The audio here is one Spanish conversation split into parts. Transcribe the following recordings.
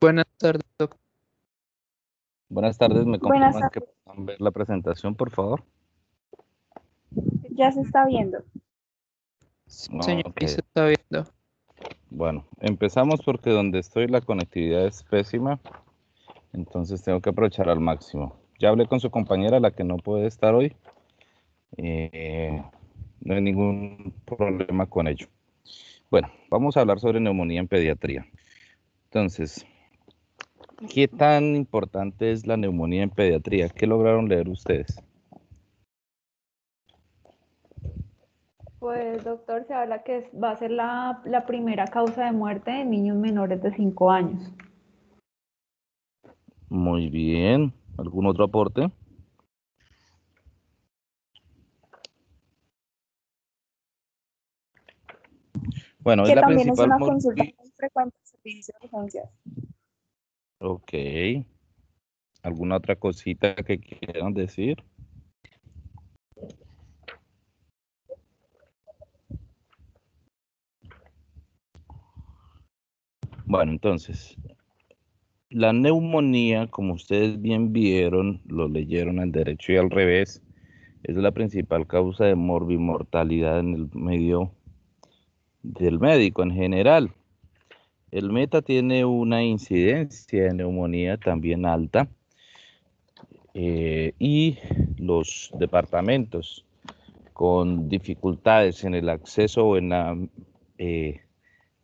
Buenas tardes, doctor. Buenas tardes, ¿me confirman que puedan ver la presentación, por favor? Ya se está viendo. Ah, señor, se está viendo. Bueno, empezamos porque donde estoy la conectividad es pésima, entonces tengo que aprovechar al máximo. Ya hablé con su compañera, la que no puede estar hoy. Eh, no hay ningún problema con ello. Bueno, vamos a hablar sobre neumonía en pediatría. Entonces, ¿Qué tan importante es la neumonía en pediatría? ¿Qué lograron leer ustedes? Pues doctor, se habla que va a ser la, primera causa de muerte de niños menores de 5 años. Muy bien. ¿Algún otro aporte? Bueno, es la también es una consulta muy frecuente servicio de urgencias. Ok. ¿Alguna otra cosita que quieran decir? Bueno, entonces, la neumonía, como ustedes bien vieron, lo leyeron al derecho y al revés, es la principal causa de morbimortalidad en el medio del médico en general. El meta tiene una incidencia de neumonía también alta eh, y los departamentos con dificultades en el acceso o en la eh,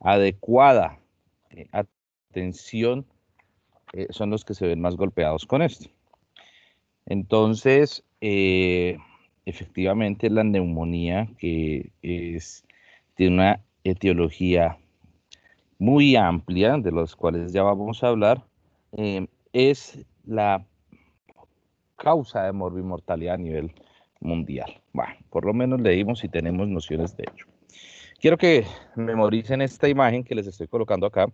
adecuada eh, atención son los que se ven más golpeados con esto. Entonces, efectivamente, la neumonía que es, tiene una etiología muy amplia, de los cuales ya vamos a hablar, eh, es la causa de morbimortalidad a nivel mundial. Bueno, por lo menos leímos y tenemos nociones de ello. Quiero que memoricen esta imagen que les estoy colocando acá.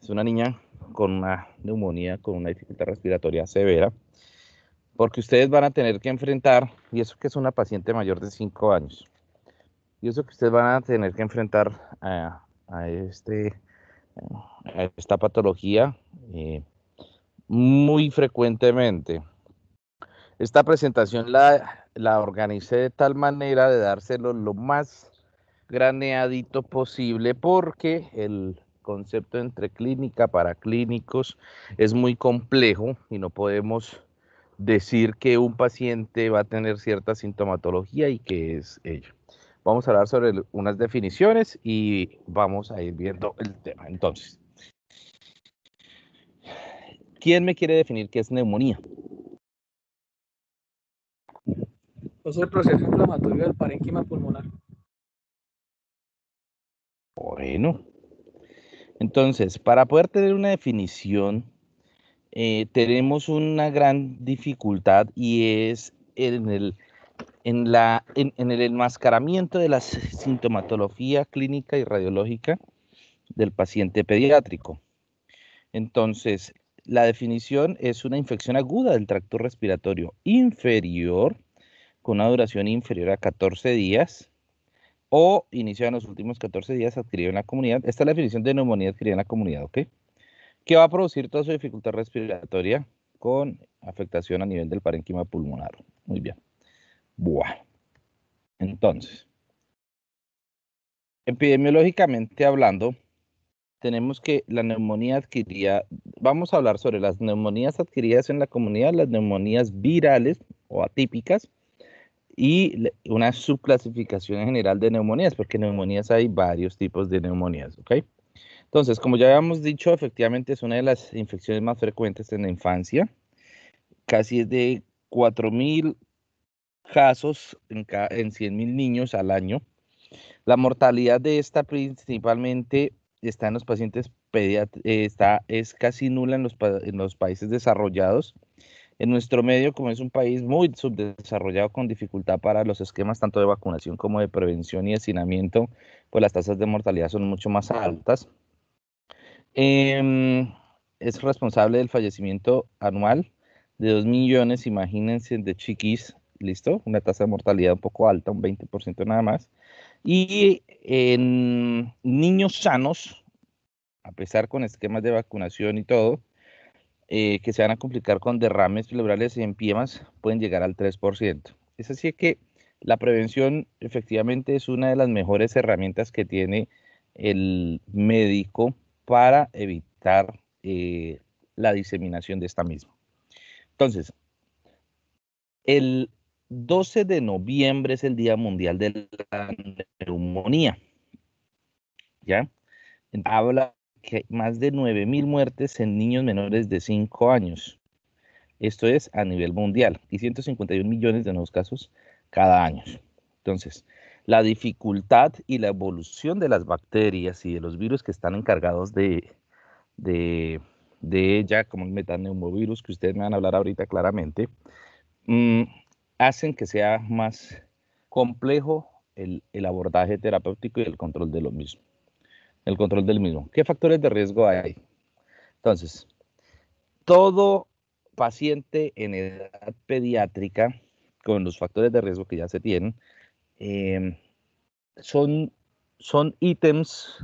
Es una niña con una neumonía, con una dificultad respiratoria severa, porque ustedes van a tener que enfrentar, y eso que es una paciente mayor de 5 años, y eso que ustedes van a tener que enfrentar a eh, este, a, esta patología eh, muy frecuentemente. Esta presentación la, la organicé de tal manera de dárselo lo más graneadito posible porque el concepto entre clínica para clínicos es muy complejo y no podemos decir que un paciente va a tener cierta sintomatología y que es ello. Vamos a hablar sobre unas definiciones y vamos a ir viendo el tema. Entonces, ¿quién me quiere definir qué es neumonía? Es el proceso inflamatorio del parénquima pulmonar. Bueno, entonces, para poder tener una definición, eh, tenemos una gran dificultad y es en el en, el enmascaramiento de la sintomatología clínica y radiológica del paciente pediátrico. Entonces, la definición es una infección aguda del tracto respiratorio inferior, con una duración inferior a 14 días, o iniciada en los últimos 14 días adquirida en la comunidad. Esta es la definición de neumonía adquirida en la comunidad, ¿ok? Que va a producir toda su dificultad respiratoria con afectación a nivel del parénquima pulmonar. Muy bien. Buah. Entonces, epidemiológicamente hablando, tenemos que la neumonía adquirida, vamos a hablar sobre las neumonías adquiridas en la comunidad, las neumonías virales o atípicas y una subclasificación general de neumonías, porque neumonías hay varios tipos de neumonías, ¿ok? Entonces, como ya habíamos dicho, efectivamente es una de las infecciones más frecuentes en la infancia. Casi es de 4.000 casos en, en 100.000 niños al año. La mortalidad de esta principalmente está en los pacientes pediátricos, eh, está, es casi nula en los, países desarrollados. En nuestro medio, como es un país muy subdesarrollado con dificultad para los esquemas tanto de vacunación como de prevención y hacinamiento, pues las tasas de mortalidad son mucho más altas. Em, es responsable del fallecimiento anual de 2 millones, imagínense, de chiquis ¿listo? Una tasa de mortalidad un poco alta, un 20% nada más. Y en niños sanos, a pesar con esquemas de vacunación y todo, eh, que se van a complicar con derrames cerebrales y empiemas, pueden llegar al 3%. Es así que la prevención efectivamente es una de las mejores herramientas que tiene el médico para evitar eh, la diseminación de esta misma. Entonces, el 12 de noviembre es el Día Mundial de la Neumonía. ¿Ya? Habla que hay más de 9.000 muertes en niños menores de 5 años. Esto es a nivel mundial y 151 millones de nuevos casos cada año. Entonces, la dificultad y la evolución de las bacterias y de los virus que están encargados de, de, ella, como el metaneumovirus, que ustedes me van a hablar ahorita claramente, mm, hacen que sea más complejo el, abordaje terapéutico y el control de lo mismo. El control del mismo. ¿Qué factores de riesgo hay? Entonces, todo paciente en edad pediátrica, con los factores de riesgo que ya se tienen, em, son, son ítems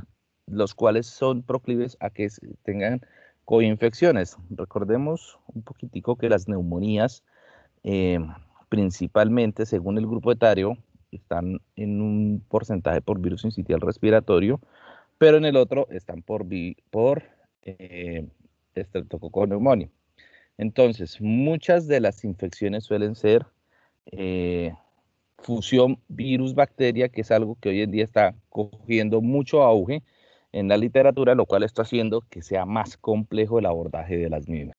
los cuales son proclives a que tengan coinfecciones. Recordemos un poquitico que las neumonías em, principalmente, según el grupo etario, están en un porcentaje por virus incitial respiratorio, pero en el otro están por, por eh, Entonces, muchas de las infecciones suelen ser eh, fusión virus-bacteria, que es algo que hoy en día está cogiendo mucho auge en la literatura, lo cual está haciendo que sea más complejo el abordaje de las mismas.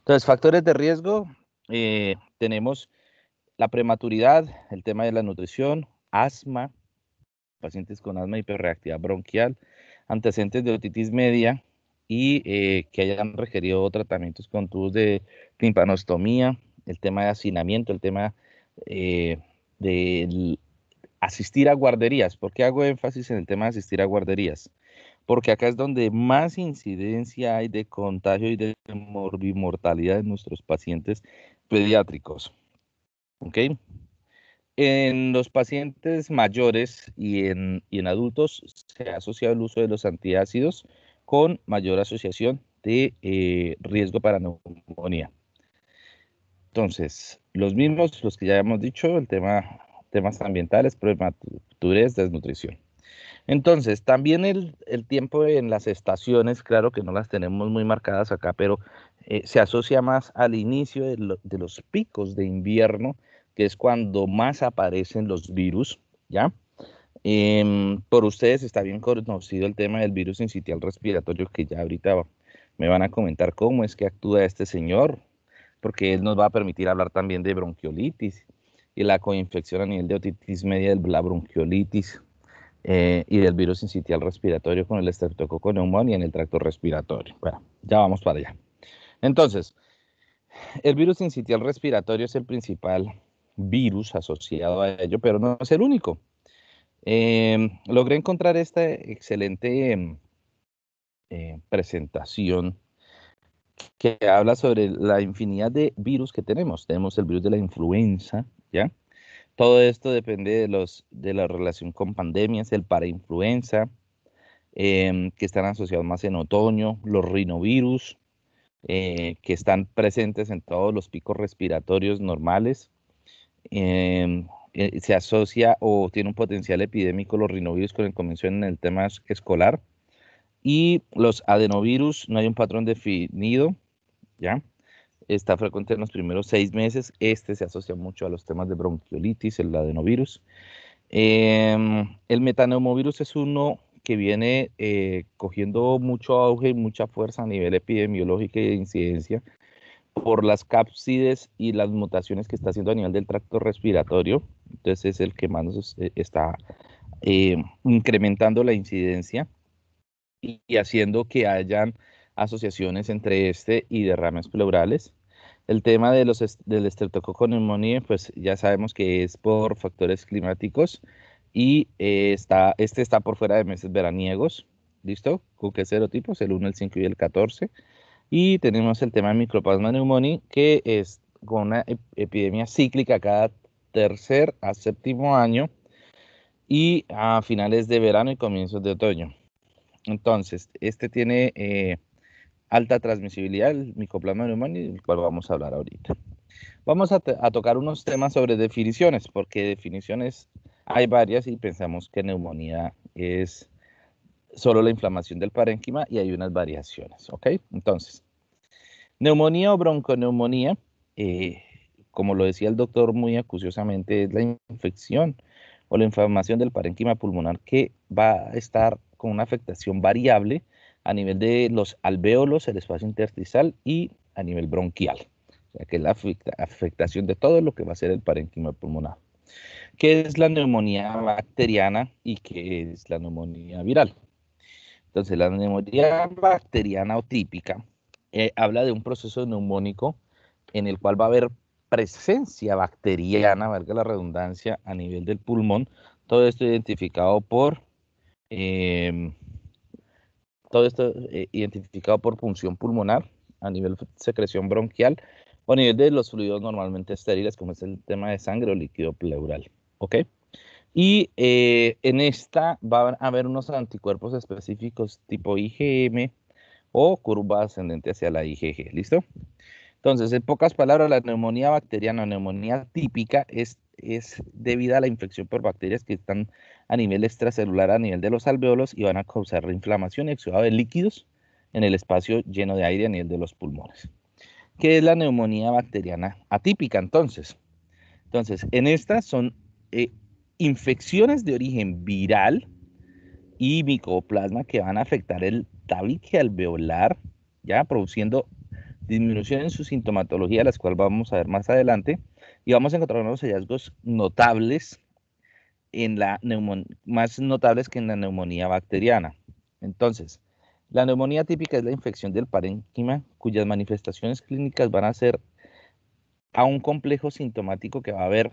Entonces, factores de riesgo, eh, tenemos la prematuridad, el tema de la nutrición, asma, pacientes con asma hiperreactiva bronquial, antecedentes de otitis media y eh, que hayan requerido tratamientos con tubos de timpanostomía, el tema de hacinamiento, el tema eh, de asistir a guarderías. ¿Por qué hago énfasis en el tema de asistir a guarderías? Porque acá es donde más incidencia hay de contagio y de morbimortalidad en nuestros pacientes pediátricos. ¿ok? En los pacientes mayores y en, adultos se ha asociado el uso de los antiácidos con mayor asociación de eh, riesgo para neumonía. Entonces, los mismos, los que ya hemos dicho, el tema, temas ambientales, prematurez, desnutrición. Entonces, también el, tiempo en las estaciones, claro que no las tenemos muy marcadas acá, pero eh, se asocia más al inicio de, los picos de invierno, que es cuando más aparecen los virus, ¿ya? Em, por ustedes está bien conocido el tema del virus incitial respiratorio, que ya ahorita me van a comentar cómo es que actúa este señor, porque él nos va a permitir hablar también de bronquiolitis y la coinfección a nivel de otitis media de la bronquiolitis eh, y del virus incitial respiratorio con el estreptococo y en el tracto respiratorio. Bueno, ya vamos para allá. Entonces, el virus incitial respiratorio es el principal virus asociado a ello, pero no es el único. Em, logré encontrar esta excelente em, eh, presentación que habla sobre la infinidad de virus que tenemos. Tenemos el virus de la influenza, ¿ya? Todo esto depende de, los, de la relación con pandemias, el parainfluenza, em, que están asociados más en otoño, los rinovirus, eh, que están presentes en todos los picos respiratorios normales. Em, eh, se asocia o tiene un potencial epidémico los rinovirus con el convención en el tema escolar. Y los adenovirus, no hay un patrón definido, ¿ya? está frecuente en los primeros seis meses. Este se asocia mucho a los temas de bronquiolitis, el adenovirus. Em, el metaneumovirus es uno que viene eh, cogiendo mucho auge y mucha fuerza a nivel epidemiológico y de incidencia por las cápsides y las mutaciones que está haciendo a nivel del tracto respiratorio. Entonces es el que más eh, está eh, incrementando la incidencia y, y haciendo que hayan asociaciones entre este y derrames pleurales. El tema de los est del neumonía, pues ya sabemos que es por factores climáticos y eh, está, este está por fuera de meses veraniegos, ¿listo? Con que serotipos, el 1, el 5 y el 14. Y tenemos el tema de micropasma neumonía que es con una epidemia cíclica cada tercer a séptimo año y a finales de verano y comienzos de otoño. Entonces, este tiene eh, alta transmisibilidad, del micoplasma neumonía, del cual vamos a hablar ahorita. Vamos a, tocar unos temas sobre definiciones, porque definiciones hay varias y pensamos que neumonía es solo la inflamación del parénquima y hay unas variaciones, ¿ok? Entonces, neumonía o bronconeumonía, eh, como lo decía el doctor muy acuciosamente, es la infección o la inflamación del parénquima pulmonar que va a estar con una afectación variable a nivel de los alvéolos, el espacio intersticial y a nivel bronquial. O sea, que es la afectación de todo lo que va a ser el parénquima pulmonar. ¿Qué es la neumonía bacteriana y qué es la neumonía viral? Entonces, la neumonía bacteriana o típica eh, habla de un proceso neumónico en el cual va a haber presencia bacteriana, valga la redundancia, a nivel del pulmón. Todo esto identificado por em, todo esto eh, identificado por punción pulmonar, a nivel secreción bronquial o a nivel de los fluidos normalmente estériles, como es el tema de sangre o líquido pleural. ¿Ok? Y eh, en esta va a haber unos anticuerpos específicos tipo IgM o curva ascendente hacia la IgG. ¿Listo? Entonces, en pocas palabras, la neumonía bacteriana o neumonía típica es es debida a la infección por bacterias que están a nivel extracelular, a nivel de los alveolos, y van a causar inflamación y exudado de líquidos en el espacio lleno de aire a nivel de los pulmones. ¿Qué es la neumonía bacteriana atípica entonces? Entonces, en estas son eh, infecciones de origen viral y micoplasma que van a afectar el tabique alveolar, ya produciendo disminución en su sintomatología, las cual vamos a ver más adelante, y vamos a encontrar unos hallazgos notables en la más notables que en la neumonía bacteriana. Entonces, la neumonía típica es la infección del parénquima cuyas manifestaciones clínicas van a ser a un complejo sintomático que va a haber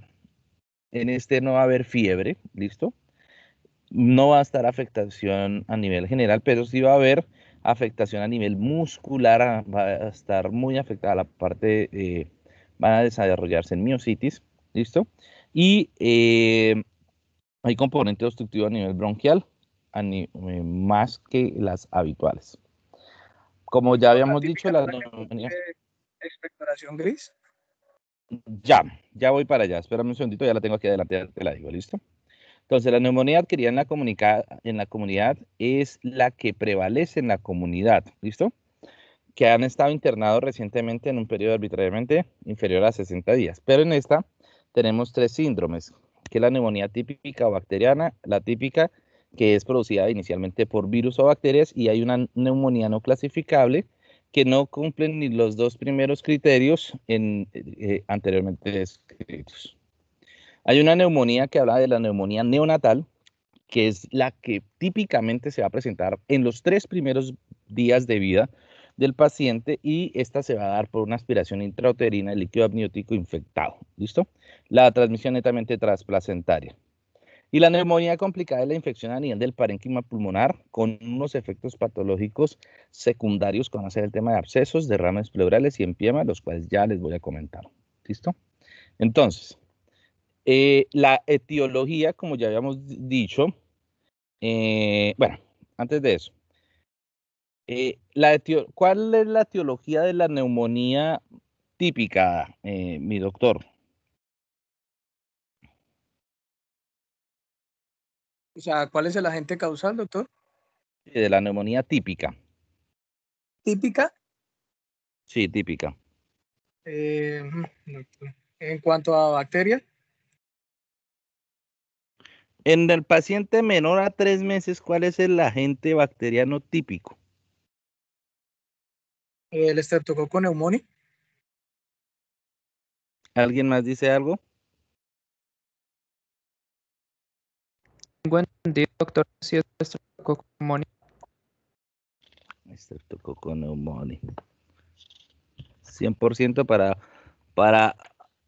en este no va a haber fiebre, ¿listo? No va a estar afectación a nivel general, pero sí va a haber afectación a nivel muscular, va a estar muy afectada la parte eh, van a desarrollarse en miocitis, ¿listo? Y eh, hay componente obstructivo a nivel bronquial, eh, más que las habituales. Como ya habíamos dicho, la neumonía... ¿Expectoración gris? Ya, ya voy para allá. Espérame un segundito, ya la tengo aquí adelante, te la digo, ¿listo? Entonces, la neumonía adquirida en la, en la comunidad es la que prevalece en la comunidad, ¿listo? que han estado internados recientemente en un periodo arbitrariamente inferior a 60 días. Pero en esta tenemos tres síndromes, que la neumonía típica o bacteriana, la típica que es producida inicialmente por virus o bacterias y hay una neumonía no clasificable que no cumplen ni los dos primeros criterios en, eh, eh, anteriormente descritos. Hay una neumonía que habla de la neumonía neonatal, que es la que típicamente se va a presentar en los tres primeros días de vida del paciente y esta se va a dar por una aspiración intrauterina de líquido amniótico infectado. ¿Listo? La transmisión netamente trasplacentaria. Y la neumonía complicada es la infección a nivel del parénquima pulmonar con unos efectos patológicos secundarios, con hacer el tema de abscesos, derrames pleurales y empiema, los cuales ya les voy a comentar. ¿Listo? Entonces, eh, la etiología, como ya habíamos dicho, eh, bueno, antes de eso, eh, ¿Cuál es la etiología de la neumonía típica, eh, mi doctor? O sea, ¿cuál es el agente causal, doctor? De la neumonía típica. ¿Típica? Sí, típica. Eh, en cuanto a bacterias. En el paciente menor a tres meses, ¿cuál es el agente bacteriano típico? Eh, el Streptococcus pneumoniae. ¿Alguien más dice algo? Buen día, doctor. Si es Streptococcus pneumoniae. Streptococcus pneumoniae. 100% para, para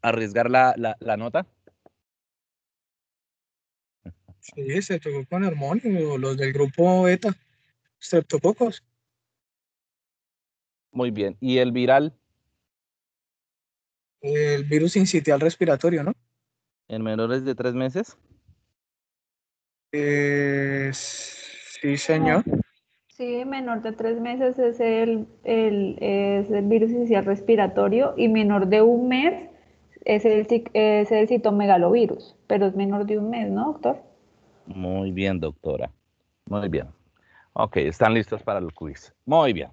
arriesgar la, la, la nota. Sí, Streptococcus o los del grupo beta, Streptococcus. Muy bien. ¿Y el viral? El virus incitial respiratorio, ¿no? ¿En menores de tres meses? sí, señor. Sí, menor de tres meses es el, el, virus incitial respiratorio y menor de un mes es el, es el citomegalovirus, pero es menor de un mes, ¿no, doctor? Muy bien, doctora. Muy bien. Ok, están listos para el quiz. Muy bien.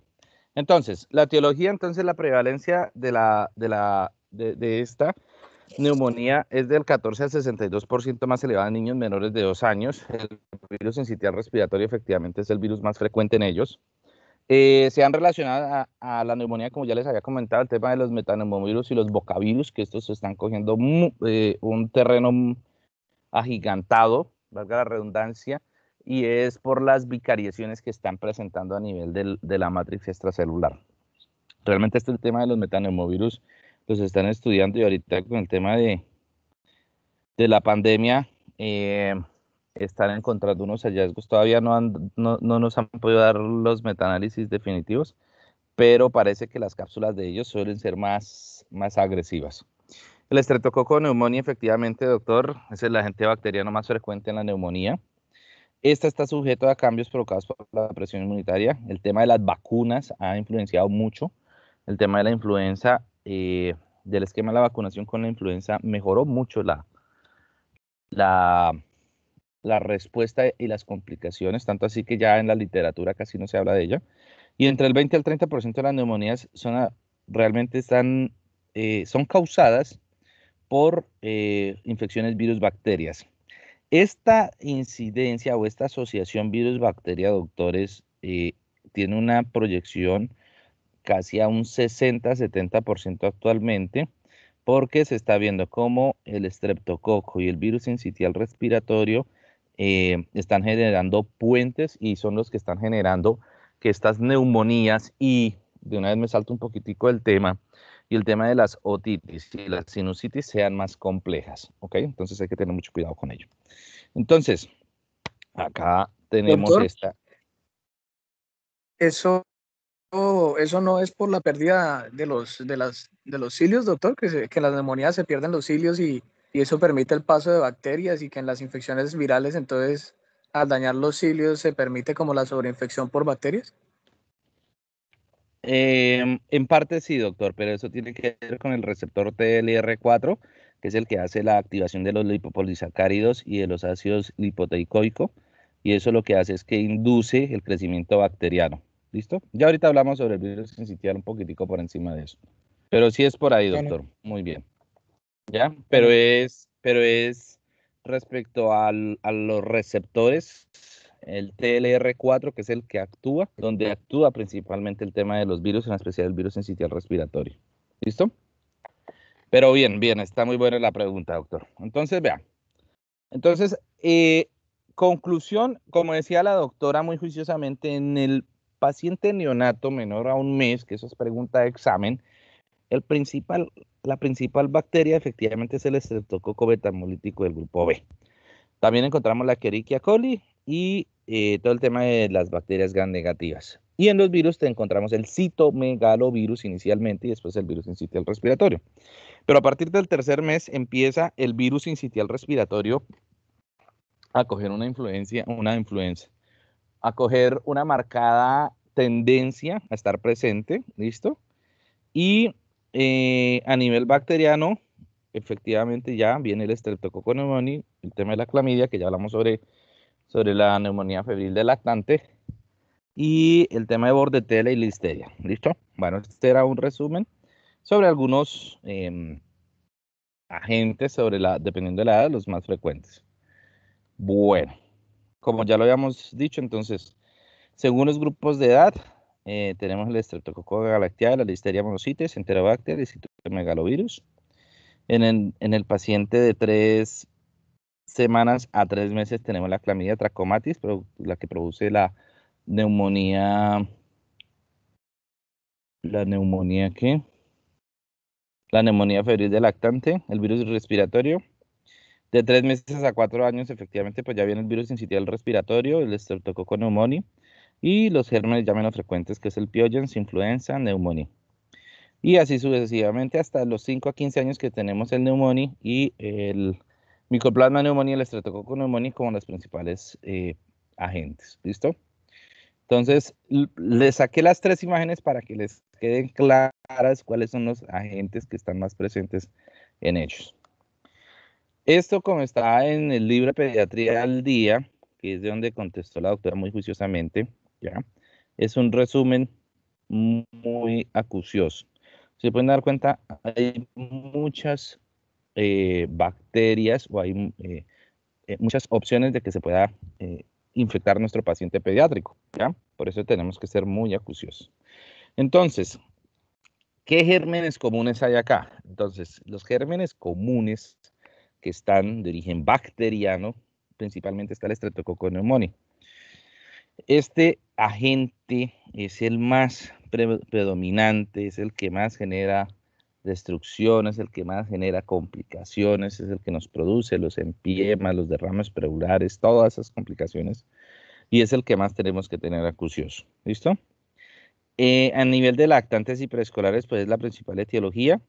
Entonces, la teología, entonces la prevalencia de, esta neumonía es del 14 al 62% más elevada en niños menores de dos años. El virus en sincitial respiratorio efectivamente es el virus más frecuente en ellos. Eh, se han relacionado a, la neumonía, como ya les había comentado, el tema de los metanemovirus y los bocavirus, que estos están cogiendo eh, un terreno agigantado, valga la redundancia, y es por las vicariaciones que están presentando a nivel de la matriz extracelular. Realmente este el tema de los metanemovirus, los están estudiando y ahorita con el tema de, de la pandemia eh, están encontrando unos hallazgos. Todavía no, no, nos han podido dar los metanálisis definitivos, pero parece que las cápsulas de ellos suelen ser más, más agresivas. El estreptococo neumonía, efectivamente, doctor, es el agente bacteriano más frecuente en la neumonía. Esta está sujeta a cambios provocados por la presión inmunitaria. El tema de las vacunas ha influenciado mucho. El tema de la influenza, eh, del esquema de la vacunación con la influenza, mejoró mucho la, la, respuesta y las complicaciones, tanto así que ya en la literatura casi no se habla de ella. Y entre el 20 al 30% de las neumonías son realmente están, eh, son causadas por eh, infecciones virus-bacterias. Esta incidencia o esta asociación virus-bacteria, doctores, eh, tiene una proyección casi a un 60-70% actualmente, porque se está viendo cómo el estreptococo y el virus incitial respiratorio eh, están generando puentes y son los que están generando que estas neumonías y, de una vez me salto un poquitico del tema, y el tema de las otitis y las sinusitis sean más complejas, ¿ok? Entonces hay que tener mucho cuidado con ello. Entonces, acá tenemos esta. Eso, eso no es por la pérdida de los, de las, de los cilios, doctor, que, en las neumonías se pierden los cilios y, y eso permite el paso de bacterias y que en las infecciones virales, entonces, al dañar los cilios, se permite como la sobreinfección por bacterias. Em, en parte sí, doctor, pero eso tiene que ver con el receptor TLR4, que es el que hace la activación de los lipopolisacáridos y de los ácidos lipoteicoicos, y eso lo que hace es que induce el crecimiento bacteriano. ¿Listo? Ya ahorita hablamos sobre el virus sincitial un poquitico por encima de eso. Pero sí es por ahí, doctor. Muy bien. ¿Ya? Pero es, pero es respecto a los receptores el TLR4, que es el que actúa, donde actúa principalmente el tema de los virus, en especial el virus en sitial respiratorio. ¿Listo? Pero bien, bien, está muy buena la pregunta, doctor. Entonces, vea. Entonces, eh, conclusión, como decía la doctora muy juiciosamente, en el paciente neonato menor a un mes, que eso es pregunta de examen, el principal, la principal bacteria efectivamente es el estreptococo betamolítico del grupo B. También encontramos la querichia coli, y eh, todo el tema de las bacterias gan negativas. Y en los virus te encontramos el citomegalovirus inicialmente y después el virus incitial respiratorio. Pero a partir del tercer mes empieza el virus incitial respiratorio a coger una influencia, una influenza, a coger una marcada tendencia a estar presente, ¿listo? Y eh, a nivel bacteriano, efectivamente ya viene el estreptococo el tema de la clamidia, que ya hablamos sobre sobre la neumonía febril del lactante y el tema de bordetela y listeria. ¿Listo? Bueno, este era un resumen sobre algunos em, agentes, sobre la, dependiendo de la edad, los más frecuentes. Bueno, como ya lo habíamos dicho, entonces, según los grupos de edad, eh, tenemos el estreptococo galactiae, la listeria monocitis, enterobacter y citomegalovirus. En el, en el paciente de 3 semanas a tres meses tenemos la clamidia trachomatis, la que produce la neumonía. ¿La neumonía qué? La neumonía febril de lactante, el virus respiratorio. De tres meses a cuatro años, efectivamente, pues ya viene el virus incitial respiratorio, el estreptococo neumonía y los gérmenes ya menos frecuentes, que es el Piogens, influenza, neumonía. Y así sucesivamente hasta los 5 a 15 años que tenemos el neumonía y el Micoplasma, neumonía y con neumonía como las principales eh, agentes. ¿Listo? Entonces, les saqué las tres imágenes para que les queden claras cuáles son los agentes que están más presentes en ellos. Esto como está en el libro de Pediatría al Día, que es de donde contestó la doctora muy juiciosamente, ¿ya? es un resumen muy acucioso. se pueden dar cuenta, hay muchas eh, bacterias o hay eh, eh, muchas opciones de que se pueda infectar nuestro paciente pediátrico. ¿ya? Por eso tenemos que ser muy acuciosos. Entonces, ¿qué gérmenes comunes hay acá? Entonces, los gérmenes comunes que están de origen bacteriano, principalmente está el streptococcus Este agente es el más predominante, es el que más genera destrucción, es el que más genera complicaciones, es el que nos produce los empiemas, los derrames preulares, todas esas complicaciones, y es el que más tenemos que tener acucioso. ¿Listo? Eh, a nivel de lactantes y preescolares, pues es la principal etiología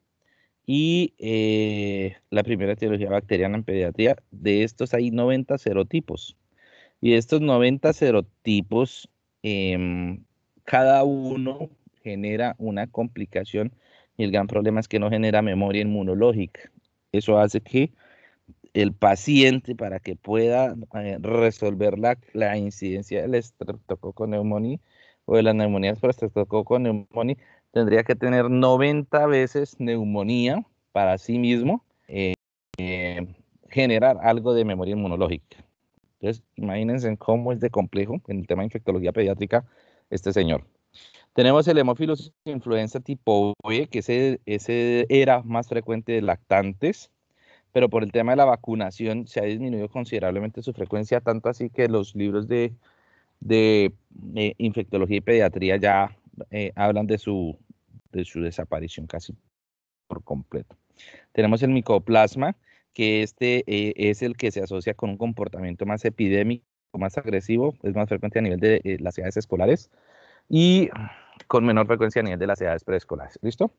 y eh, la primera etiología bacteriana en pediatría. De estos hay 90 serotipos. Y de estos 90 serotipos, em, cada uno genera una complicación y el gran problema es que no genera memoria inmunológica. Eso hace que el paciente, para que pueda eh, resolver la, la incidencia del estreptococoneumonía o de las neumonías por estreptococoneumonía, tendría que tener 90 veces neumonía para sí mismo eh, eh, generar algo de memoria inmunológica. Entonces, imagínense cómo es de complejo en el tema de infectología pediátrica este señor. Tenemos el hemófilos influenza tipo B, que ese, era más frecuente de lactantes, pero por el tema de la vacunación se ha disminuido considerablemente su frecuencia, tanto así que los libros de, eh, infectología y pediatría ya eh, hablan de su, su desaparición casi por completo. Tenemos el micoplasma, que este eh, es el que se asocia con un comportamiento más epidémico, más agresivo, es más frecuente a nivel de las edades escolares. Y con menor frecuencia a nivel de las edades preescolares. ¿Listo?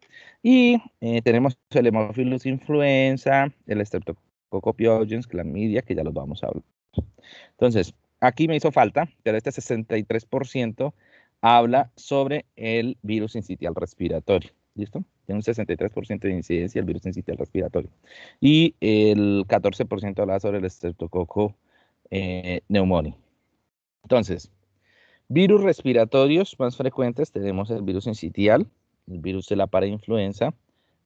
Y eh, tenemos el Hemophilus influenza, el Streptococcopiogenic clamidia, que ya los vamos a hablar. Entonces, aquí me hizo falta, pero este 63% habla sobre el virus incitial respiratorio. ¿Listo? Tiene un 63% de incidencia el virus incitial respiratorio. Y el 14% habla sobre el estreptococo eh, neumonía. Entonces, Virus respiratorios más frecuentes tenemos el virus incitial, el virus de la parainfluenza,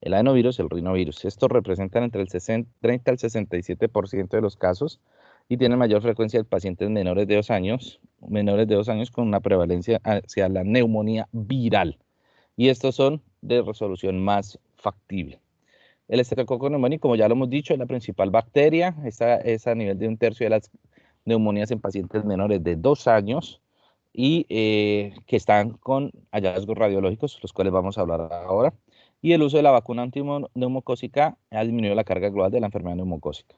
el adenovirus el rinovirus. Estos representan entre el 60, 30 al 67% de los casos y tienen mayor frecuencia en pacientes menores de dos años, menores de dos años con una prevalencia hacia la neumonía viral. Y estos son de resolución más factible. El estreptococo como ya lo hemos dicho, es la principal bacteria. Esta es a nivel de un tercio de las neumonías en pacientes menores de dos años y eh, que están con hallazgos radiológicos, los cuales vamos a hablar ahora, y el uso de la vacuna antineumocócica ha disminuido la carga global de la enfermedad neumocócica.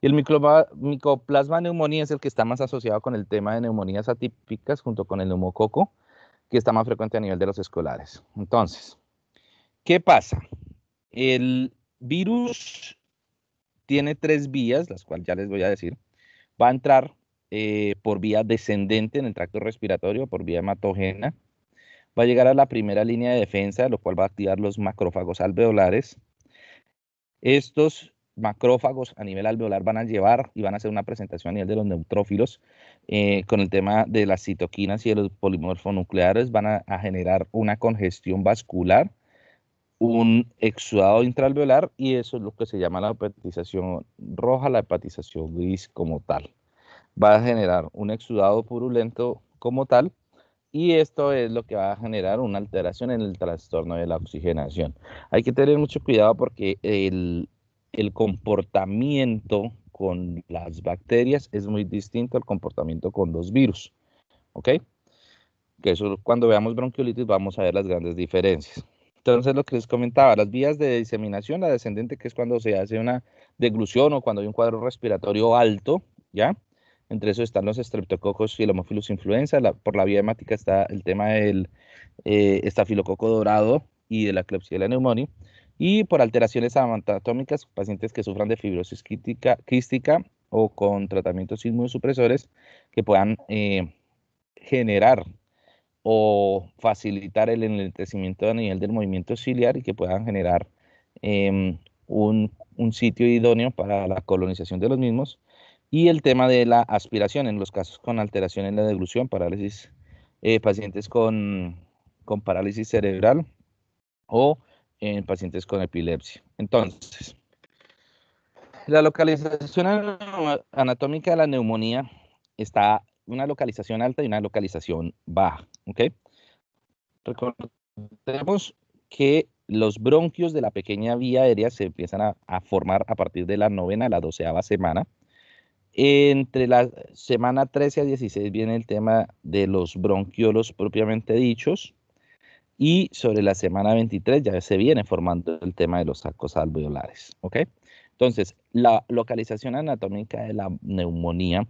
Y el micoplasma neumonía es el que está más asociado con el tema de neumonías atípicas junto con el neumococo, que está más frecuente a nivel de los escolares. Entonces, ¿qué pasa? El virus tiene tres vías, las cuales ya les voy a decir. Va a entrar eh, por vía descendente en el tracto respiratorio, por vía hematogena. Va a llegar a la primera línea de defensa, lo cual va a activar los macrófagos alveolares. Estos macrófagos a nivel alveolar van a llevar y van a hacer una presentación a nivel de los neutrófilos eh, con el tema de las citoquinas y de los polimorfonucleares, van a, generar una congestión vascular, un exudado intralveolar y eso es lo que se llama la hepatización roja, la hepatización gris como tal va a generar un exudado purulento como tal y esto es lo que va a generar una alteración en el trastorno de la oxigenación. Hay que tener mucho cuidado porque el, comportamiento con las bacterias es muy distinto al comportamiento con los virus. ¿Ok? Que eso cuando veamos bronquiolitis vamos a ver las grandes diferencias. Entonces, lo que les comentaba, las vías de diseminación, la descendente, que es cuando se hace una deglución o cuando hay un cuadro respiratorio alto, ¿ya? Entre eso están los estreptococos y el homophilus influenza. por la vía hemática está el tema del eh, estafilococo dorado y de la Klebsiella neumonía. Y por alteraciones anatómicas, pacientes que sufran de fibrosis quística, o con tratamientos inmunosupresores que puedan eh, generar o facilitar el enlentecimiento a nivel del movimiento ciliar y que puedan generar em, un, sitio idóneo para la colonización de los mismos y el tema de la aspiración en los casos con alteración en la deglución, parálisis, eh, pacientes con, parálisis cerebral o en pacientes con epilepsia. Entonces, la localización anatómica de la neumonía está una localización alta y una localización baja. ¿okay? Recordemos que los bronquios de la pequeña vía aérea se empiezan a, a formar a partir de la novena a la doceava semana entre la semana 13 a 16 viene el tema de los bronquiolos propiamente dichos. Y sobre la semana 23 ya se viene formando el tema de los sacos alveolares. ¿ok? Entonces, la localización anatómica de la neumonía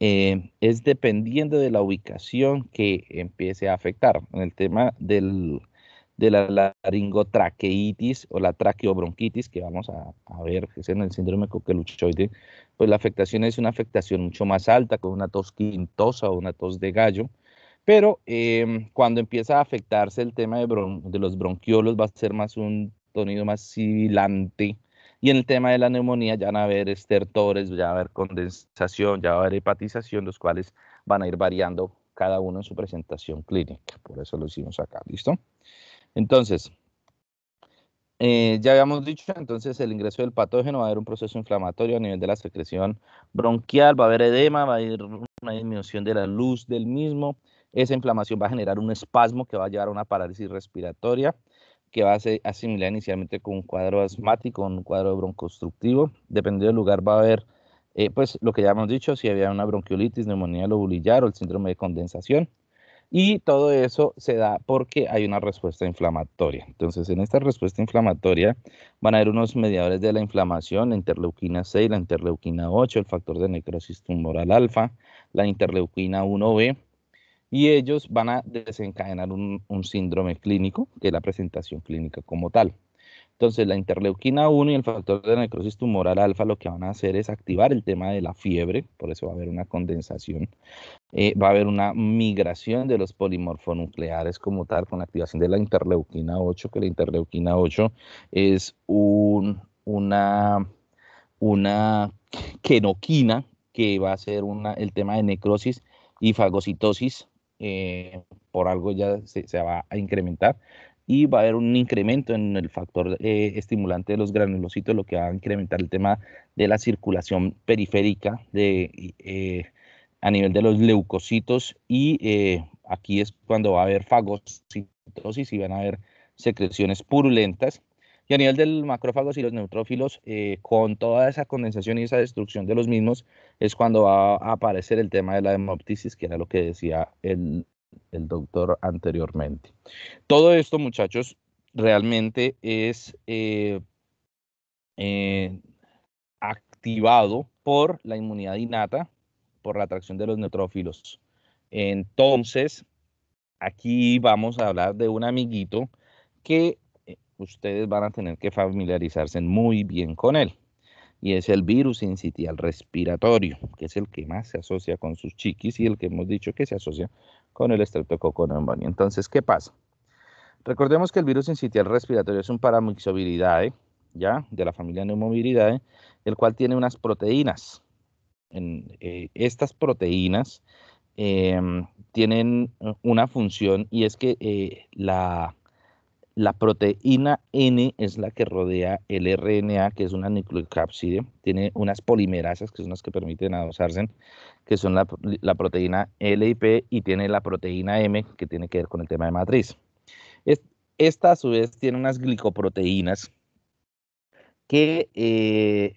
eh, es dependiendo de la ubicación que empiece a afectar. En el tema del de la laringotraqueitis o la traqueobronquitis, que vamos a, ver, que es en el síndrome coqueluchoide, pues la afectación es una afectación mucho más alta, con una tos quintosa o una tos de gallo, pero em, cuando empieza a afectarse el tema de, de, los bronquiolos va a ser más un tonido más sibilante, y en el tema de la neumonía ya van a haber estertores, ya va a haber condensación, ya va a haber hepatización, los cuales van a ir variando cada uno en su presentación clínica. Por eso lo hicimos acá, ¿listo? Entonces, eh, ya habíamos dicho, entonces el ingreso del patógeno va a haber un proceso inflamatorio a nivel de la secreción bronquial, va a haber edema, va a haber una disminución de la luz del mismo. Esa inflamación va a generar un espasmo que va a llevar a una parálisis respiratoria, que va a ser asimilada inicialmente con un cuadro asmático, un cuadro broncostructivo. Dependiendo del lugar va a haber, eh, pues lo que ya hemos dicho, si había una bronquiolitis, neumonía lobulillar o el síndrome de condensación. Y todo eso se da porque hay una respuesta inflamatoria. Entonces, en esta respuesta inflamatoria van a haber unos mediadores de la inflamación, la interleuquina 6, la interleuquina 8, el factor de necrosis tumoral alfa, la interleuquina 1B, y ellos van a desencadenar un, un síndrome clínico, que es la presentación clínica como tal. Entonces, la interleuquina 1 y el factor de necrosis tumoral alfa lo que van a hacer es activar el tema de la fiebre, por eso va a haber una condensación, eh, va a haber una migración de los polimorfonucleares como tal con la activación de la interleuquina 8, que la interleuquina 8 es una, una quenoquina que va a ser el tema de necrosis y fagocitosis, eh, por algo ya se, va a incrementar y va a haber un incremento en el factor eh, estimulante de los granulocitos, lo que va a incrementar el tema de la circulación periférica de, eh, a nivel de los leucocitos y eh, aquí es cuando va a haber fagocitosis y van a haber secreciones purulentas. Y a nivel del macrófagos y los neutrófilos, con toda esa condensación y esa destrucción de los mismos, es cuando va a aparecer el tema de la hemoptisis, que era lo que decía el el doctor anteriormente. Todo esto, muchachos, realmente es eh, eh, activado por la inmunidad innata, por la atracción de los neutrófilos. Entonces, aquí vamos a hablar de un amiguito que eh, ustedes van a tener que familiarizarse muy bien con él y es el virus incitial respiratorio, que es el que más se asocia con sus chiquis y el que hemos dicho que se asocia con el streptococcus Entonces, ¿qué pasa? Recordemos que el virus incitial respiratorio es un paramixoviridae, ¿ya? De la familia neumoviridae, el cual tiene unas proteínas. En, eh, estas proteínas em, tienen eh, una función y es que eh, la la proteína N es la que rodea el RNA, que es una nucleocápside. Tiene unas polimerasas, que son las que permiten adosarse, que son la, proteína L y P, y tiene la proteína M, que tiene que ver con el tema de matriz. Esta, a su vez, tiene unas glicoproteínas que eh,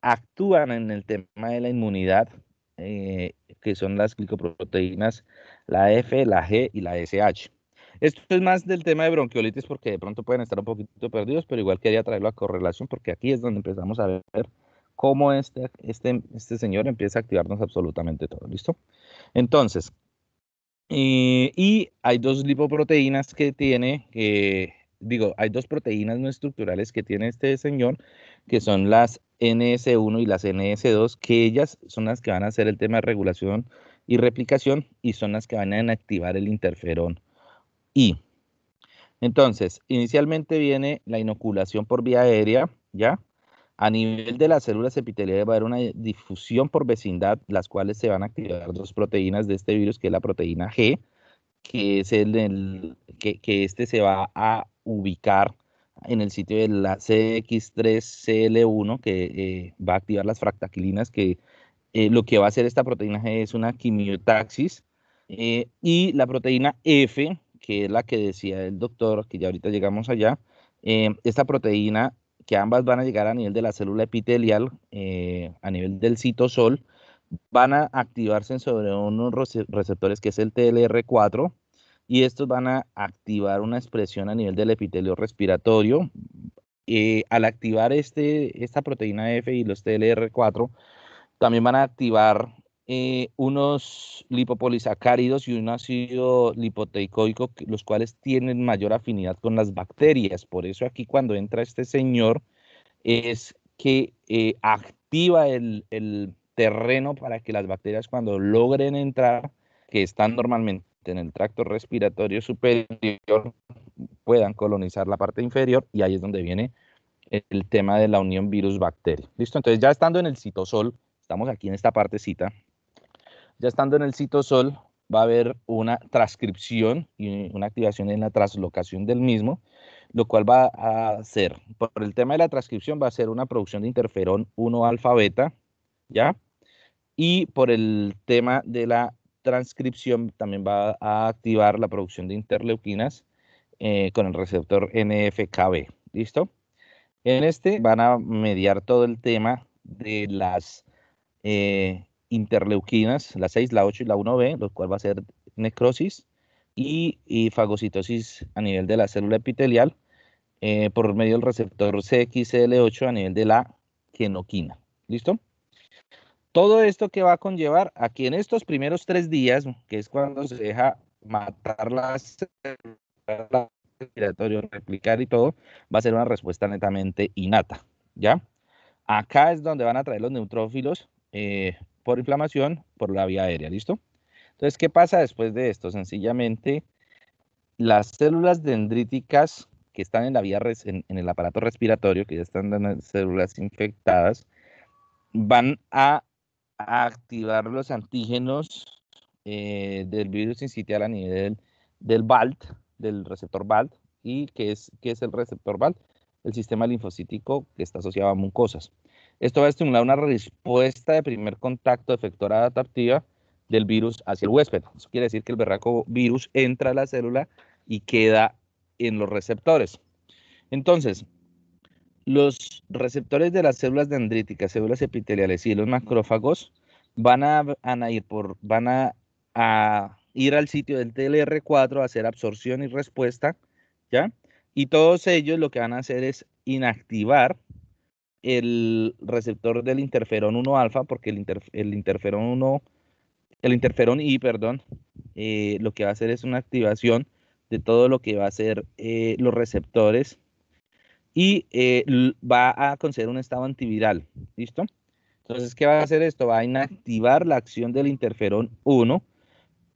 actúan en el tema de la inmunidad, eh, que son las glicoproteínas, la F, la G y la SH. Esto es más del tema de bronquiolitis porque de pronto pueden estar un poquito perdidos, pero igual quería traerlo a correlación porque aquí es donde empezamos a ver cómo este, este, este señor empieza a activarnos absolutamente todo. ¿Listo? Entonces, eh, y hay dos lipoproteínas que tiene, digo, hay dos proteínas no estructurales que tiene este señor, que son las NS1 y las NS2, que ellas son las que van a hacer el tema de regulación y replicación y son las que van a activar el interferón y, Entonces, inicialmente viene la inoculación por vía aérea, ¿ya? A nivel de las células epiteliales va a haber una difusión por vecindad, las cuales se van a activar dos proteínas de este virus, que es la proteína G, que es el, que, este se va a ubicar en el sitio de la CX3CL1, que eh, va a activar las fractaquilinas, que eh, lo que va a hacer esta proteína G es una quimiotaxis, eh, y la proteína F, que es la que decía el doctor, que ya ahorita llegamos allá, eh, esta proteína, que ambas van a llegar a nivel de la célula epitelial, eh, a nivel del citosol, van a activarse sobre unos receptores que es el TLR4 y estos van a activar una expresión a nivel del epitelio respiratorio. Eh, al activar este, esta proteína F y los TLR4, también van a activar eh, unos lipopolisacáridos y un ácido lipoteicoico, los cuales tienen mayor afinidad con las bacterias. Por eso aquí cuando entra este señor es que eh, activa el, el, terreno para que las bacterias cuando logren entrar, que están normalmente en el tracto respiratorio superior, puedan colonizar la parte inferior y ahí es donde viene el tema de la unión virus-bacteria. Listo, entonces ya estando en el citosol, estamos aquí en esta partecita, ya estando en el citosol, va a haber una transcripción y una activación en la traslocación del mismo, lo cual va a ser, por el tema de la transcripción, va a ser una producción de interferón 1 alfa beta, ¿ya? Y por el tema de la transcripción también va a activar la producción de interleuquinas eh, con el receptor NFKB, ¿listo? En este van a mediar todo el tema de las eh, interleuquinas, la 6, la 8 y la 1B, lo cual va a ser necrosis, y, fagocitosis a nivel de la célula epitelial eh, por medio del receptor cxcl 8 a nivel de la genoquina ¿Listo? Todo esto que va a conllevar aquí en estos primeros tres días, que es cuando se deja matar la célula replicar y todo, va a ser una respuesta netamente innata, ¿ya? Acá es donde van a traer los neutrófilos eh, por inflamación por la vía aérea, ¿listo? Entonces, ¿qué pasa después de esto? Sencillamente, las células dendríticas que están en la vía en, el aparato respiratorio, que ya están las células infectadas, van a, activar los antígenos eh, del virus incitial a nivel del BALT, del receptor BALT, y que es, qué es el receptor BALT, el sistema linfocítico que está asociado a mucosas. Esto va a estimular una respuesta de primer contacto efectora adaptiva del virus hacia el huésped. Eso quiere decir que el berraco virus entra a la célula y queda en los receptores. Entonces, los receptores de las células dendríticas, células epiteliales y los macrófagos van a, ir a ir al sitio del TLR4 a hacer absorción y respuesta, ¿ya? Y todos ellos lo que van a hacer es inactivar el receptor del interferón 1 alfa, porque el, interferón 1, el interferón I, perdón, eh, lo que va a hacer es una activación de todo lo que va a ser eh, los receptores y eh, va a conceder un estado antiviral, ¿listo? Entonces, ¿qué va a hacer esto? Va a inactivar la acción del interferón 1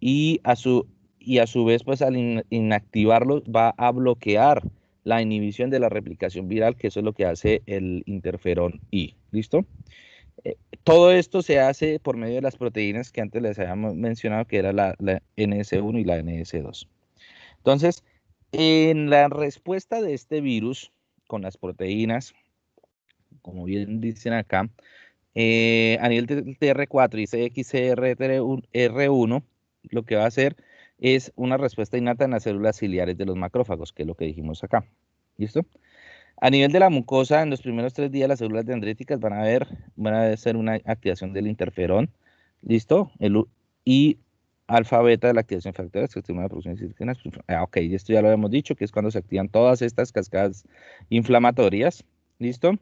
y a su, y a su vez, pues al inactivarlo, va a bloquear la inhibición de la replicación viral, que eso es lo que hace el interferón I. ¿Listo? Eh, todo esto se hace por medio de las proteínas que antes les habíamos mencionado, que era la, NS1 y la NS2. Entonces, en la respuesta de este virus con las proteínas, como bien dicen acá, eh, a nivel TR4 y CXCR1, lo que va a hacer es una respuesta innata en las células ciliares de los macrófagos, que es lo que dijimos acá. ¿Listo? A nivel de la mucosa, en los primeros tres días las células dendríticas van a ver, van a hacer una activación del interferón, ¿listo? El, y alfabeta de la activación factora de producción de pues, ah, ok, esto ya lo habíamos dicho, que es cuando se activan todas estas cascadas inflamatorias, ¿listo?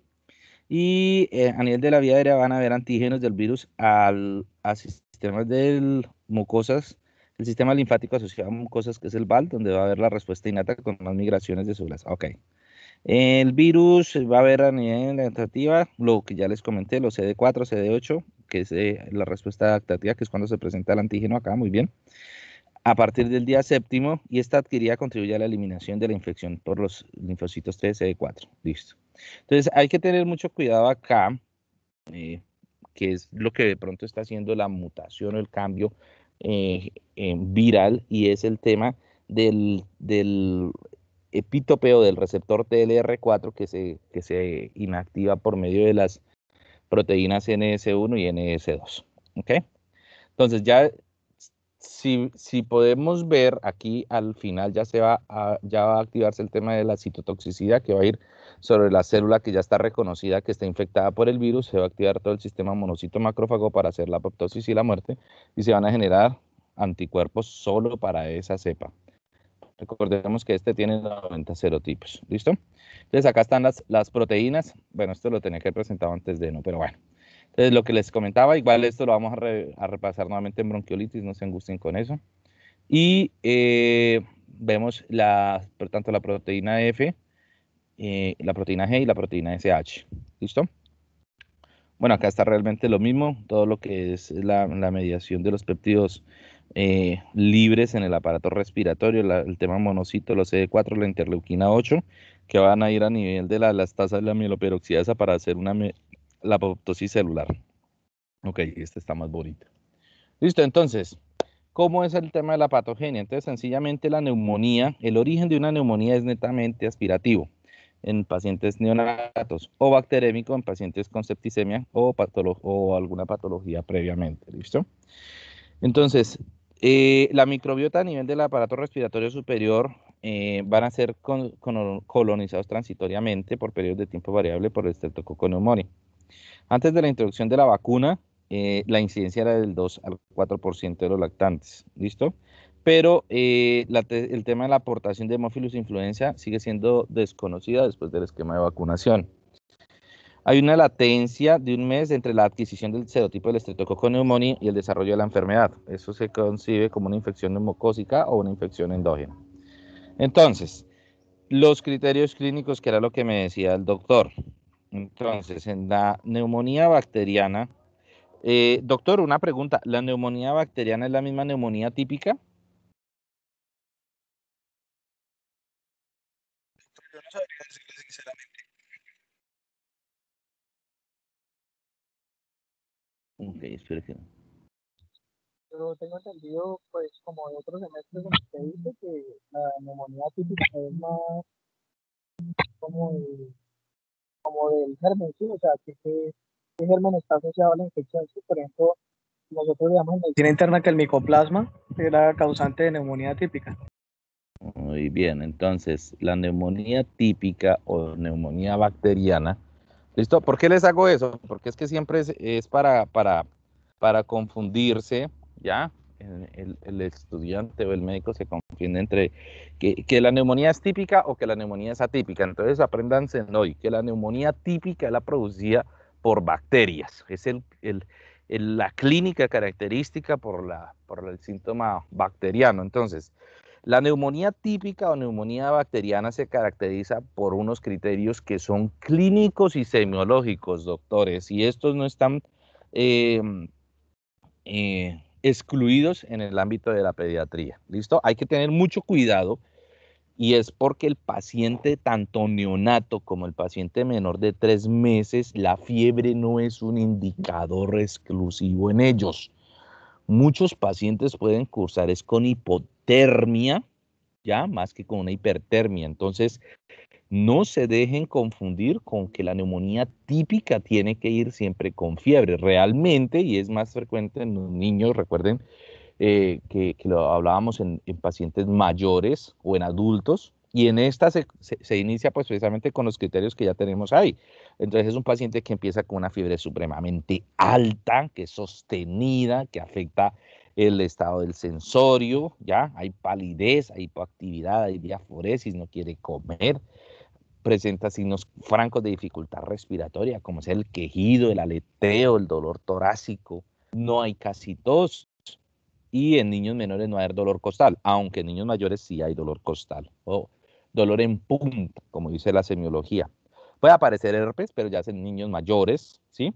Y eh, a nivel de la vía aérea van a ver antígenos del virus al, a sistemas de mucosas el sistema linfático asociado a mucosas, que es el VAL, donde va a haber la respuesta innata con más migraciones de células. Ok. El virus va a haber a nivel adaptativa, lo que ya les comenté, los CD4, CD8, que es eh, la respuesta adaptativa, que es cuando se presenta el antígeno acá, muy bien, a partir del día séptimo, y esta adquirida contribuye a la eliminación de la infección por los linfocitos 3 CD4. Listo. Entonces, hay que tener mucho cuidado acá, eh, que es lo que de pronto está haciendo la mutación o el cambio eh, eh, viral y es el tema del, del del receptor TLR4 que se, se inactiva por medio de las proteínas NS1 y NS2. Entonces ya si, podemos ver aquí al final ya se va a, activarse el tema de la citotoxicidad que va a ir sobre la célula que ya está reconocida que está infectada por el virus, se va a activar todo el sistema monocito macrófago para hacer la apoptosis y la muerte y se van a generar anticuerpos solo para esa cepa. Recordemos que este tiene 90 serotipos, ¿listo? Entonces acá están las, proteínas, bueno, esto lo tenía que presentar antes de no, pero bueno. Entonces, lo que les comentaba, igual esto lo vamos a, repasar nuevamente en bronquiolitis, no se angustien con eso. Y eh, vemos la, por tanto la proteína F, eh, la proteína G y la proteína SH. ¿Listo? Bueno, acá está realmente lo mismo, todo lo que es la, mediación de los péptidos eh, libres en el aparato respiratorio, el tema monocito, los e CD4, la interleuquina 8, que van a ir a nivel de las tasas de la mieloperoxidasa para hacer una, la apoptosis celular. Ok, esta está más bonita. Listo, entonces, ¿cómo es el tema de la patogenia? Entonces, sencillamente la neumonía, el origen de una neumonía es netamente aspirativo en pacientes neonatos o bacterémico en pacientes con septicemia o, o alguna patología previamente. ¿Listo? Entonces, eh, la microbiota a nivel del aparato respiratorio superior eh, van a ser colonizados transitoriamente por periodos de tiempo variable por el con antes de la introducción de la vacuna, eh, la incidencia era del 2 al 4% de los lactantes, ¿listo? Pero eh, el tema de la aportación de hemófilos influenza sigue siendo desconocida después del esquema de vacunación. Hay una latencia de un mes entre la adquisición del serotipo del estreptococo neumonía y el desarrollo de la enfermedad. Eso se concibe como una infección neumocósica o una infección endógena. Entonces, los criterios clínicos, que era lo que me decía el doctor, entonces, en la neumonía bacteriana, eh, doctor, una pregunta, ¿la neumonía bacteriana es la misma neumonía típica? Yo no sabría decirle sinceramente. Ok, espero que no. Yo tengo entendido, pues, como en otros semestres, como usted dice, que la neumonía típica es más como de como del germen, ¿sí? o sea, que, que el germen está asociado a la infección, ¿sí? por ejemplo, nosotros llamamos en interna que el micoplasma era causante de neumonía típica. Muy bien, entonces la neumonía típica o neumonía bacteriana. ¿Listo? ¿Por qué les hago eso? Porque es que siempre es, es para, para, para confundirse, ¿ya? el, estudiante o el médico se confunde entre que, la neumonía es típica o que la neumonía es atípica. Entonces aprendanse hoy que la neumonía típica es la producida por bacterias. Es la clínica característica por, la, por el síntoma bacteriano. Entonces, la neumonía típica o neumonía bacteriana se caracteriza por unos criterios que son clínicos y semiológicos, doctores, y estos no están... Eh, eh, excluidos en el ámbito de la pediatría. ¿Listo? Hay que tener mucho cuidado y es porque el paciente, tanto neonato como el paciente menor de tres meses, la fiebre no es un indicador exclusivo en ellos. Muchos pacientes pueden cursar es con hipotermia, ya más que con una hipertermia. Entonces, no se dejen confundir con que la neumonía típica tiene que ir siempre con fiebre. Realmente, y es más frecuente en los niños, recuerden eh, que, lo hablábamos en, pacientes mayores o en adultos, y en esta se, inicia pues, precisamente con los criterios que ya tenemos ahí. Entonces es un paciente que empieza con una fiebre supremamente alta, que es sostenida, que afecta el estado del sensorio, ya hay palidez, hay hipoactividad, hay diaforesis, no quiere comer, presenta signos francos de dificultad respiratoria, como es el quejido, el aleteo, el dolor torácico. No hay casi tos. Y en niños menores no hay dolor costal, aunque en niños mayores sí hay dolor costal o dolor en punta, como dice la semiología. Puede aparecer herpes, pero ya es en niños mayores, ¿sí?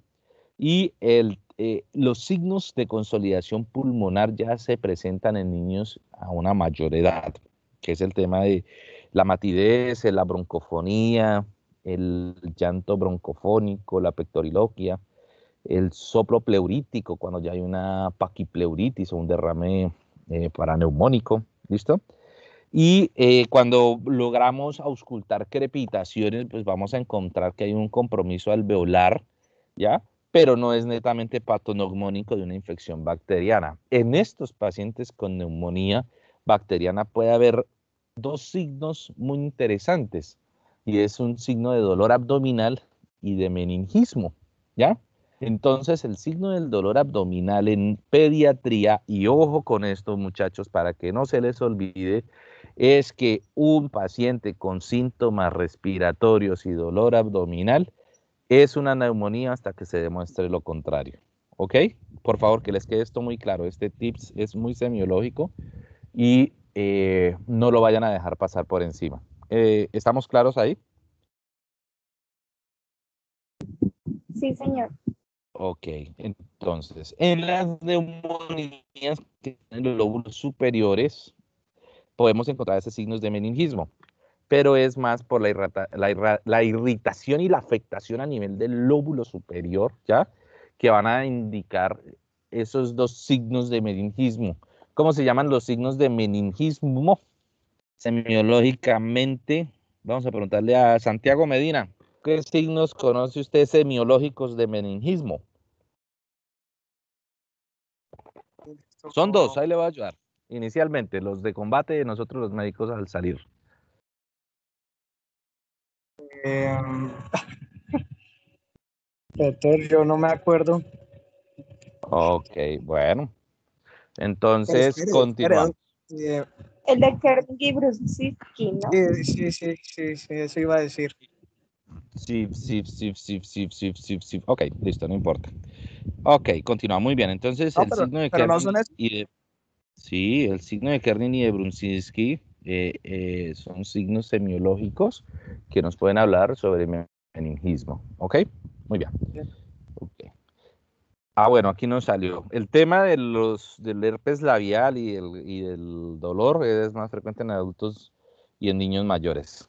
Y el, eh, los signos de consolidación pulmonar ya se presentan en niños a una mayor edad, que es el tema de la matidez, eh, la broncofonía, el llanto broncofónico, la pectoriloquia, el soplo pleurítico, cuando ya hay una paquipleuritis o un derrame eh, paraneumónico, ¿listo? Y eh, cuando logramos auscultar crepitaciones, pues vamos a encontrar que hay un compromiso alveolar, ¿ya? Pero no es netamente patognomónico de una infección bacteriana. En estos pacientes con neumonía bacteriana puede haber dos signos muy interesantes y es un signo de dolor abdominal y de meningismo, ¿ya? Entonces, el signo del dolor abdominal en pediatría, y ojo con esto muchachos, para que no se les olvide, es que un paciente con síntomas respiratorios y dolor abdominal es una neumonía hasta que se demuestre lo contrario. ¿Ok? Por favor, que les quede esto muy claro. Este tips es muy semiológico y eh, no lo vayan a dejar pasar por encima. Eh, ¿Estamos claros ahí? Sí, señor. Ok, entonces, en las neumonías que tienen los lóbulos superiores, podemos encontrar esos signos de meningismo, pero es más por la, la, irritación y la afectación a nivel del lóbulo superior, ¿ya? Que van a indicar esos dos signos de meningismo. ¿Cómo se llaman los signos de meningismo? Semiológicamente, vamos a preguntarle a Santiago Medina, ¿qué signos conoce usted semiológicos de meningismo? Son dos, ahí le voy a ayudar. Inicialmente, los de combate y nosotros los médicos al salir. Em, doctor, yo no me acuerdo. Ok, bueno. Entonces, continúa. Eh, el de y Brusinski, ¿no? Sí, sí, sí, sí, eso iba a decir. Sí, sí, sí, sí, sí, sí, sí, sí. Ok, listo, no importa. Ok, continúa muy bien. Entonces, el signo de Kerning y de, Sí, el signo de Kerning y de Brunsinski eh, eh, son signos semiológicos que nos pueden hablar sobre meningismo. Ok, muy bien. Okay. Ah, bueno, aquí no salió. El tema de los, del herpes labial y, el, del dolor es más frecuente en adultos y en niños mayores.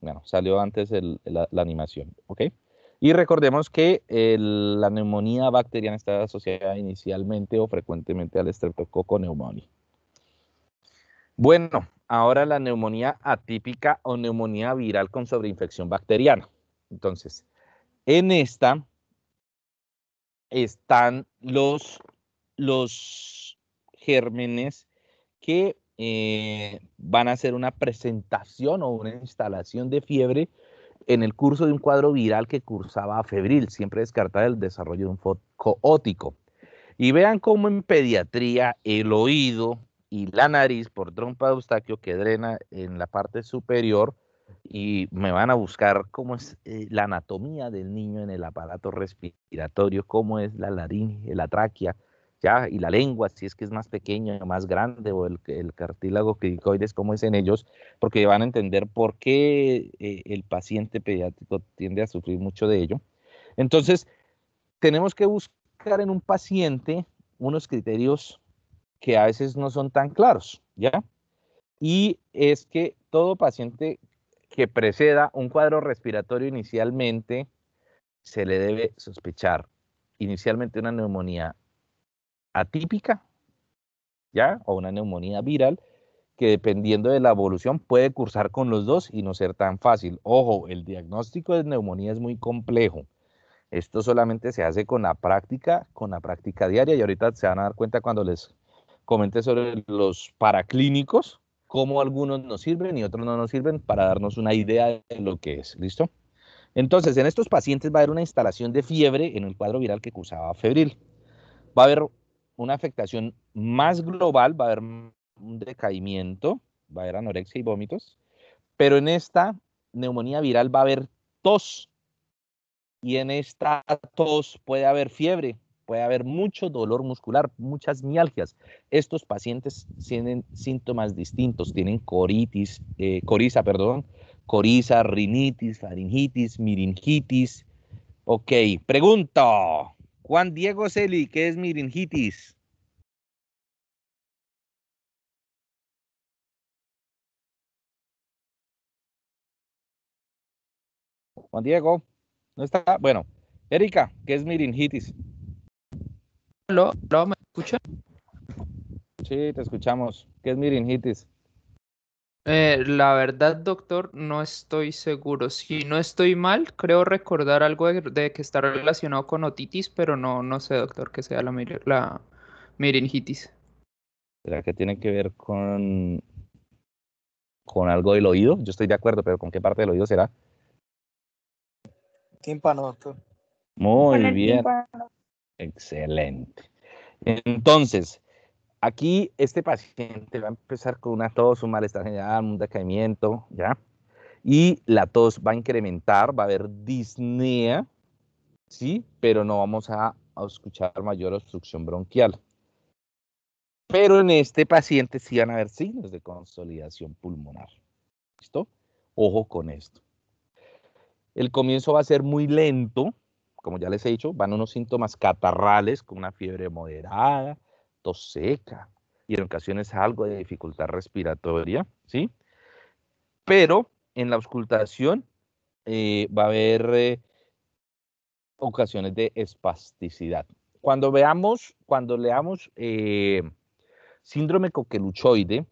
Bueno, salió antes la, animación, ¿ok? Y recordemos que la neumonía bacteriana está asociada inicialmente o frecuentemente al estreptococo neumonía. Bueno, ahora la neumonía atípica o neumonía viral con sobreinfección bacteriana. Entonces, en esta están los, los gérmenes que eh, van a hacer una presentación o una instalación de fiebre en el curso de un cuadro viral que cursaba febril, siempre descartar el desarrollo de un foco ótico. Y vean cómo en pediatría el oído y la nariz por trompa de eustaquio que drena en la parte superior y me van a buscar cómo es eh, la anatomía del niño en el aparato respiratorio, cómo es la laringe, la tráquea, ya, y la lengua, si es que es más pequeño o más grande, o el, cartílago cricoides, cómo es en ellos, porque van a entender por qué eh, el paciente pediátrico tiende a sufrir mucho de ello. Entonces, tenemos que buscar en un paciente unos criterios que a veces no son tan claros, ¿ya? Y es que todo paciente que preceda un cuadro respiratorio inicialmente, se le debe sospechar inicialmente una neumonía atípica, ¿ya? O una neumonía viral, que dependiendo de la evolución puede cursar con los dos y no ser tan fácil. Ojo, el diagnóstico de neumonía es muy complejo. Esto solamente se hace con la práctica, con la práctica diaria y ahorita se van a dar cuenta cuando les comente sobre los paraclínicos, cómo algunos nos sirven y otros no nos sirven para darnos una idea de lo que es. ¿Listo? Entonces, en estos pacientes va a haber una instalación de fiebre en el cuadro viral que causaba febril. Va a haber una afectación más global, va a haber un decaimiento, va a haber anorexia y vómitos, pero en esta neumonía viral va a haber tos y en esta tos puede haber fiebre puede haber mucho dolor muscular, muchas mialgias. Estos pacientes tienen síntomas distintos, tienen coritis, eh, coriza, perdón, coriza, rinitis, faringitis, miringitis. Ok, pregunto, Juan Diego Celi, ¿qué es miringitis? Juan Diego, ¿no está? Bueno, Erika, ¿qué es miringitis? ¿Lo, me escuchan? Sí, te escuchamos. ¿Qué es miringitis? Eh, la verdad, doctor, no estoy seguro. Si no estoy mal, creo recordar algo de, que está relacionado con otitis, pero no, no sé, doctor, que sea la, miringitis. ¿Será que tiene que ver con, con algo del oído? Yo estoy de acuerdo, pero ¿con qué parte del oído será? Tímpano, doctor. Muy bien. Excelente. Entonces, aquí este paciente va a empezar con una tos, un malestar general, un decaimiento, ¿ya? Y la tos va a incrementar, va a haber disnea, ¿sí? Pero no vamos a, escuchar mayor obstrucción bronquial. Pero en este paciente sí van a haber signos de consolidación pulmonar. ¿Listo? Ojo con esto. El comienzo va a ser muy lento, como ya les he dicho, van unos síntomas catarrales con una fiebre moderada, tos seca y en ocasiones algo de dificultad respiratoria, ¿sí? Pero en la auscultación eh, va a haber eh, ocasiones de espasticidad. Cuando veamos, cuando leamos eh, síndrome coqueluchoide,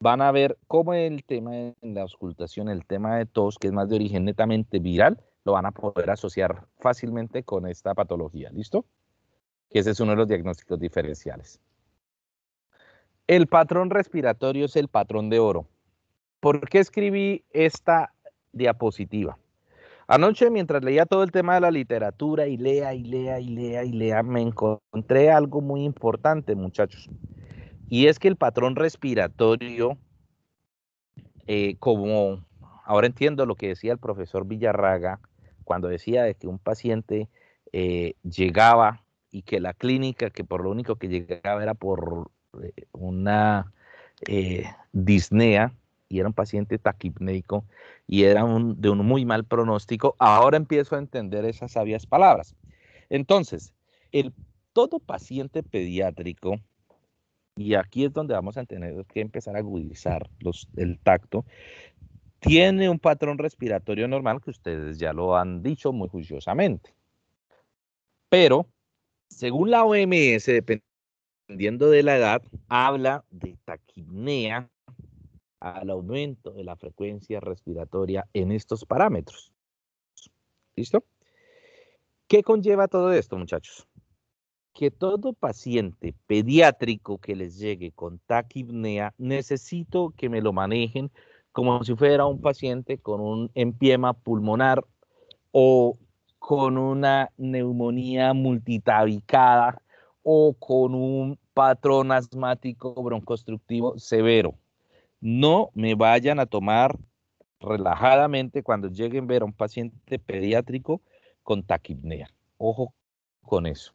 van a ver cómo el tema en la auscultación, el tema de tos, que es más de origen netamente viral, lo van a poder asociar fácilmente con esta patología. ¿Listo? Que ese es uno de los diagnósticos diferenciales. El patrón respiratorio es el patrón de oro. ¿Por qué escribí esta diapositiva? Anoche, mientras leía todo el tema de la literatura y lea y lea y lea y lea, me encontré algo muy importante, muchachos. Y es que el patrón respiratorio, eh, como ahora entiendo lo que decía el profesor Villarraga, cuando decía de que un paciente eh, llegaba y que la clínica, que por lo único que llegaba era por eh, una eh, disnea, y era un paciente taquipnéico y era de un muy mal pronóstico, ahora empiezo a entender esas sabias palabras. Entonces, el, todo paciente pediátrico, y aquí es donde vamos a tener que empezar a agudizar el tacto, tiene un patrón respiratorio normal que ustedes ya lo han dicho muy juiciosamente. Pero, según la OMS, dependiendo de la edad, habla de taquipnea al aumento de la frecuencia respiratoria en estos parámetros. ¿Listo? ¿Qué conlleva todo esto, muchachos? Que todo paciente pediátrico que les llegue con taquipnea, necesito que me lo manejen como si fuera un paciente con un empiema pulmonar o con una neumonía multitabicada o con un patrón asmático broncostructivo severo. No me vayan a tomar relajadamente cuando lleguen a ver a un paciente pediátrico con taquipnea. Ojo con eso.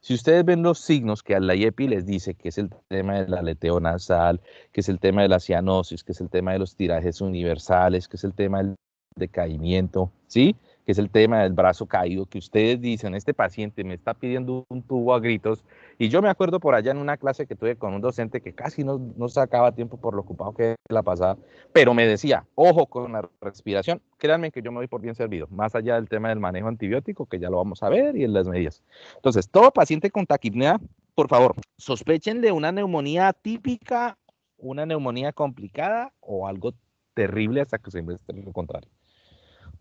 Si ustedes ven los signos que la IEPI les dice, que es el tema del aleteo nasal, que es el tema de la cianosis, que es el tema de los tirajes universales, que es el tema del decaimiento, ¿sí? que es el tema del brazo caído, que ustedes dicen, este paciente me está pidiendo un tubo a gritos, y yo me acuerdo por allá en una clase que tuve con un docente que casi no, no sacaba tiempo por lo ocupado que la pasaba, pero me decía, ojo con la respiración, créanme que yo me voy por bien servido, más allá del tema del manejo antibiótico, que ya lo vamos a ver, y en las medidas. Entonces, todo paciente con taquipnea, por favor, sospechen de una neumonía típica, una neumonía complicada o algo terrible hasta que se muestre lo contrario.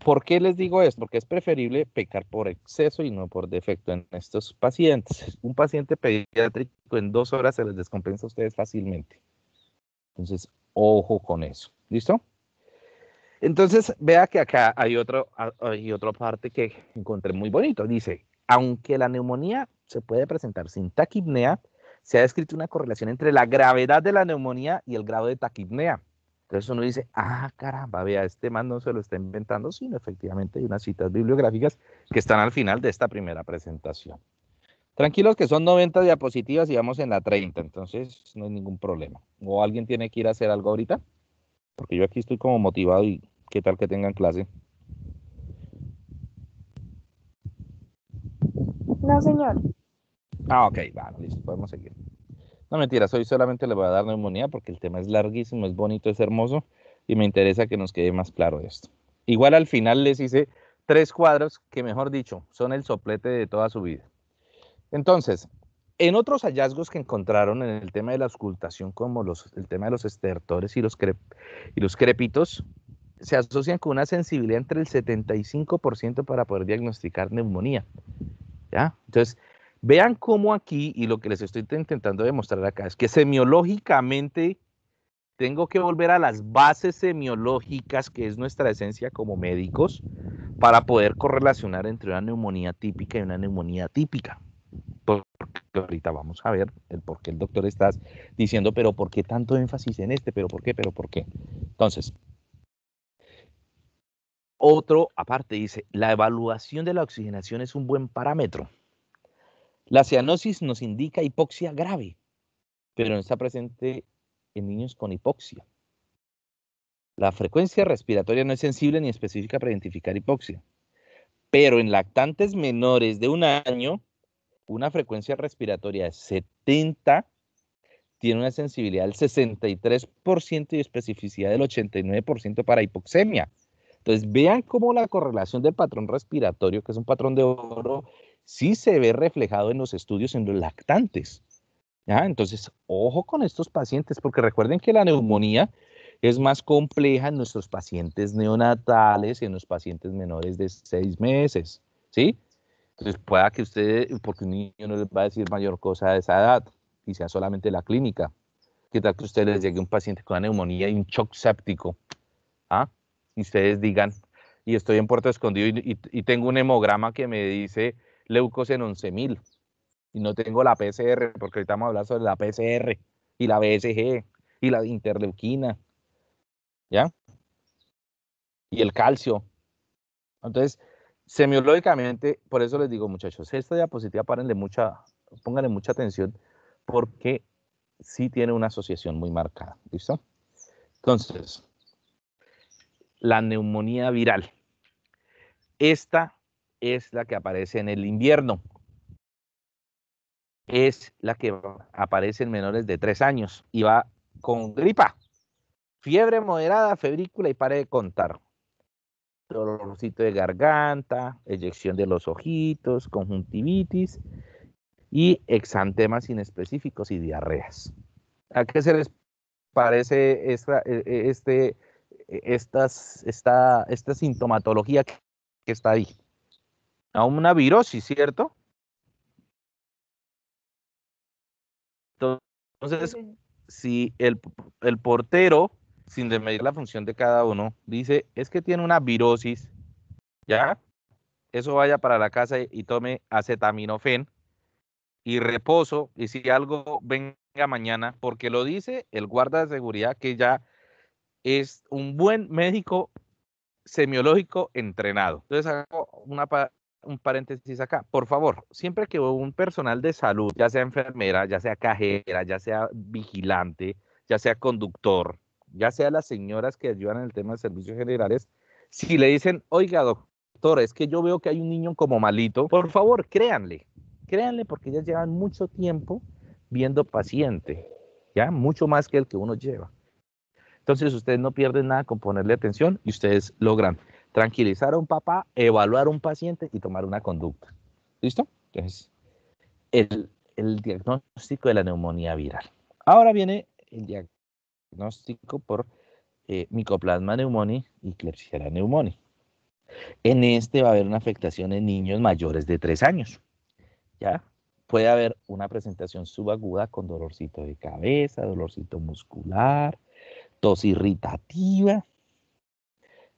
¿Por qué les digo esto? Porque es preferible pecar por exceso y no por defecto en estos pacientes. Un paciente pediátrico en dos horas se les descompensa a ustedes fácilmente. Entonces, ojo con eso. ¿Listo? Entonces, vea que acá hay, otro, hay otra parte que encontré muy bonito. Dice, aunque la neumonía se puede presentar sin taquipnea, se ha descrito una correlación entre la gravedad de la neumonía y el grado de taquipnea. Entonces uno dice, ah, caramba, vea, este man no se lo está inventando, sino efectivamente hay unas citas bibliográficas que están al final de esta primera presentación. Tranquilos que son 90 diapositivas y vamos en la 30, entonces no hay ningún problema. ¿O alguien tiene que ir a hacer algo ahorita? Porque yo aquí estoy como motivado y qué tal que tengan clase. No, señor. Ah, ok, bueno, listo, podemos seguir. No, mentiras, hoy solamente le voy a dar neumonía porque el tema es larguísimo, es bonito, es hermoso y me interesa que nos quede más claro esto. Igual al final les hice tres cuadros que, mejor dicho, son el soplete de toda su vida. Entonces, en otros hallazgos que encontraron en el tema de la auscultación, como los, el tema de los estertores y los, crepitos, se asocian con una sensibilidad entre el 75% para poder diagnosticar neumonía. ¿ya? Entonces, Vean cómo aquí, y lo que les estoy intentando demostrar acá, es que semiológicamente tengo que volver a las bases semiológicas, que es nuestra esencia como médicos, para poder correlacionar entre una neumonía típica y una neumonía típica. Porque ahorita vamos a ver el por qué el doctor está diciendo, pero ¿por qué tanto énfasis en este? ¿Pero por qué? ¿Pero por qué? Entonces, otro aparte dice, la evaluación de la oxigenación es un buen parámetro la cianosis nos indica hipoxia grave, pero no está presente en niños con hipoxia. La frecuencia respiratoria no es sensible ni específica para identificar hipoxia, pero en lactantes menores de un año, una frecuencia respiratoria de 70 tiene una sensibilidad del 63% y especificidad del 89% para hipoxemia. Entonces, vean cómo la correlación del patrón respiratorio, que es un patrón de oro, sí se ve reflejado en los estudios en los lactantes. Entonces, ojo con estos pacientes, porque recuerden que la neumonía es más compleja en nuestros pacientes neonatales y en los pacientes menores de seis meses, ¿sí? Entonces, pueda que usted, porque un niño no les va a decir mayor cosa a esa edad y sea solamente la clínica. ¿Qué tal que a ustedes les llegue un paciente con neumonía y un shock séptico? ¿ah? Y ustedes digan, y estoy en Puerto Escondido y tengo un hemograma que me dice leucos en 11.000 y no tengo la PCR, porque ahorita vamos a hablar sobre la PCR y la BSG y la interleuquina, ¿ya? Y el calcio. Entonces, semiológicamente, por eso les digo, muchachos, esta diapositiva pónganle mucha atención, porque sí tiene una asociación muy marcada, ¿listo? Entonces, la neumonía viral. Esta es la que aparece en el invierno. Es la que aparece en menores de tres años y va con gripa, fiebre moderada, febrícula y pare de contar. Dolorcito de garganta, eyección de los ojitos, conjuntivitis y exantemas inespecíficos y diarreas. ¿A qué se les parece esta, e, e, este, e, estas, esta sintomatología que está ahí? una virosis, ¿cierto? Entonces, si el, el portero, sin desmedir la función de cada uno, dice, es que tiene una virosis, ¿ya? Eso vaya para la casa y tome acetaminofen y reposo, y si algo venga mañana, porque lo dice el guarda de seguridad que ya es un buen médico semiológico entrenado. Entonces hago una, un paréntesis acá. Por favor, siempre que un personal de salud, ya sea enfermera, ya sea cajera, ya sea vigilante, ya sea conductor, ya sea las señoras que ayudan en el tema de servicios generales, si le dicen, oiga, doctor, es que yo veo que hay un niño como malito, por favor, créanle, créanle porque ya llevan mucho tiempo viendo paciente, ya mucho más que el que uno lleva. Entonces ustedes no pierden nada con ponerle atención y ustedes logran tranquilizar a un papá, evaluar a un paciente y tomar una conducta. ¿Listo? Entonces, el, diagnóstico de la neumonía viral. Ahora viene el diagnóstico por eh, micoplasma pneumoniae y Klebsiella pneumoniae. En este va a haber una afectación en niños mayores de 3 años. ¿Ya? Puede haber una presentación subaguda con dolorcito de cabeza, dolorcito muscular, tos irritativa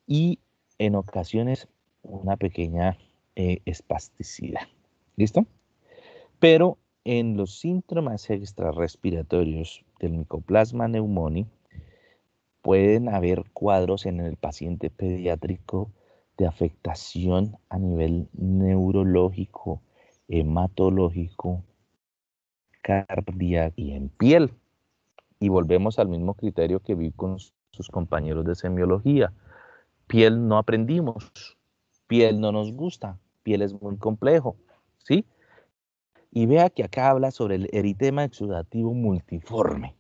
y en ocasiones una pequeña eh, espasticidad. ¿Listo? Pero en los síntomas extrarrespiratorios del micoplasma neumoni pueden haber cuadros en el paciente pediátrico de afectación a nivel neurológico, hematológico, cardíaco y en piel. Y volvemos al mismo criterio que vi con sus compañeros de semiología Piel no aprendimos, piel no nos gusta, piel es muy complejo, ¿sí? Y vea que acá habla sobre el eritema exudativo multiforme.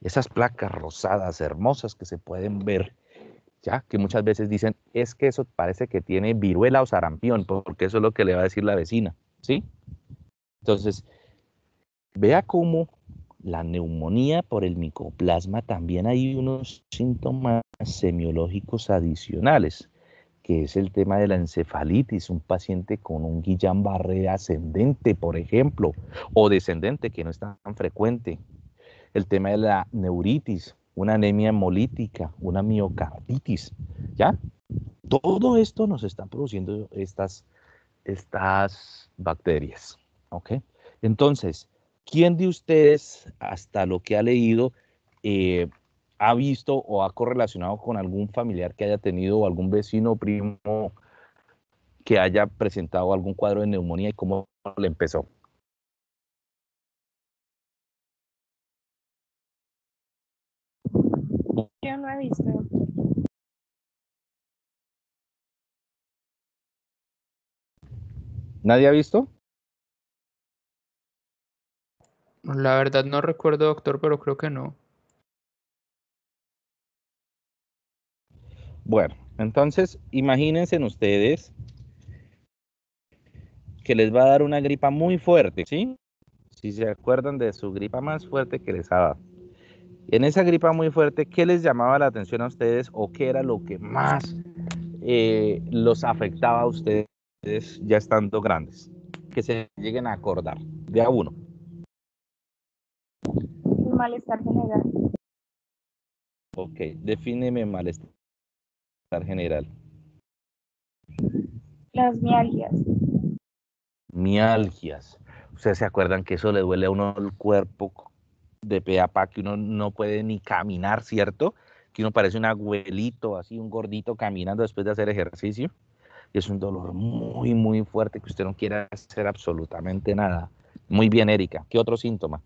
Esas placas rosadas hermosas que se pueden ver, ¿ya? Que muchas veces dicen, es que eso parece que tiene viruela o sarampión, porque eso es lo que le va a decir la vecina, ¿sí? Entonces, vea cómo la neumonía por el micoplasma, también hay unos síntomas semiológicos adicionales, que es el tema de la encefalitis, un paciente con un Guillain-Barré ascendente, por ejemplo, o descendente, que no es tan frecuente. El tema de la neuritis, una anemia hemolítica, una miocarditis, ¿ya? Todo esto nos están produciendo estas, estas bacterias, ¿ok? Entonces, ¿Quién de ustedes, hasta lo que ha leído, eh, ha visto o ha correlacionado con algún familiar que haya tenido o algún vecino primo que haya presentado algún cuadro de neumonía y cómo le empezó? Yo no he visto. ¿Nadie ha visto? La verdad no recuerdo, doctor, pero creo que no. Bueno, entonces imagínense ustedes que les va a dar una gripa muy fuerte, ¿sí? Si se acuerdan de su gripa más fuerte que les ha dado. En esa gripa muy fuerte, ¿qué les llamaba la atención a ustedes o qué era lo que más eh, los afectaba a ustedes ya estando grandes? Que se lleguen a acordar de a uno malestar general. Ok, defíneme malestar general. Las mialgias. Mialgias. Ustedes se acuerdan que eso le duele a uno el cuerpo de peapa, que uno no puede ni caminar, ¿cierto? Que uno parece un abuelito, así, un gordito caminando después de hacer ejercicio. Y es un dolor muy, muy fuerte que usted no quiere hacer absolutamente nada. Muy bien, Erika. ¿Qué otro síntoma?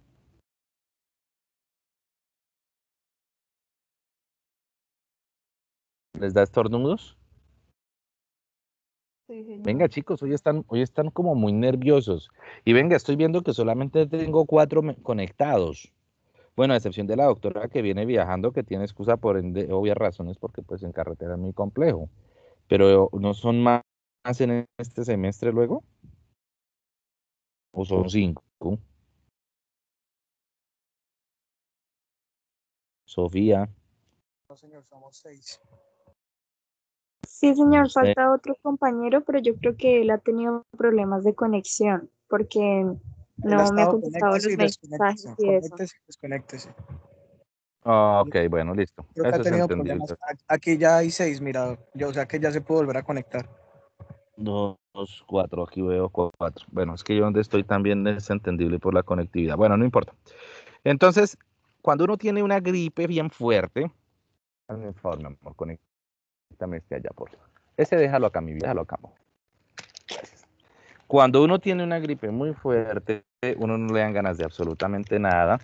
¿Les da estornudos? Venga, chicos, hoy están, hoy están como muy nerviosos. Y venga, estoy viendo que solamente tengo cuatro conectados. Bueno, a excepción de la doctora que viene viajando, que tiene excusa por obvias razones, porque pues en carretera es muy complejo. Pero no son más en este semestre luego. ¿O son cinco? Sofía. No, señor, somos seis. Sí, señor, falta otro compañero, pero yo creo que él ha tenido problemas de conexión, porque no me ha contestado los mensajes y eso. Desconéctese. Ah, ok, bueno, listo. Creo que Aquí ya hay seis, mira, o sea que ya se puede volver a conectar. Dos, cuatro, aquí veo cuatro. Bueno, es que yo donde estoy también es entendible por la conectividad. Bueno, no importa. Entonces, cuando uno tiene una gripe bien fuerte, por conectar también esté allá por. Ese déjalo acá, mi vida, déjalo acá. Cuando uno tiene una gripe muy fuerte, uno no le dan ganas de absolutamente nada.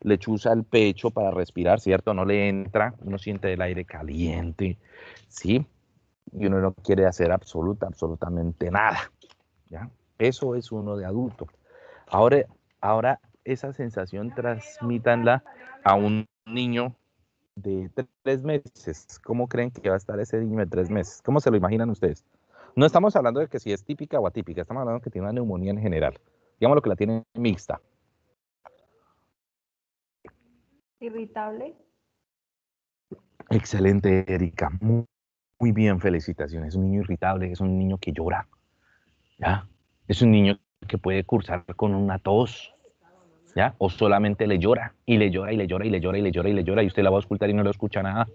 Le chusa el pecho para respirar, ¿cierto? No le entra, uno siente el aire caliente, ¿sí? Y uno no quiere hacer absoluta, absolutamente nada, ¿ya? Eso es uno de adulto. Ahora, ahora esa sensación transmítanla a un niño de tres meses. ¿Cómo creen que va a estar ese niño de tres meses? ¿Cómo se lo imaginan ustedes? No estamos hablando de que si es típica o atípica, estamos hablando de que tiene una neumonía en general. Digamos lo que la tiene mixta. Irritable. Excelente, Erika. Muy, bien, felicitaciones. Es un niño irritable, es un niño que llora. ¿ya? Es un niño que puede cursar con una tos, ¿ya? O solamente le llora y le llora y le llora y le llora y le llora y le llora y usted la va a escuchar y no le escucha nada.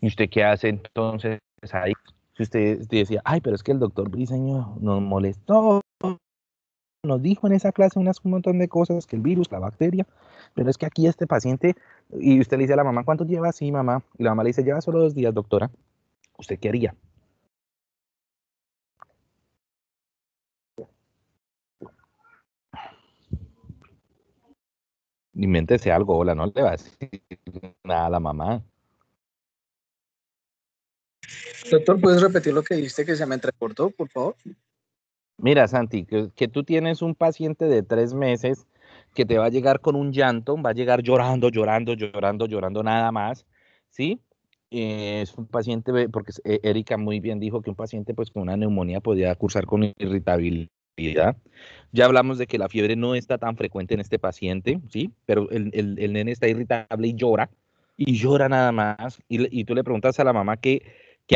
¿Y usted qué hace entonces ahí? Si usted decía, ay, pero es que el doctor Briseño nos molestó, nos dijo en esa clase unas, un montón de cosas, que el virus, la bacteria, pero es que aquí este paciente, y usted le dice a la mamá, ¿cuánto lleva? así mamá. Y la mamá le dice, lleva solo dos días, doctora. ¿Usted qué haría? sea algo, hola, no le va a decir nada a la mamá. Doctor, ¿puedes repetir lo que dijiste que se me entrecortó, por favor? Mira, Santi, que, tú tienes un paciente de tres meses que te va a llegar con un llanto, va a llegar llorando, llorando, llorando, llorando nada más, ¿sí? Eh, es un paciente, porque eh, Erika muy bien dijo que un paciente pues con una neumonía podía cursar con irritabilidad ya hablamos de que la fiebre no está tan frecuente en este paciente, ¿sí? Pero el, nene está irritable y llora, y llora nada más. Y, tú le preguntas a la mamá que,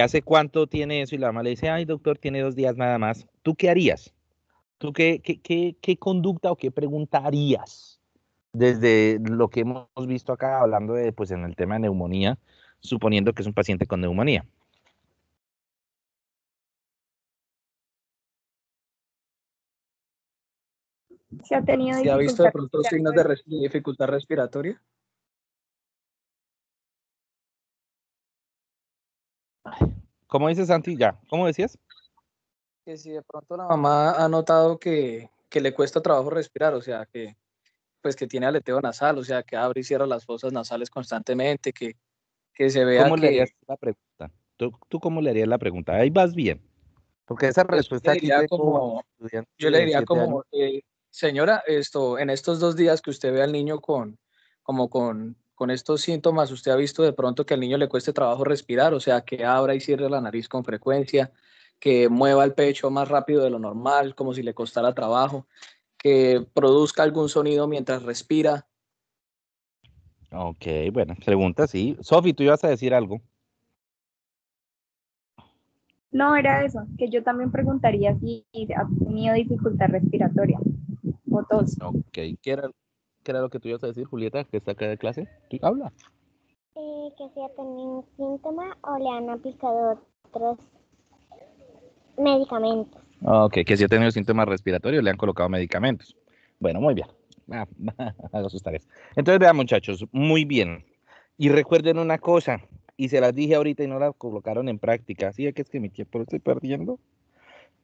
hace cuánto tiene eso, y la mamá le dice, ay doctor, tiene dos días nada más. ¿Tú qué harías? ¿Tú qué, qué, qué, conducta o qué preguntarías Desde lo que hemos visto acá, hablando de, pues, en el tema de neumonía, suponiendo que es un paciente con neumonía. ¿Se ha tenido ha visto de pronto signos de, dificultad respiratoria? ¿Cómo dices, Santi? Ya, ¿cómo decías? Que si de pronto la mamá ha notado que, le cuesta trabajo respirar, o sea, que pues que tiene aleteo nasal, o sea, que abre y cierra las fosas nasales constantemente, que, que se vea ¿Cómo le harías la pregunta? ¿Tú, cómo le harías la pregunta? Ahí vas bien. Porque esa respuesta yo aquí como, yo le diría como Señora, esto, en estos dos días que usted ve al niño con, como con, con estos síntomas, usted ha visto de pronto que al niño le cueste trabajo respirar, o sea, que abra y cierre la nariz con frecuencia, que mueva el pecho más rápido de lo normal, como si le costara trabajo, que produzca algún sonido mientras respira. Ok, bueno, pregunta sí. Sofi, tú ibas a decir algo. No, era eso, que yo también preguntaría si ha tenido dificultad respiratoria todos. Ok, ¿qué era, lo que tú ibas a decir, Julieta, que está acá de clase? ¿Tú habla? que si ha tenido un síntoma o le han aplicado otros medicamentos. Ok, que si ha tenido síntomas respiratorios, le han colocado medicamentos. Bueno, muy bien. Ah, Entonces, vean, muchachos, muy bien. Y recuerden una cosa, y se las dije ahorita y no las colocaron en práctica. Así es que es que mi tiempo lo estoy perdiendo.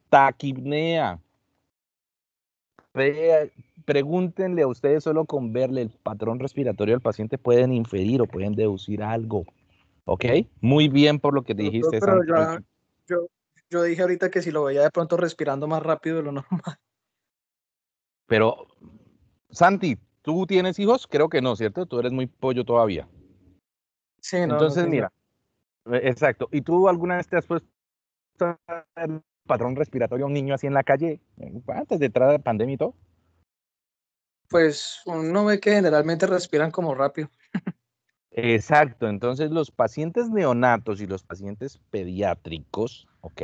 Taquipnea pregúntenle a ustedes solo con verle el patrón respiratorio del paciente pueden inferir o pueden deducir algo. ¿Ok? Muy bien por lo que dijiste. yo, dije ahorita que si lo veía de pronto respirando más rápido de lo normal. Pero, Santi, ¿tú tienes hijos? Creo que no, ¿cierto? Tú eres muy pollo todavía. Sí, no. Entonces, mira. E-, exacto. ¿Y tú alguna vez te has puesto patrón respiratorio a un niño así en la calle, antes de entrar la pandemia y todo? Pues uno ve que generalmente respiran como rápido. Exacto, entonces los pacientes neonatos y los pacientes pediátricos, ¿ok?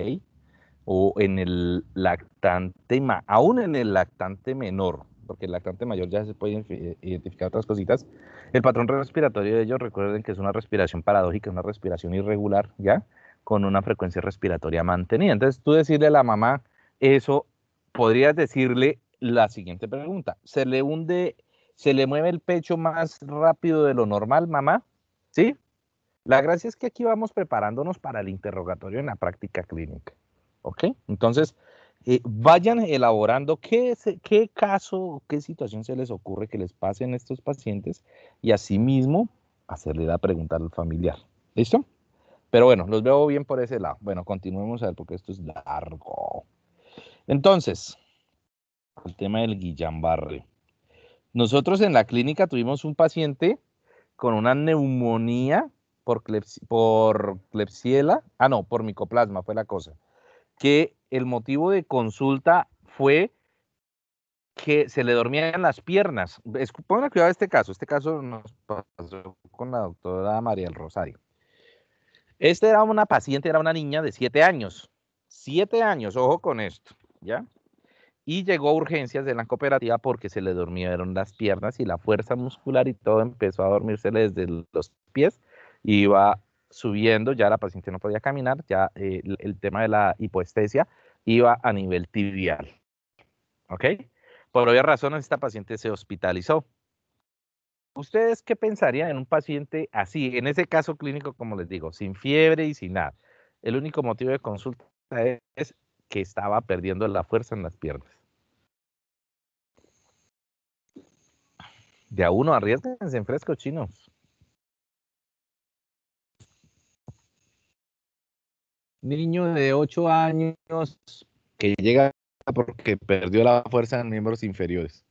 O en el lactante, aún en el lactante menor, porque el lactante mayor ya se puede eh, identificar otras cositas, el patrón respiratorio de ellos, recuerden que es una respiración paradójica, una respiración irregular, ¿ya? con una frecuencia respiratoria mantenida. Entonces, tú decirle a la mamá eso, podrías decirle la siguiente pregunta. ¿Se le hunde, se le mueve el pecho más rápido de lo normal, mamá? ¿Sí? La gracia es que aquí vamos preparándonos para el interrogatorio en la práctica clínica. ¿Ok? Entonces, eh, vayan elaborando qué, qué caso, qué situación se les ocurre que les pasen a estos pacientes y asimismo hacerle la pregunta al familiar. ¿Listo? Pero bueno, los veo bien por ese lado. Bueno, continuemos a ver porque esto es largo. Entonces, el tema del guillain barre Nosotros en la clínica tuvimos un paciente con una neumonía por, por clepsiela, ah no, por micoplasma fue la cosa, que el motivo de consulta fue que se le dormían las piernas. Pongan cuidado este caso, este caso nos pasó con la doctora María Rosario. Esta era una paciente, era una niña de 7 años. 7 años, ojo con esto, ¿ya? Y llegó a urgencias de la cooperativa porque se le durmieron las piernas y la fuerza muscular y todo empezó a dormirse desde los pies. Y iba subiendo, ya la paciente no podía caminar, ya eh, el, el, tema de la hipoestesia iba a nivel tibial. ¿Ok? Por obvias razones, esta paciente se hospitalizó. ¿Ustedes qué pensarían en un paciente así, en ese caso clínico, como les digo, sin fiebre y sin nada? El único motivo de consulta es que estaba perdiendo la fuerza en las piernas. De a uno, arriesguense en fresco, chinos. Niño de 8 años que llega porque perdió la fuerza en miembros inferiores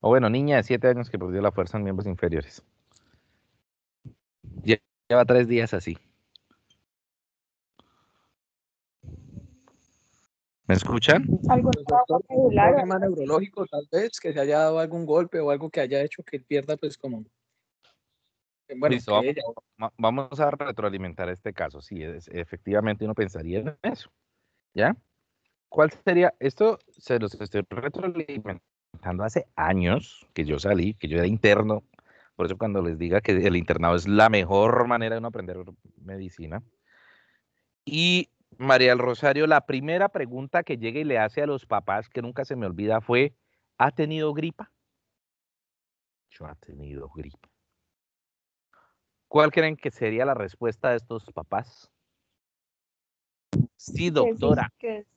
o bueno, niña de siete años que perdió la fuerza en miembros inferiores. Lleva tres días así. ¿Me escuchan? Algo pues, neurológico tal vez? Que se haya dado algún golpe o algo que haya hecho que pierda pues como... Eh, bueno, vamos, a retroalimentar este caso. Sí, efectivamente uno pensaría en eso. ¿Ya? ¿Cuál sería? Esto se los estoy retroalimentando hace años que yo salí, que yo era interno. Por eso cuando les diga que el internado es la mejor manera de uno aprender medicina. Y María del Rosario, la primera pregunta que llega y le hace a los papás, que nunca se me olvida, fue, ¿ha tenido gripa? Yo ha tenido gripa. ¿Cuál creen que sería la respuesta de estos papás? Sí, doctora.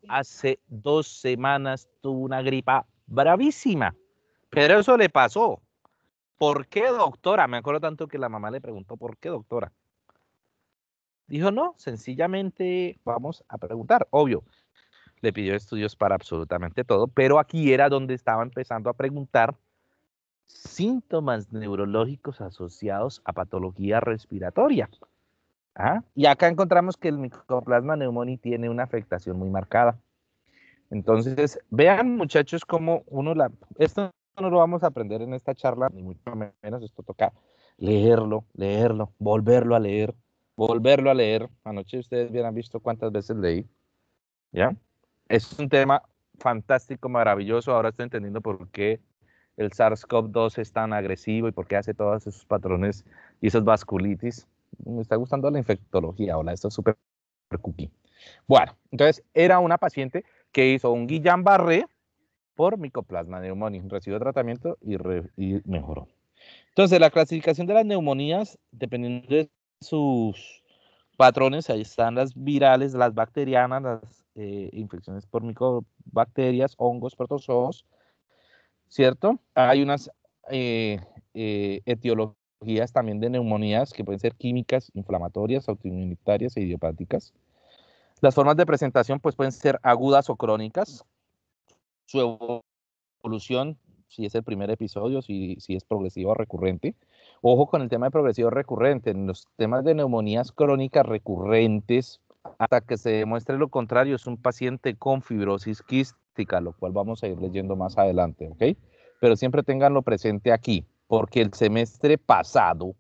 Hace dos semanas tuvo una gripa bravísima. Pero eso le pasó. ¿Por qué, doctora? Me acuerdo tanto que la mamá le preguntó, ¿por qué, doctora? Dijo, no, sencillamente vamos a preguntar. Obvio, le pidió estudios para absolutamente todo, pero aquí era donde estaba empezando a preguntar síntomas neurológicos asociados a patología respiratoria. ¿Ah? Y acá encontramos que el micoplasma neumoni tiene una afectación muy marcada. Entonces, vean muchachos cómo uno la... Esto no lo vamos a aprender en esta charla, ni mucho menos, esto toca leerlo, leerlo, volverlo a leer, volverlo a leer. Anoche ustedes hubieran visto cuántas veces leí, ¿ya? Es un tema fantástico, maravilloso, ahora estoy entendiendo por qué el SARS-CoV-2 es tan agresivo y por qué hace todos esos patrones y esas vasculitis. Me está gustando la infectología, hola, esto es súper cookie. Bueno, entonces era una paciente que hizo un Guillain Barré por micoplasma neumonía. Recibió tratamiento y, mejoró. Entonces, la clasificación de las neumonías, dependiendo de sus patrones, ahí están las virales, las bacterianas, las eh, infecciones por micobacterias, hongos, protozoos, ¿cierto? Hay unas eh, eh, etiologías también de neumonías que pueden ser químicas, inflamatorias, autoinmunitarias e idiopáticas. Las formas de presentación pues, pueden ser agudas o crónicas. Su evolución, si es el primer episodio, si, si es progresivo o recurrente. Ojo con el tema de progresivo recurrente. En los temas de neumonías crónicas recurrentes, hasta que se demuestre lo contrario, es un paciente con fibrosis quística, lo cual vamos a ir leyendo más adelante, ¿ok? Pero siempre tenganlo presente aquí, porque el semestre pasado,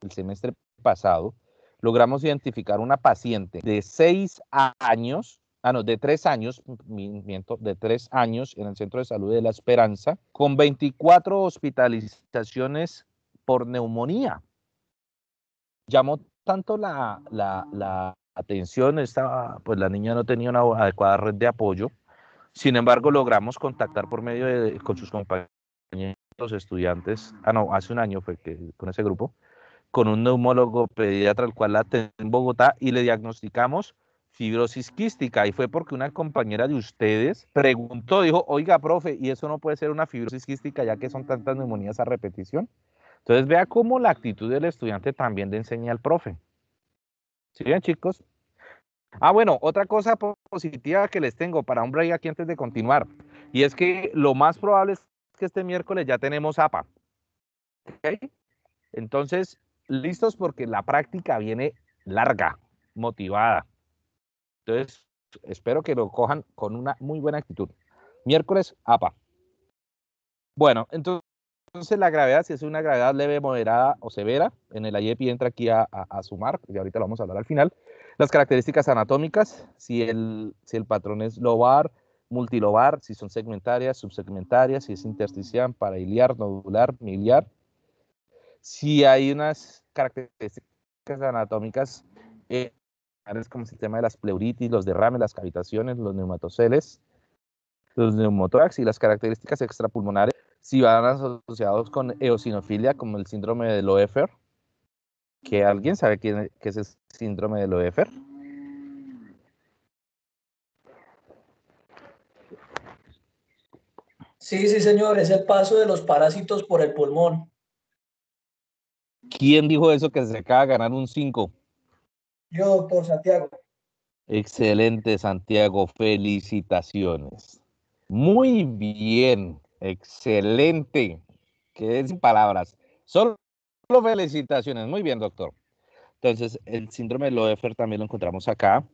el semestre pasado, logramos identificar una paciente de seis años, ah, no, de tres años, miento, de tres años en el Centro de Salud de La Esperanza, con 24 hospitalizaciones por neumonía. Llamó tanto la, la, la atención, pues la niña no tenía una adecuada red de apoyo. Sin embargo, logramos contactar por medio de, con sus compañeros estudiantes, ah no, hace un año fue que con ese grupo, con un neumólogo pediatra, al cual la tengo en Bogotá, y le diagnosticamos fibrosis quística. Y fue porque una compañera de ustedes preguntó, dijo, oiga, profe, ¿y eso no puede ser una fibrosis quística ya que son tantas neumonías a repetición? Entonces vea cómo la actitud del estudiante también le enseña al profe. ¿Sí bien, chicos? Ah, bueno, otra cosa positiva que les tengo para un break aquí antes de continuar. Y es que lo más probable es que este miércoles ya tenemos APA. ¿Ok? Entonces, listos porque la práctica viene larga, motivada. Entonces, espero que lo cojan con una muy buena actitud. Miércoles, APA. Bueno, entonces... la gravedad, si es una gravedad leve, moderada o severa, en el IEPI e entra aquí a, sumar, y ahorita lo vamos a hablar al final. Las características anatómicas, si el, si el patrón es lobar, multilobar, si son segmentarias, subsegmentarias, si es intersticial, parailiar, nodular, miliar, si hay unas características anatómicas, eh, como el sistema de las pleuritis, los derrames, las cavitaciones, los neumatoceles, los neumotórax y las características extrapulmonares, si van asociados con eosinofilia, como el síndrome de Loefer, que alguien sabe qué, qué es el síndrome de Loefer. Sí, sí, señor, es el paso de los parásitos por el pulmón. ¿Quién dijo eso que se acaba de ganar un 5? Yo, doctor Santiago. Excelente, Santiago. Felicitaciones. Muy bien. Excelente. Qué sin palabras. Solo felicitaciones. Muy bien, doctor. Entonces, el síndrome de Loefer también lo encontramos acá.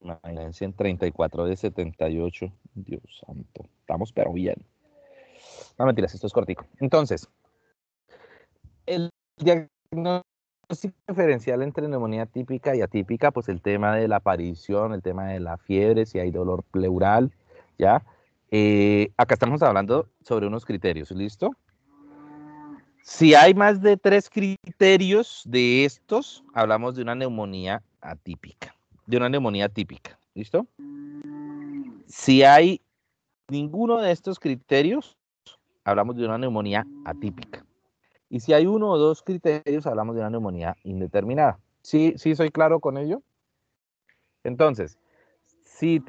Imagínense en 34 de 78. Dios santo. Estamos pero bien. No mentiras, esto es cortico. Entonces, el diagnóstico diferencial entre neumonía típica y atípica, pues el tema de la aparición, el tema de la fiebre, si hay dolor pleural, ¿ya? Eh, acá estamos hablando sobre unos criterios, ¿listo? Si hay más de tres criterios de estos, hablamos de una neumonía atípica, de una neumonía típica, ¿listo? Si hay ninguno de estos criterios, hablamos de una neumonía atípica. Y si hay uno o dos criterios, hablamos de una neumonía indeterminada. ¿Sí, sí soy claro con ello? Entonces, si,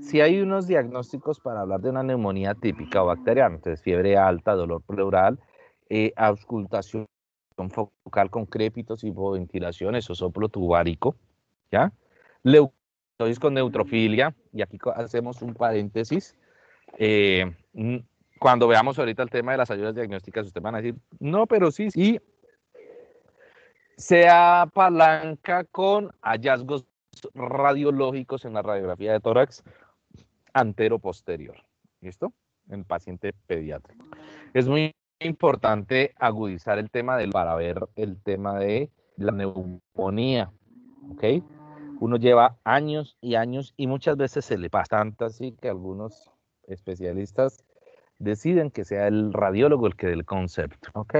si hay unos diagnósticos para hablar de una neumonía típica o bacteriana, entonces fiebre alta, dolor pleural, eh, auscultación focal con crépitos, hipoventilaciones o soplo tubárico, ¿ya? Leucocitosis con neutrofilia, y aquí hacemos un paréntesis, eh, cuando veamos ahorita el tema de las ayudas diagnósticas, ustedes van a decir, no, pero sí, sí. Sea palanca con hallazgos radiológicos en la radiografía de tórax antero-posterior. ¿Listo? En paciente pediátrico. Es muy importante agudizar el tema del, para ver el tema de la neumonía. ¿Ok? Uno lleva años y años y muchas veces se le pasa tanto así que algunos especialistas deciden que sea el radiólogo el que dé el concepto. ¿Ok?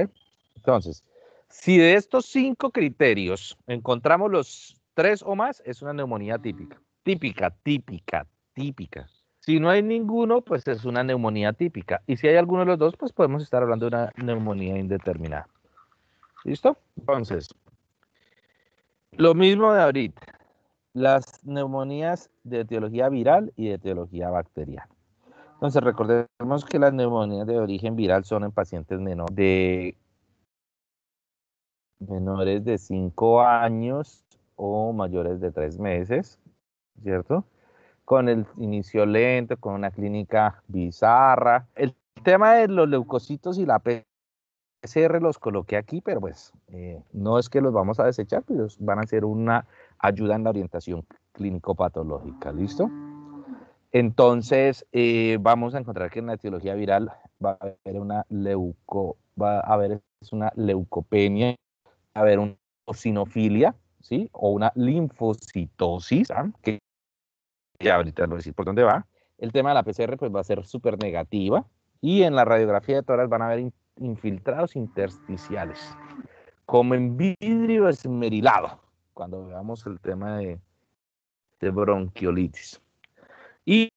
Entonces, si de estos cinco criterios encontramos los tres o más, es una neumonía típica. Típica, típica, típica. Si no hay ninguno, pues es una neumonía típica. Y si hay alguno de los dos, pues podemos estar hablando de una neumonía indeterminada. ¿Listo? Entonces, lo mismo de ahorita. Las neumonías de etiología viral y de etiología bacteriana. Entonces recordemos que las neumonías de origen viral son en pacientes menores de menores de 5 años o mayores de 3 meses, ¿cierto? Con el inicio lento, con una clínica bizarra. El tema de los leucocitos y la PCR los coloqué aquí, pero pues eh, no es que los vamos a desechar, pero van a ser una ayuda en la orientación clínico-patológica, ¿listo? Entonces, eh, vamos a encontrar que en la etiología viral va a haber una leuco, va a haber una leucopenia, va a haber una eosinofilia, ¿sí? O una linfocitosis, que ahorita lo decir por dónde va. El tema de la PCR pues va a ser súper negativa y en la radiografía de toras van a haber infiltrados intersticiales, como en vidrio esmerilado, cuando veamos el tema de bronquiolitis. Y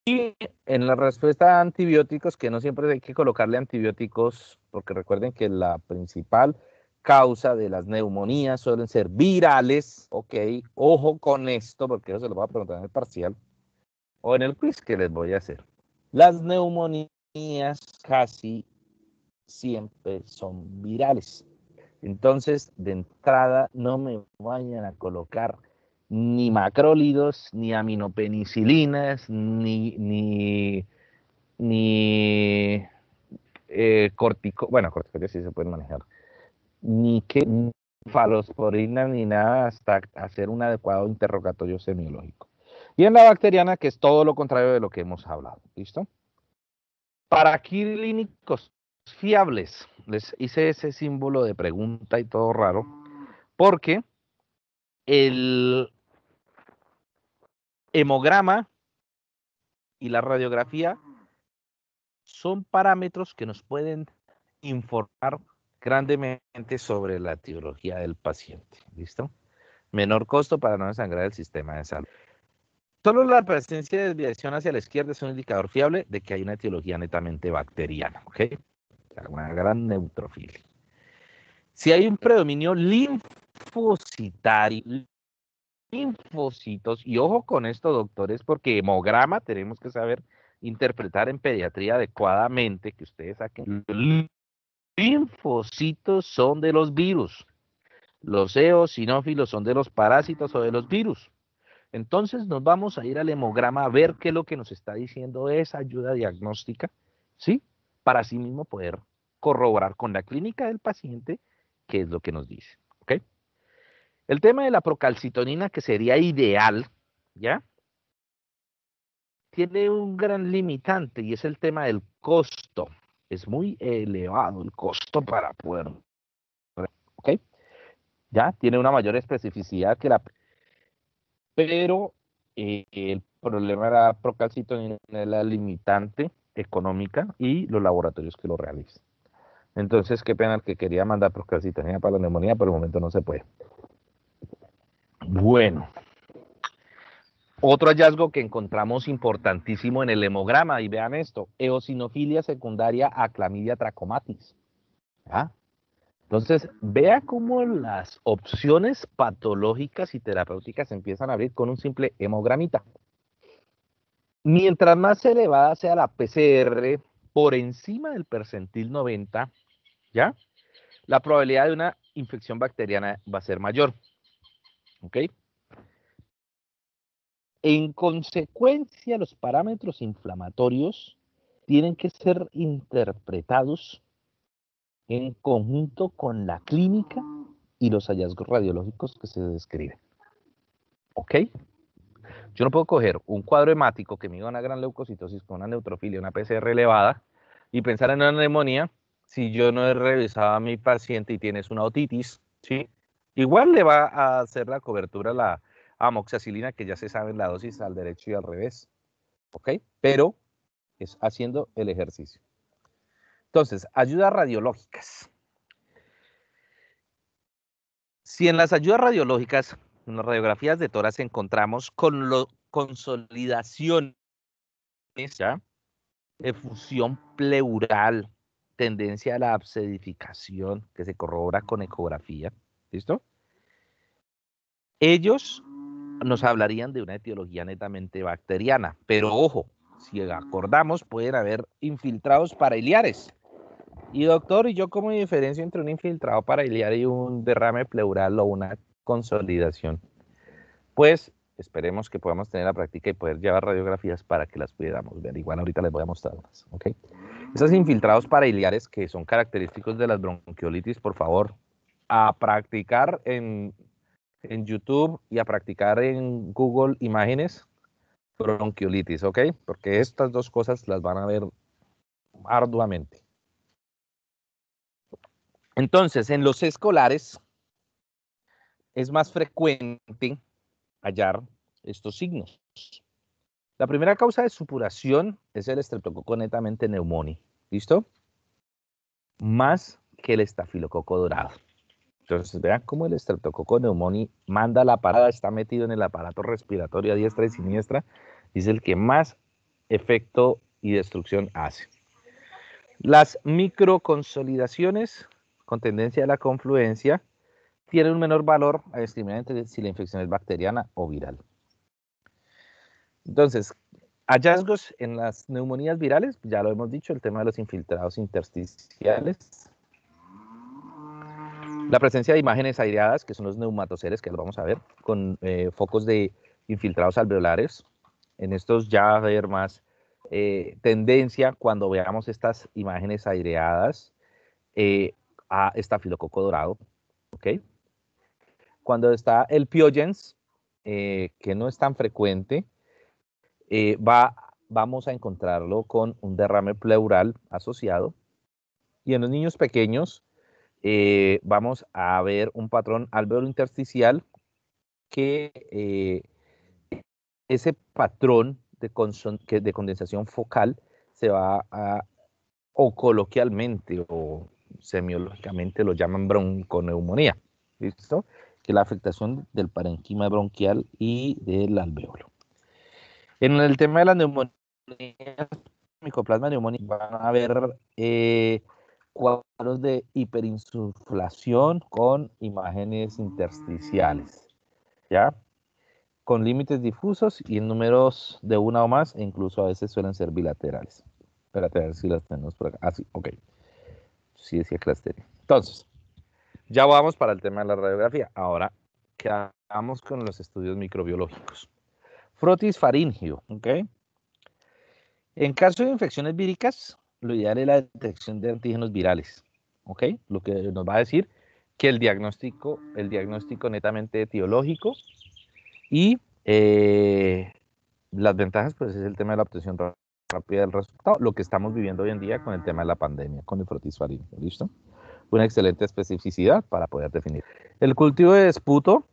en la respuesta a antibióticos, que no siempre hay que colocarle antibióticos, porque recuerden que la principal causa de las neumonías suelen ser virales, ok, ojo con esto, porque eso se lo voy a preguntar en el parcial o en el quiz que les voy a hacer. Las neumonías casi siempre son virales. Entonces, de entrada, no me vayan a colocar ni macrólidos, ni aminopenicilinas, ni, ni, ni eh, cortico, bueno, corticoides sí se pueden manejar, ni que falosporina ni nada hasta hacer un adecuado interrogatorio semiológico. Y en la bacteriana, que es todo lo contrario de lo que hemos hablado, ¿listo? Para clínicos fiables, les hice ese símbolo de pregunta y todo raro, porque el, hemograma y la radiografía son parámetros que nos pueden informar grandemente sobre la etiología del paciente. ¿Listo? Menor costo para no desangrar el sistema de salud. Solo la presencia de desviación hacia la izquierda es un indicador fiable de que hay una etiología netamente bacteriana, ¿ok? Una gran neutrofilia. Si hay un predominio linfocitario, linfocitos, y ojo con esto, doctores, porque hemograma tenemos que saber interpretar en pediatría adecuadamente, que ustedes saquen. Linfocitos son de los virus. Los eosinófilos son de los parásitos o de los virus. Entonces nos vamos a ir al hemograma a ver qué es lo que nos está diciendo esa ayuda diagnóstica, ¿sí? Para sí mismo poder corroborar con la clínica del paciente qué es lo que nos dice. El tema de la procalcitonina, que sería ideal, ¿ya? Tiene un gran limitante y es el tema del costo. Es muy elevado el costo para poder. ¿Ok? Ya, tiene una mayor especificidad que la. Pero eh, el problema de la procalcitonina es la limitante económica y los laboratorios que lo realizan. Entonces, qué pena que quería mandar procalcitonina para la neumonía, pero el momento no se puede. Bueno, otro hallazgo que encontramos importantísimo en el hemograma, y vean esto, eosinofilia secundaria a clamidia trachomatis. Entonces, vea cómo las opciones patológicas y terapéuticas se empiezan a abrir con un simple hemogramita. Mientras más elevada sea la PCR por encima del percentil 90, ¿ya? La probabilidad de una infección bacteriana va a ser mayor. ¿Ok? En consecuencia, los parámetros inflamatorios tienen que ser interpretados en conjunto con la clínica y los hallazgos radiológicos que se describen. ¿Ok? Yo no puedo coger un cuadro hemático que me da una gran leucocitosis con una neutrofilia, una PCR elevada y pensar en una neumonía si yo no he revisado a mi paciente y tienes una otitis, ¿sí? Igual le va a hacer la cobertura la amoxicilina, que ya se sabe en la dosis al derecho y al revés. ¿Ok? Pero es haciendo el ejercicio. Entonces, ayudas radiológicas. Si en las ayudas radiológicas, en las radiografías de tórax, encontramos con lo, consolidaciones, efusión pleural, tendencia a la absedificación, que se corrobora con ecografía, ¿listo? Ellos nos hablarían de una etiología netamente bacteriana, pero ojo, si acordamos, pueden haber infiltrados parailiares. Y doctor, ¿y yo cómo diferencia entre un infiltrado parailiar y un derrame pleural o una consolidación? Pues esperemos que podamos tener la práctica y poder llevar radiografías para que las pudiéramos ver. Igual ahorita les voy a mostrar más, ¿ok? Esos infiltrados parailiares que son característicos de las bronquiolitis, por favor, a practicar en en YouTube y a practicar en Google Imágenes bronquiolitis, ¿ok? Porque estas dos cosas las van a ver arduamente. Entonces, en los escolares es más frecuente hallar estos signos. La primera causa de supuración es el estreptococo netamente neumoni, ¿listo? Más que el estafilococo dorado. Entonces, vean cómo el estreptococo neumoni manda la parada, está metido en el aparato respiratorio a diestra y siniestra, y es el que más efecto y destrucción hace. Las microconsolidaciones con tendencia a la confluencia tienen un menor valor a entre si la infección es bacteriana o viral. Entonces, hallazgos en las neumonías virales, ya lo hemos dicho, el tema de los infiltrados intersticiales, la presencia de imágenes aireadas, que son los neumatoceres, que los vamos a ver, con eh, focos de infiltrados alveolares. En estos ya va a haber más eh, tendencia cuando veamos estas imágenes aireadas eh, a estafilococo dorado. ¿ok? Cuando está el piogens, eh, que no es tan frecuente, va, vamos a encontrarlo con un derrame pleural asociado. Y en los niños pequeños, eh, vamos a ver un patrón alveolo intersticial que eh, ese patrón de, condensación focal se va a, o coloquialmente o semiológicamente lo llaman bronconeumonía, ¿listo? Que la afectación del parenquima bronquial y del alveolo. En el tema de la neumonía, micoplasma neumonía, van a ver eh, cuadros de hiperinsuflación con imágenes intersticiales, ¿ya? Con límites difusos y en números de una o más, e incluso a veces suelen ser bilaterales. Espérate a ver si las tenemos por acá. Ah, sí, ok. Sí decía clasteria. Entonces, ya vamos para el tema de la radiografía. Ahora hagamos con los estudios microbiológicos. Frotis faringio, ¿ok? En caso de infecciones víricas, lo ideal es la detección de antígenos virales, ¿ok? Lo que nos va a decir que el diagnóstico, el diagnóstico netamente etiológico y eh, las ventajas, pues es el tema de la obtención rápida del resultado, lo que estamos viviendo hoy en día con el tema de la pandemia, con el frotisfarina, ¿listo? Una excelente especificidad para poder definir. El cultivo de esputo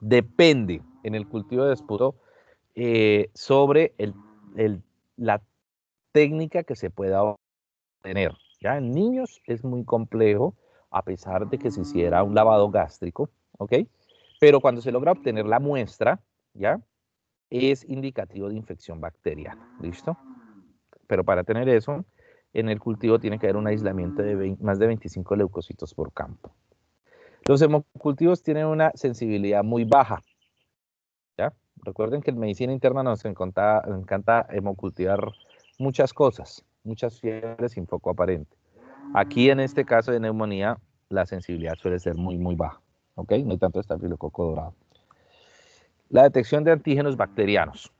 depende en el cultivo de esputo eh, sobre el, el, la técnica que se pueda obtener. Ya en niños es muy complejo, a pesar de que se hiciera un lavado gástrico, ¿ok? Pero cuando se logra obtener la muestra, ¿ya? Es indicativo de infección bacteriana, ¿listo? Pero para tener eso, en el cultivo tiene que haber un aislamiento de más de 25 leucocitos por campo. Los hemocultivos tienen una sensibilidad muy baja. ¿ya? Recuerden que en medicina interna nos encanta hemocultivar muchas cosas, muchas fiebres sin foco aparente. Aquí en este caso de neumonía, la sensibilidad suele ser muy, muy baja, ¿ok? No hay tanto estafilococo dorado. La detección de antígenos bacterianos.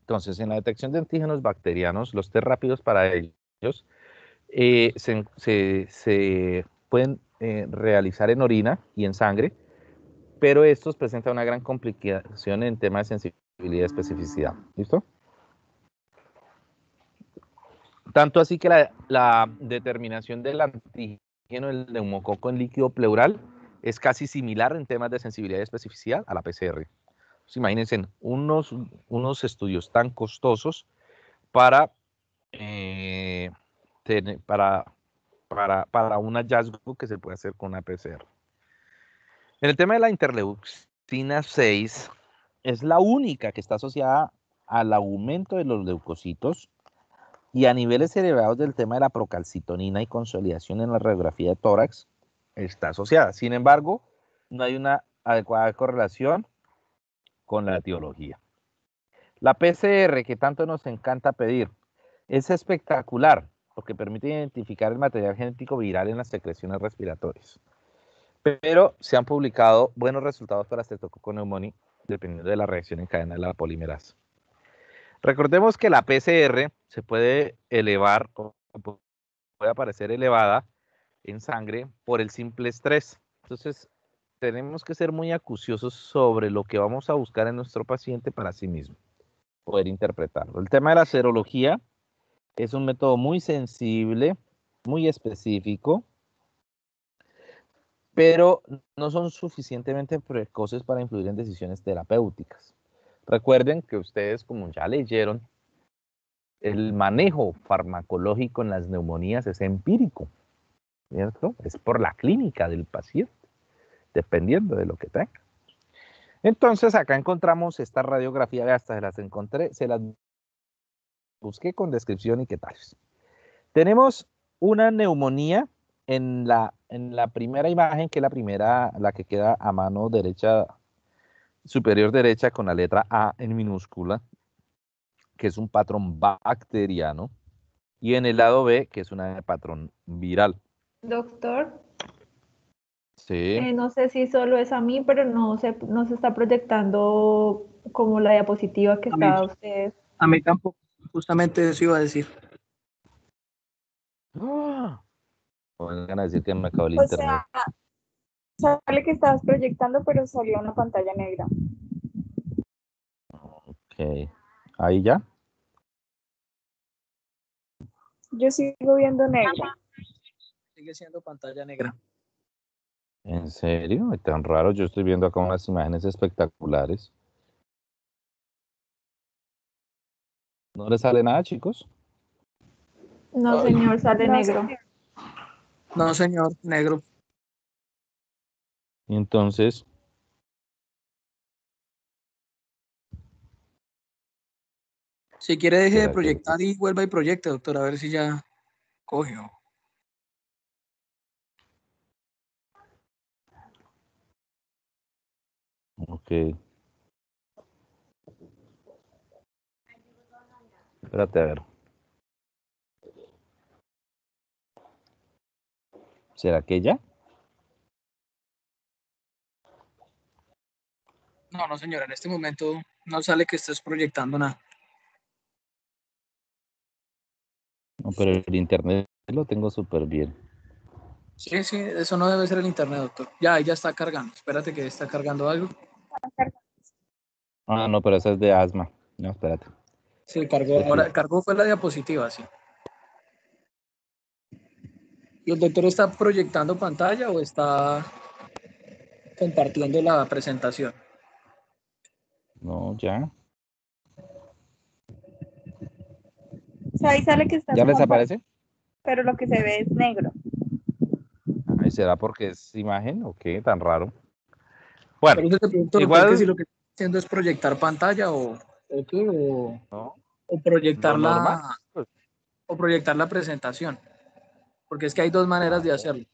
Entonces, en la detección de antígenos bacterianos, los test rápidos para ellos eh, se, pueden eh, realizar en orina y en sangre, pero estos presentan una gran complicación en tema de sensibilidad y especificidad. ¿Listo? Tanto así que la, determinación del antígeno del neumococo en líquido pleural es casi similar en temas de sensibilidad y especificidad a la PCR. imagínense, unos, unos estudios tan costosos eh, para, para, para, un hallazgo que se puede hacer con la PCR. En el tema de la interleucina 6, es la única que está asociada al aumento de los leucocitos y a niveles elevados del tema de la procalcitonina y consolidación en la radiografía de tórax está asociada. Sin embargo, no hay una adecuada correlación con la etiología. La PCR, que tanto nos encanta pedir, es espectacular porque permite identificar el material genético viral en las secreciones respiratorias. Pero se han publicado buenos resultados para neumonía dependiendo de la reacción en cadena de la polimerasa. Recordemos que la PCR se puede elevar o puede aparecer elevada en sangre por el simple estrés. Entonces, tenemos que ser muy acuciosos sobre lo que vamos a buscar en nuestro paciente para sí mismo, poder interpretarlo. El tema de la serología es un método muy sensible, muy específico, pero no son suficientemente precoces para influir en decisiones terapéuticas. Recuerden que ustedes, como ya leyeron, el manejo farmacológico en las neumonías es empírico, ¿cierto? Es por la clínica del paciente, dependiendo de lo que tenga. Entonces, acá encontramos esta radiografía, hasta se las encontré, se las busqué con descripción y qué tal. Tenemos una neumonía en la, en la primera imagen, que es la primera, la que queda a mano derecha superior derecha con la letra A en minúscula, que es un patrón bacteriano, y en el lado B, que es un patrón viral. Doctor. Sí. Eh, no sé si solo es a mí, pero no se, no se está proyectando como la diapositiva que está estaba usted. A mí tampoco, justamente eso iba a decir. Van ¡Ah! a decir que me acabó el internet sale que estabas proyectando, pero salió una pantalla negra. Ok. ¿Ahí ya? Yo sigo viendo negro. Sigue siendo pantalla negra. ¿En serio? ¿Es tan raro? Yo estoy viendo acá unas imágenes espectaculares. ¿No le sale nada, chicos? No, señor, sale negro. No, señor, negro entonces, Si quiere, deje de proyectar y vuelva y proyecte, doctor, a ver si ya coge. Ok. Espérate, a ver. ¿Será que ya? No, no, señora, en este momento no sale que estés proyectando nada. No, pero el internet lo tengo súper bien. Sí, sí, eso no debe ser el internet, doctor. Ya, ya está cargando. Espérate que está cargando algo. Ah, no, pero eso es de asma. No, espérate. Sí, cargó, cargó fue la diapositiva, sí. ¿Y el doctor está proyectando pantalla o está compartiendo la presentación? No, ya. sale que está. ¿Ya les aparece? Pero lo que se ve es negro. Ay, ¿será porque es imagen o qué? Tan raro. Bueno, igual que si lo que está haciendo es proyectar pantalla o, o, qué, proyectar la pues. o proyectar la presentación, porque es que hay dos maneras de hacerlo.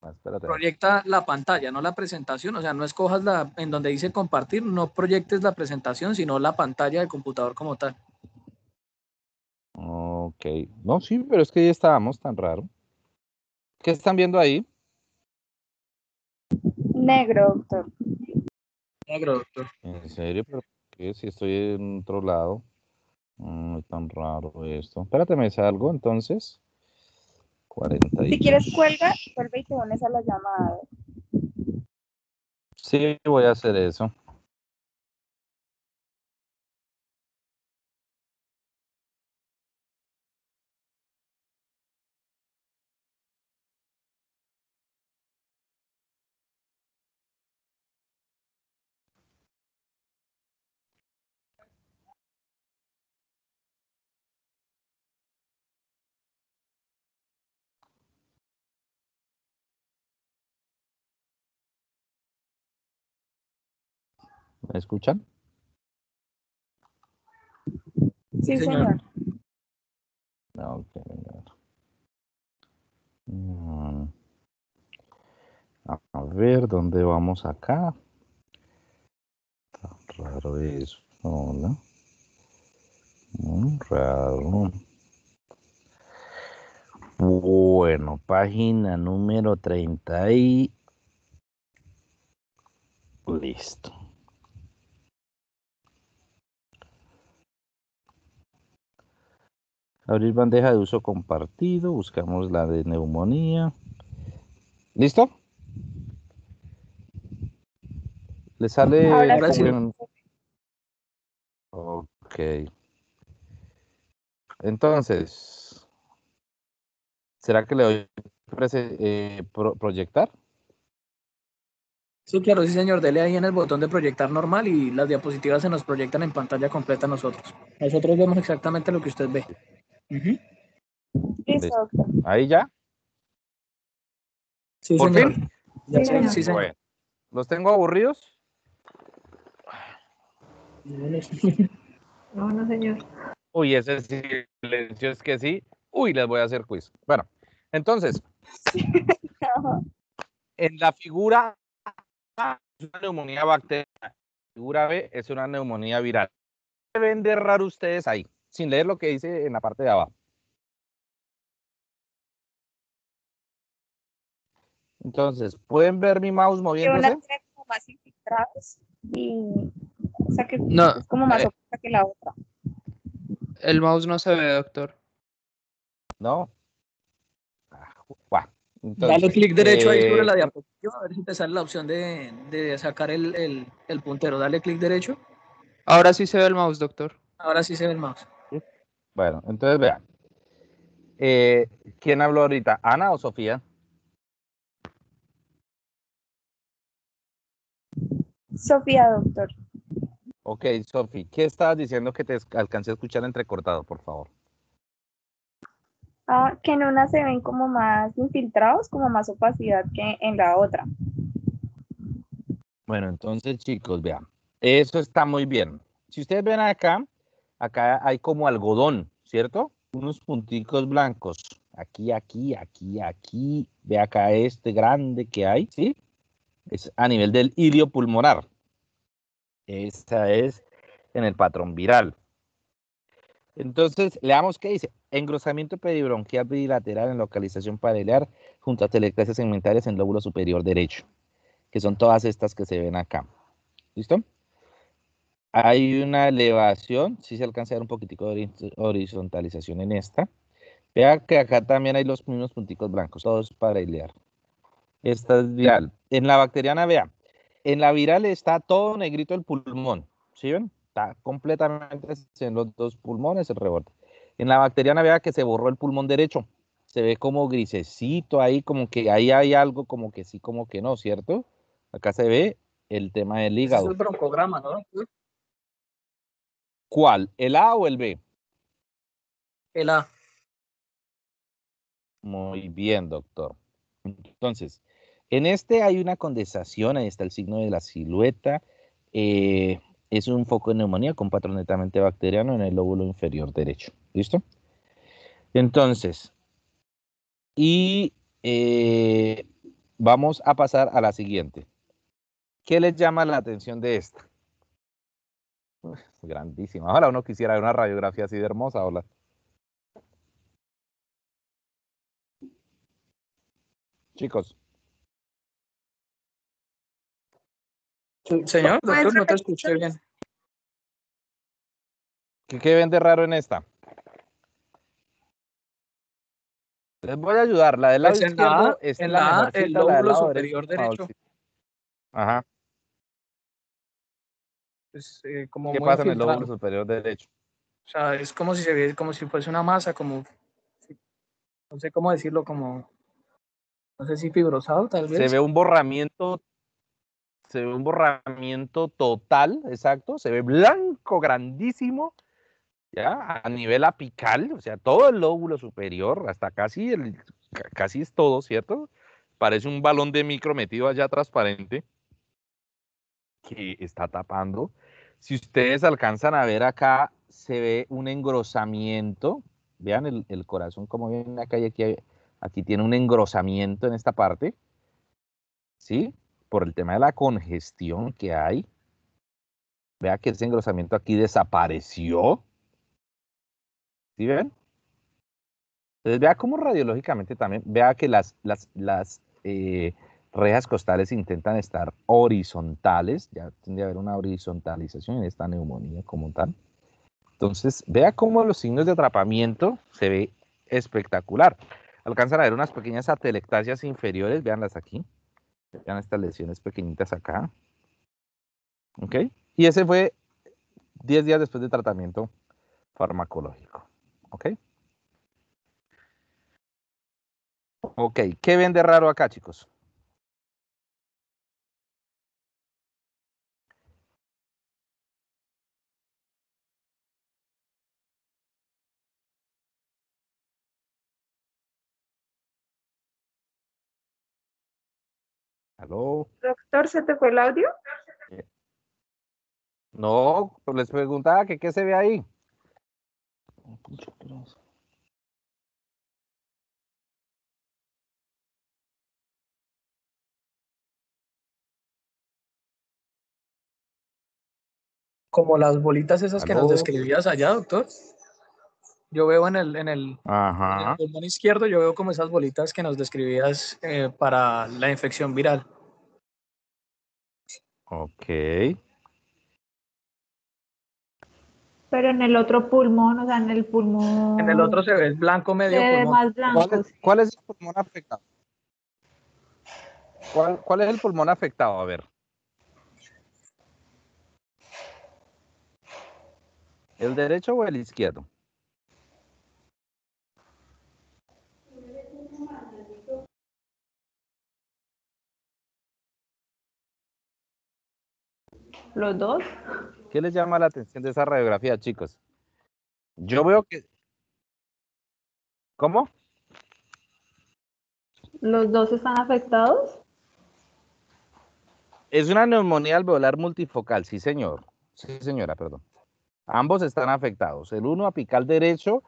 Ah, Proyecta la pantalla, no la presentación, o sea, no escojas la en donde dice compartir, no proyectes la presentación, sino la pantalla del computador como tal. Ok, no, sí, pero es que ya estábamos tan raro. ¿Qué están viendo ahí? Negro, doctor. Negro, doctor. ¿En serio? ¿Pero qué? Si estoy en otro lado. Mm, tan raro esto. Espérate, me algo, entonces si quieres cuelga, vuelve y te unes a la llamada. Sí, voy a hacer eso. ¿Me escuchan? Sí, señor. okay, mm. A ver, ¿dónde vamos acá? raro eso, hola. Muy raro. Bueno, página número 30 y... Listo. Abrir bandeja de uso compartido. Buscamos la de neumonía. ¿Listo? Le sale. Ahora sí. Ok. Entonces, ¿será que le doy eh, proyectar? Sí, claro, sí, señor. Dele ahí en el botón de proyectar normal y las diapositivas se nos proyectan en pantalla completa nosotros. Nosotros vemos exactamente lo que usted ve. ¿Ahí ya? ¿Los tengo aburridos? No, no, señor. Uy, ese silencio es que sí. Uy, les voy a hacer quiz. Bueno, entonces, en la figura A es una neumonía bacteriana, figura B es una neumonía viral. ¿Qué ven de raro ustedes ahí? sin leer lo que dice en la parte de abajo. Entonces, ¿pueden ver mi mouse moviéndose? Como más infiltrados y no, es como más eh, oculta que la otra. El mouse no se ve, doctor. No. Ah, Dale clic derecho ahí sobre la eh, diapositiva, a ver si te sale la opción de, de sacar el, el puntero. Dale clic derecho. Ahora sí se ve el mouse, doctor. Ahora sí se ve el mouse. Bueno, entonces vean. Eh, ¿Quién habló ahorita? ¿Ana o Sofía? Sofía, doctor. Ok, Sofía, ¿qué estabas diciendo que te alcancé a escuchar entrecortado, por favor? Ah, que en una se ven como más infiltrados, como más opacidad que en la otra. Bueno, entonces chicos, vean, eso está muy bien. Si ustedes ven acá, Acá hay como algodón, ¿cierto? Unos punticos blancos. Aquí, aquí, aquí, aquí. Ve acá este grande que hay, ¿sí? Es a nivel del ilio pulmonar. Esta es en el patrón viral. Entonces, leamos qué dice. Engrosamiento peribronquial bilateral en localización paralelar junto a teleclases segmentarias en lóbulo superior derecho, que son todas estas que se ven acá. ¿Listo? Hay una elevación, si se alcanza a ver un poquitico de horizontalización en esta. Vea que acá también hay los mismos puntitos blancos, todos para hilear. Esta es viral. En la bacteriana, vea, en la viral está todo negrito el pulmón, ¿sí ven? Está completamente en los dos pulmones el rebote. En la bacteriana, vea que se borró el pulmón derecho. Se ve como grisecito ahí, como que ahí hay algo, como que sí, como que no, ¿cierto? Acá se ve el tema del hígado. es el broncograma, ¿no? ¿Cuál? ¿El A o el B? El A. Muy bien, doctor. Entonces, en este hay una condensación, ahí está el signo de la silueta. Eh, es un foco de neumonía con patrón netamente bacteriano en el lóbulo inferior derecho. ¿Listo? Entonces, y eh, vamos a pasar a la siguiente. ¿Qué les llama la atención de esta? grandísima. Ahora uno quisiera ver una radiografía así de hermosa, hola. Chicos. Señor, pues, doctor, no te escuché bien. ¿Qué, vende raro en esta? Les voy a ayudar. La de pues lado la, está en la, el lóbulo la superior derecho. Ajá. Eh, como ¿Qué pasa en el lóbulo superior derecho? O sea, es como si se ve, como si fuese una masa, como, no sé cómo decirlo, como, no sé si fibrosado tal vez. Se ve un borramiento, se ve un borramiento total, exacto, se ve blanco, grandísimo, ya, a nivel apical, o sea, todo el lóbulo superior, hasta casi, el, casi es todo, ¿cierto? Parece un balón de micro metido allá transparente que está tapando si ustedes alcanzan a ver acá, se ve un engrosamiento. Vean el, corazón como viene acá y aquí, aquí tiene un engrosamiento en esta parte. ¿Sí? Por el tema de la congestión que hay. Vea que ese engrosamiento aquí desapareció. ¿Sí ven? Entonces vea cómo radiológicamente también, vea que las, las, las eh, rejas costales intentan estar horizontales, ya tendría que haber una horizontalización en esta neumonía como tal. Entonces, vea cómo los signos de atrapamiento se ve espectacular. Alcanzan a ver unas pequeñas atelectasias inferiores, veanlas aquí. Vean estas lesiones pequeñitas acá. ¿Ok? Y ese fue 10 días después de tratamiento farmacológico. ¿Ok? Ok, ¿qué de raro acá, chicos? ¿Aló? Doctor, ¿se te fue el audio? Eh, no, les preguntaba que qué se ve ahí. Como las bolitas esas que nos describías allá, doctor. Yo veo en el, en el, pulmón izquierdo, yo veo como esas bolitas que nos describías eh, para la infección viral. Ok. Pero en el otro pulmón, o sea, en el pulmón. En el otro se ve blanco medio. Más blanco. ¿Cuál, es, el pulmón afectado? ¿Cuál es el pulmón afectado? A ver. ¿El derecho o el izquierdo? los dos. ¿Qué les llama la atención de esa radiografía, chicos? Yo veo que... ¿Cómo? ¿Los dos están afectados? Es una neumonía alveolar multifocal, sí señor. Sí señora, perdón. Ambos están afectados. El uno apical derecho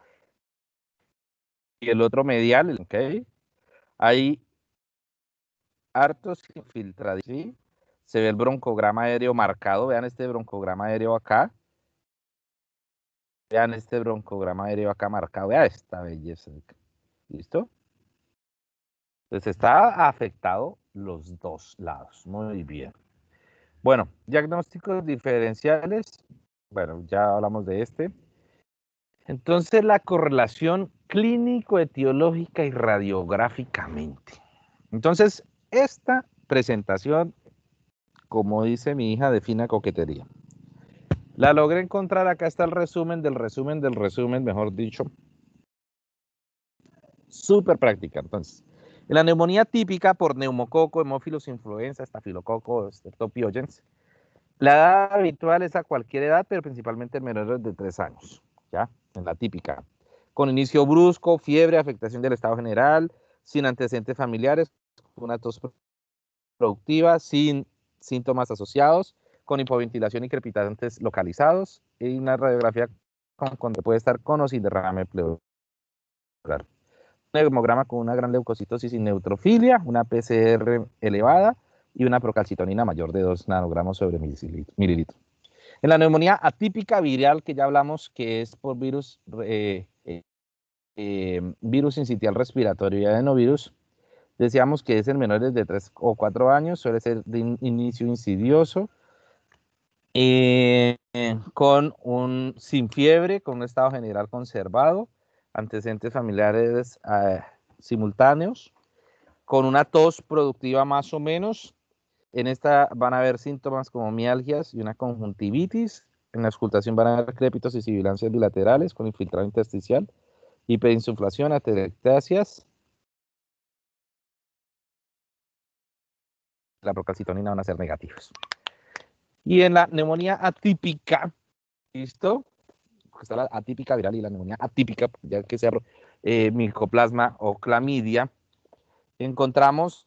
y el otro medial, ¿ok? Hay hartos infiltrados, ¿sí? se ve el broncograma aéreo marcado. Vean este broncograma aéreo acá. Vean este broncograma aéreo acá marcado. Vean esta belleza. ¿Listo? Entonces está afectado los dos lados. Muy bien. Bueno, diagnósticos diferenciales. Bueno, ya hablamos de este. Entonces, la correlación clínico-etiológica y radiográficamente. Entonces, esta presentación como dice mi hija, de fina coquetería. La logré encontrar, acá está el resumen del resumen del resumen, mejor dicho. Súper práctica, entonces. En la neumonía típica por neumococo, hemófilos, influenza, estafilococo, streptopiogens, la edad habitual es a cualquier edad, pero principalmente en menores de tres años, ¿ya? En la típica. Con inicio brusco, fiebre, afectación del estado general, sin antecedentes familiares, una tos productiva, sin síntomas asociados con hipoventilación y crepitantes localizados y una radiografía con, puede estar con o sin derrame pleural. Un hemograma con una gran leucocitosis y neutrofilia, una PCR elevada y una procalcitonina mayor de 2 nanogramos sobre mililitro. En la neumonía atípica viral, que ya hablamos que es por virus, eh, eh, eh, virus incitial respiratorio y adenovirus, Decíamos que es en menores de 3 o 4 años, suele ser de inicio insidioso, eh, con un sin fiebre, con un estado general conservado, antecedentes familiares ah, simultáneos, con una tos productiva más o menos. En esta van a haber síntomas como mialgias y una conjuntivitis. En la auscultación van a haber crépitos y sibilancias bilaterales con infiltrado intersticial, hiperinsuflación, atelectasias la procalcitonina van a ser negativos. Y en la neumonía atípica, ¿listo? Está la atípica viral y la neumonía atípica, pues, ya que sea eh, micoplasma o clamidia, encontramos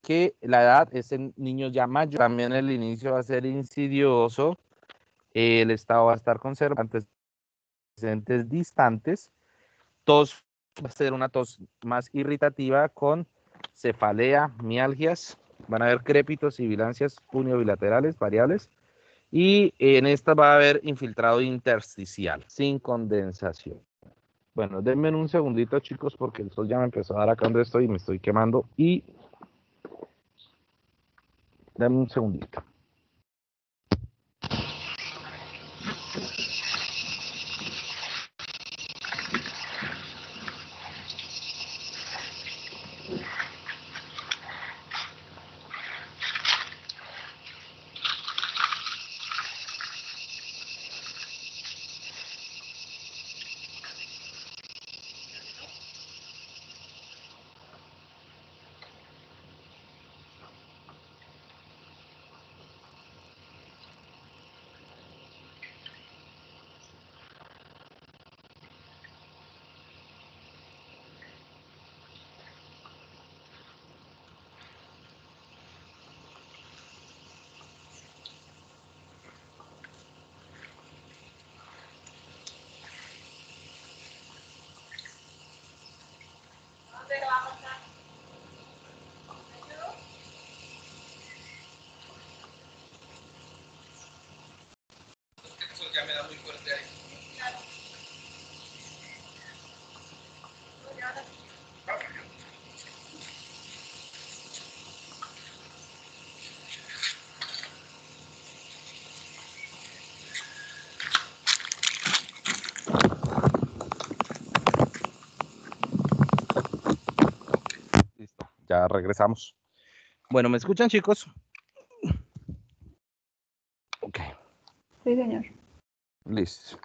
que la edad es en niños ya mayores. También el inicio va a ser insidioso, el estado va a estar conservante Presentes distantes, tos va a ser una tos más irritativa con cefalea, mialgias, Van a haber crépitos y bilancias bilaterales variables. Y en esta va a haber infiltrado intersticial, sin condensación. Bueno, denme un segundito, chicos, porque el sol ya me empezó a dar acá donde estoy y me estoy quemando. Y denme un segundito. Ya regresamos. Bueno, ¿me escuchan, chicos? Ok. Sí, señor. Listo.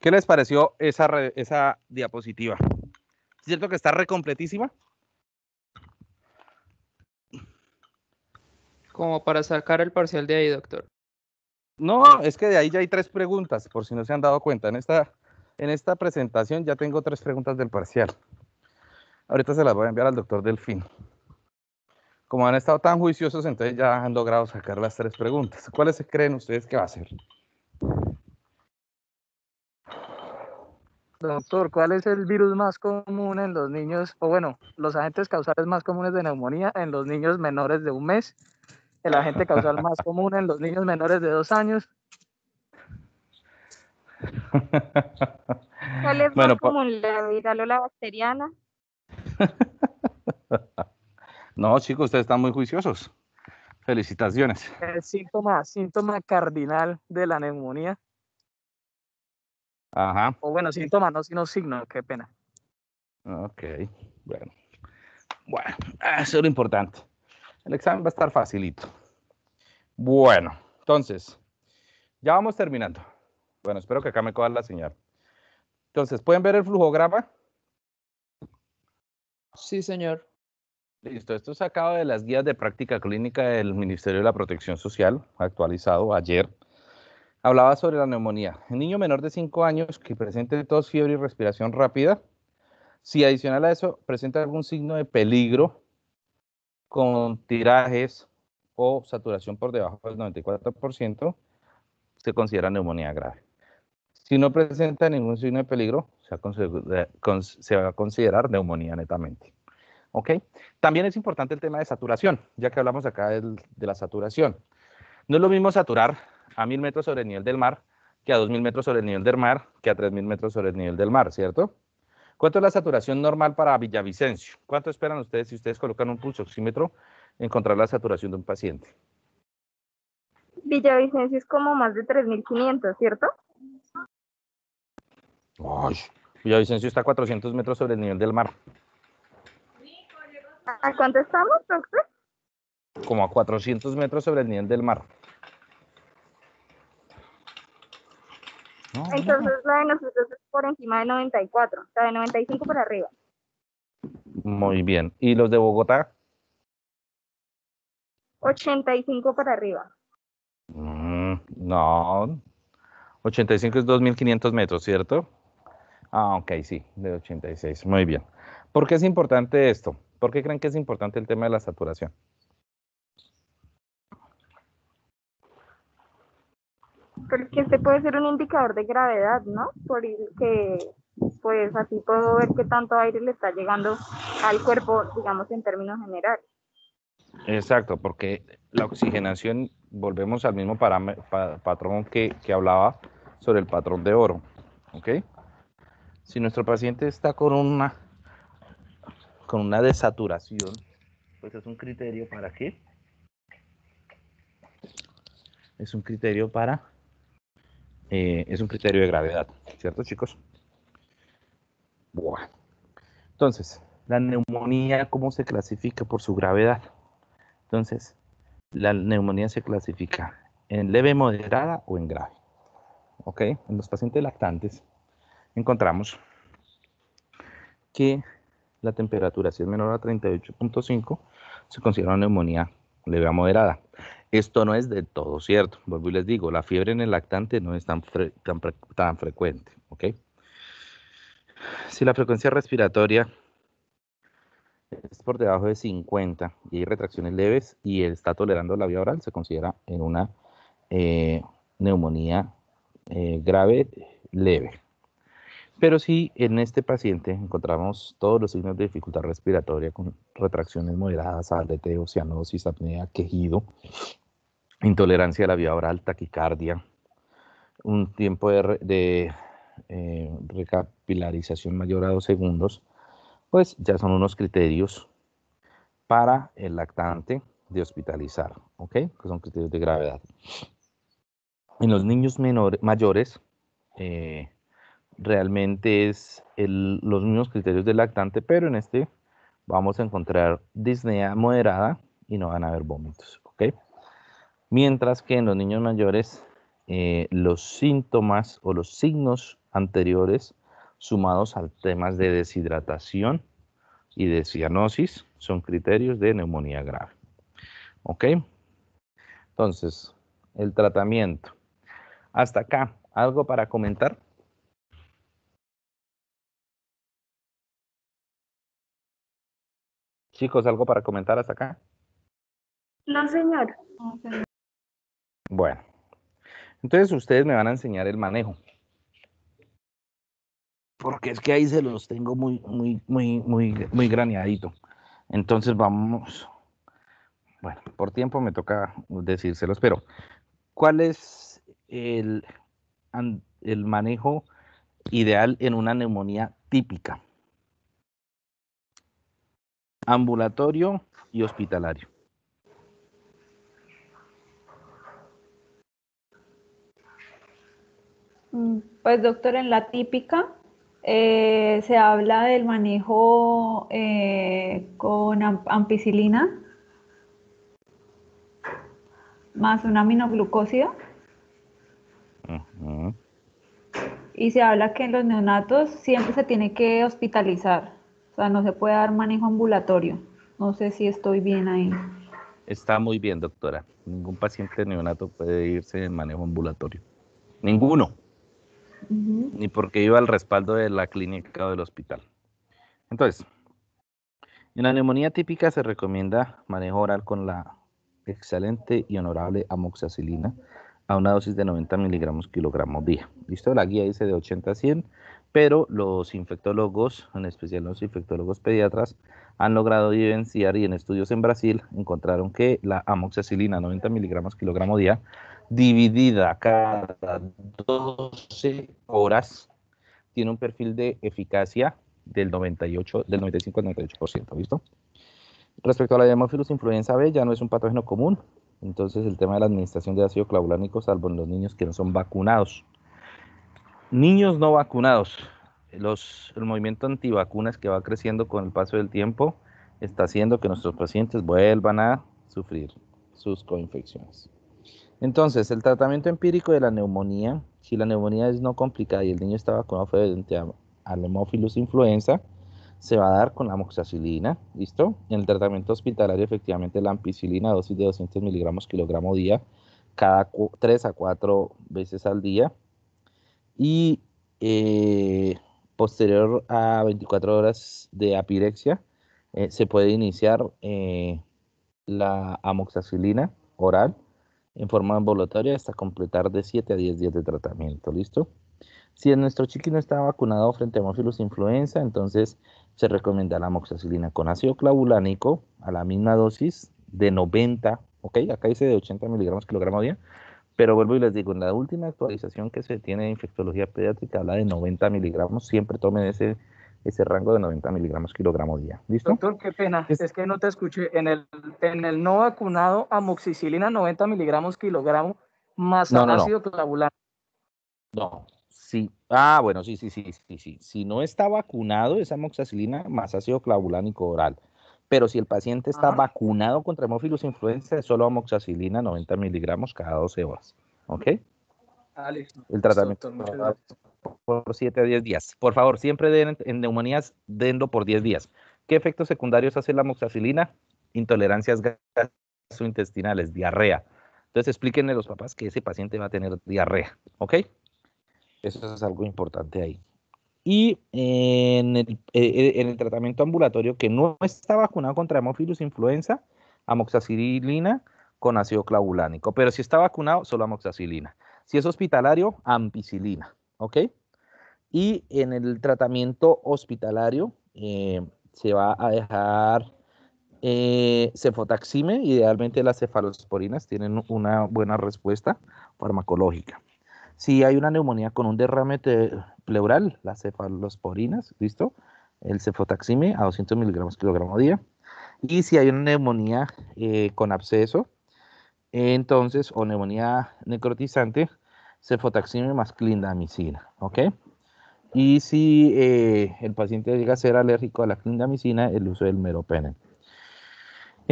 ¿Qué les pareció esa, esa diapositiva? ¿Es ¿Cierto que está recompletísima? Como para sacar el parcial de ahí, doctor. No, es que de ahí ya hay tres preguntas, por si no se han dado cuenta. En esta, en esta presentación ya tengo tres preguntas del parcial. Ahorita se las voy a enviar al doctor Delfín como han estado tan juiciosos, entonces ya han logrado sacar las tres preguntas. ¿Cuáles se creen ustedes que va a ser? Doctor, ¿cuál es el virus más común en los niños, o bueno, los agentes causales más comunes de neumonía en los niños menores de un mes? El agente causal más común en los niños menores de dos años. ¿Cuál es más común, la viralola bacteriana? No, chicos, ustedes están muy juiciosos. Felicitaciones. síntoma, síntoma cardinal de la neumonía. Ajá. O bueno, síntoma, no, sino signo, qué pena. Ok, bueno. Bueno, eso es lo importante. El examen va a estar facilito. Bueno, entonces, ya vamos terminando. Bueno, espero que acá me coja la señal. Entonces, ¿pueden ver el flujograma? Sí, señor. Listo, esto es sacado de las guías de práctica clínica del Ministerio de la Protección Social, actualizado ayer. Hablaba sobre la neumonía. El niño menor de 5 años que presente tos, fiebre y respiración rápida, si adicional a eso presenta algún signo de peligro con tirajes o saturación por debajo del 94%, se considera neumonía grave. Si no presenta ningún signo de peligro, se va a considerar neumonía netamente. ¿ok? También es importante el tema de saturación, ya que hablamos acá de la saturación. No es lo mismo saturar a mil metros sobre el nivel del mar que a dos mil metros sobre el nivel del mar que a tres mil metros sobre el nivel del mar, ¿cierto? ¿Cuánto es la saturación normal para Villavicencio? ¿Cuánto esperan ustedes si ustedes colocan un pulso oxímetro encontrar la saturación de un paciente? Villavicencio es como más de 3500, ¿cierto? Villavicencio está a 400 metros sobre el nivel del mar. ¿A cuánto estamos, doctor? Como a 400 metros sobre el nivel del mar. Entonces la de nosotros es por encima de 94, la de 95 para arriba. Muy bien. ¿Y los de Bogotá? 85 para arriba. Mm, no. 85 es 2.500 metros, ¿cierto? Ah, ok, sí, de 86. Muy bien. ¿Por qué es importante esto? ¿Por qué creen que es importante el tema de la saturación? Porque este puede ser un indicador de gravedad, ¿no? Por el que, pues así puedo ver qué tanto aire le está llegando al cuerpo, digamos, en términos generales. Exacto, porque la oxigenación, volvemos al mismo patrón que, que hablaba sobre el patrón de oro, ¿ok? Si nuestro paciente está con una con una desaturación, pues es un criterio para qué? Es un criterio para, eh, es un criterio de gravedad, ¿cierto chicos? Bueno, entonces, la neumonía, ¿cómo se clasifica por su gravedad? Entonces, la neumonía se clasifica en leve, moderada o en grave. ¿Ok? En los pacientes lactantes encontramos que la temperatura, si es menor a 38.5, se considera una neumonía leve a moderada. Esto no es del todo cierto. Vuelvo y les digo, la fiebre en el lactante no es tan, frecuente. Si la frecuencia respiratoria es por debajo de 50 y hay retracciones leves y él está tolerando la vía oral, se considera en una eh, neumonía eh, grave leve. Pero si en este paciente encontramos todos los signos de dificultad respiratoria con retracciones moderadas, aleteo, cianosis, apnea, quejido, intolerancia a la vía oral, taquicardia, un tiempo de, eh, recapilarización mayor a dos segundos, pues ya son unos criterios para el lactante de hospitalizar, ¿ok? Que son criterios de gravedad. En los niños menores, mayores, eh, realmente es los mismos criterios del lactante, pero en este vamos a encontrar disnea moderada y no van a haber vómitos, ¿ok? Mientras que en los niños mayores eh, los síntomas o los signos anteriores sumados al temas de deshidratación y de cianosis son criterios de neumonía grave, ¿ok? Entonces, el tratamiento. Hasta acá, ¿algo para comentar? Chicos, ¿algo para comentar hasta acá? No, señor. Bueno, entonces ustedes me van a enseñar el manejo. Porque es que ahí se los tengo muy, muy, muy, muy, muy graneadito. Entonces vamos. Bueno, por tiempo me toca decírselos, pero ¿cuál es el, el manejo ideal en una neumonía típica? ambulatorio y hospitalario. Mm, pues doctor, en la típica eh, se habla del manejo eh, con ampicilina más una aminoglucósido Y se habla que en los neonatos siempre se tiene que hospitalizar sea, no se puede dar manejo ambulatorio. No sé si estoy bien ahí. Está muy bien, doctora. Ningún paciente neonato puede irse en manejo ambulatorio. Ninguno. Ni porque iba al respaldo de la clínica o del hospital. Entonces, en la neumonía típica se recomienda manejo oral con la excelente y honorable amoxicilina a una dosis de 90 miligramos kilogramos día. Listo, la guía dice de 80 a 100, pero los infectólogos, en especial los infectólogos pediatras, han logrado evidenciar y en estudios en Brasil encontraron que la amoxicilina 90 miligramos kilogramo día, dividida cada 12 horas, tiene un perfil de eficacia del 98, del 95 al 98%, ¿visto? Respecto a la hemófilus influenza B, ya no es un patógeno común, entonces el tema de la administración de ácido clavulánico, salvo en los niños que no son vacunados. Niños no vacunados. el movimiento antivacunas que va creciendo con el paso del tiempo está haciendo que nuestros pacientes vuelvan a sufrir sus coinfecciones. Entonces, el tratamiento empírico de la neumonía, si la neumonía es no complicada y el niño está vacunado frente a, al influenza, se va a dar con la amoxicilina, ¿listo? En el tratamiento hospitalario, efectivamente, la ampicilina, dosis de 200 miligramos kilogramo día, cada 3 a 4 veces al día, y eh, posterior a 24 horas de apirexia eh, se puede iniciar eh, la amoxicilina oral en forma ambulatoria hasta completar de 7 a 10 días de tratamiento, ¿listo? Si nuestro chiqui no está vacunado frente a hemófilos influenza, entonces se recomienda la amoxicilina con ácido clavulánico a la misma dosis de 90, ¿ok? Acá dice de 80 miligramos kilogramo día, pero vuelvo y les digo, en la última actualización que se tiene de infectología pediátrica habla de 90 miligramos, siempre tomen ese, ese rango de 90 miligramos kilogramo día. ¿Listo? Doctor, qué pena, es, que no te escuché. En el, en el no vacunado, amoxicilina 90 miligramos kilogramo más ácido clavulánico. No, sí. Ah, bueno, sí, sí, sí, sí, sí. Si no está vacunado, esa amoxicilina más ácido clavulánico oral. Pero si el paciente está vacunado contra hemófilos influenza, es solo amoxicilina 90 miligramos cada 12 horas. ¿Ok? el tratamiento por 7 a 10 días. Por favor, siempre den en neumonías, dendo por 10 días. ¿Qué efectos secundarios hace la amoxicilina? Intolerancias gastrointestinales, diarrea. Entonces explíquenle a los papás que ese paciente va a tener diarrea, ¿ok? Eso es algo importante ahí y eh, en el, tratamiento ambulatorio que no está vacunado contra hemofilus e influenza, amoxicilina con ácido clavulánico. Pero si está vacunado, solo amoxicilina. Si es hospitalario, ampicilina. ¿Ok? Y en el tratamiento hospitalario eh, se va a dejar eh, cefotaxime. Idealmente las cefalosporinas tienen una buena respuesta farmacológica. Si hay una neumonía con un derrame pleural, las cefalosporinas, ¿listo? El cefotaxime a 200 miligramos kilogramo día. Y si hay una neumonía eh, con absceso, entonces, o neumonía necrotizante, cefotaxime más clindamicina, ¿ok? Y si eh, el paciente llega a ser alérgico a la clindamicina, el uso del meropenem.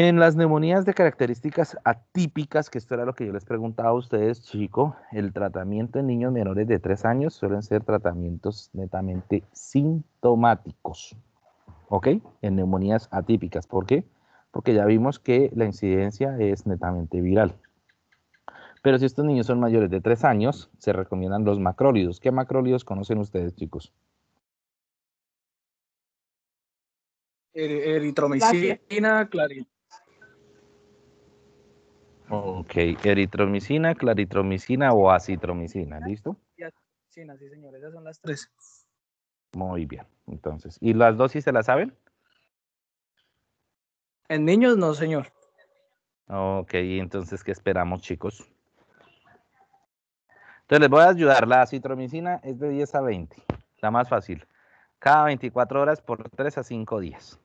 En las neumonías de características atípicas, que esto era lo que yo les preguntaba a ustedes, chico, el tratamiento en niños menores de 3 años suelen ser tratamientos netamente sintomáticos. ¿Ok? En neumonías atípicas. ¿Por qué? Porque ya vimos que la incidencia es netamente viral. Pero si estos niños son mayores de 3 años, se recomiendan los macrólidos. ¿Qué macrólidos conocen ustedes, chicos? Eritromicina, claritina. Ok, eritromicina, claritromicina o acitromicina, ¿listo? sí, señor, esas son las tres. Muy bien, entonces. ¿Y las dosis se las saben? En niños no, señor. Ok, entonces, ¿qué esperamos, chicos? Entonces, les voy a ayudar. La acitromicina es de 10 a 20, la más fácil. Cada 24 horas por 3 a 5 días.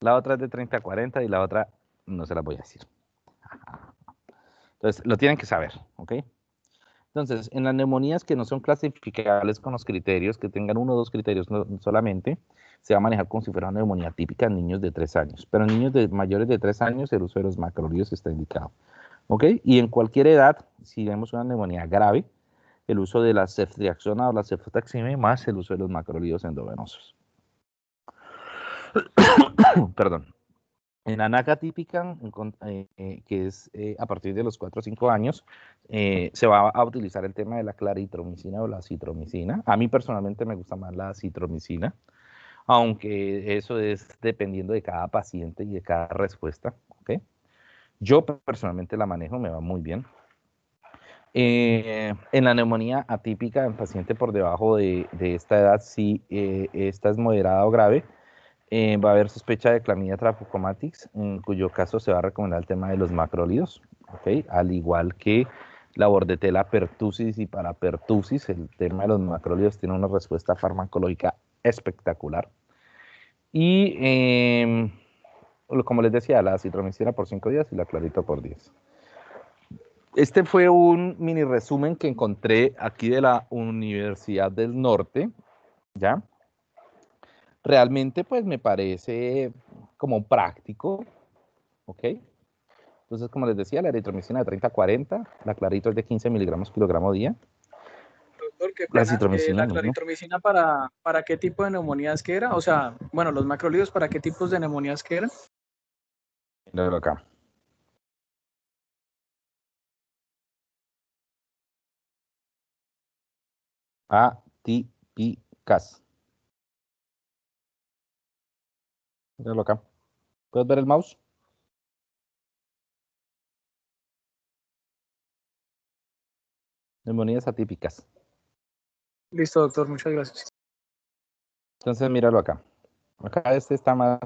La otra es de 30 a 40 y la otra no se la voy a decir. Entonces, lo tienen que saber, ¿ok? Entonces, en las neumonías que no son clasificables con los criterios, que tengan uno o dos criterios solamente, se va a manejar como si fuera una neumonía típica en niños de 3 años. Pero en niños de, mayores de 3 años, el uso de los macrolidos está indicado. ¿Ok? Y en cualquier edad, si vemos una neumonía grave, el uso de la ceftriaxona o la cefotaxime más el uso de los macrolidos endovenosos. Perdón en NACA típica, eh, eh, que es eh, a partir de los 4 o 5 años, se va a utilizar el tema de la claritromicina o la citromicina. A mí personalmente me gusta más la citromicina, aunque eso es dependiendo de cada paciente y de cada respuesta. ¿okay? Yo personalmente la manejo, me va muy bien. en la neumonía atípica, en paciente por debajo de, de esta edad, si esta es moderada o grave, eh, va a haber sospecha de clamidia trachomatis, en cuyo caso se va a recomendar el tema de los macrólidos, al igual que la bordetela pertusis y para pertusis, el tema de los macrólidos tiene una respuesta farmacológica espectacular. Y em, como les decía, la citromicina por 5 días y la clarito por 10. Este fue un mini resumen que encontré aquí de la Universidad del Norte, ¿ya? realmente pues me parece como práctico, ¿ok? Entonces, como les decía, la eritromicina de 30-40, la clarito es de 15 miligramos kilogramo día. Doctor, ¿qué eh, la, citromicina, la claritromicina para, para qué tipo de neumonías que era? O sea, bueno, los macrolidos, ¿para qué tipos de neumonías que eran? lo acá. Atípicas. Míralo acá. ¿Puedes ver el mouse? Neumonías atípicas. Listo, doctor, muchas gracias. Entonces, míralo acá. Acá este está más...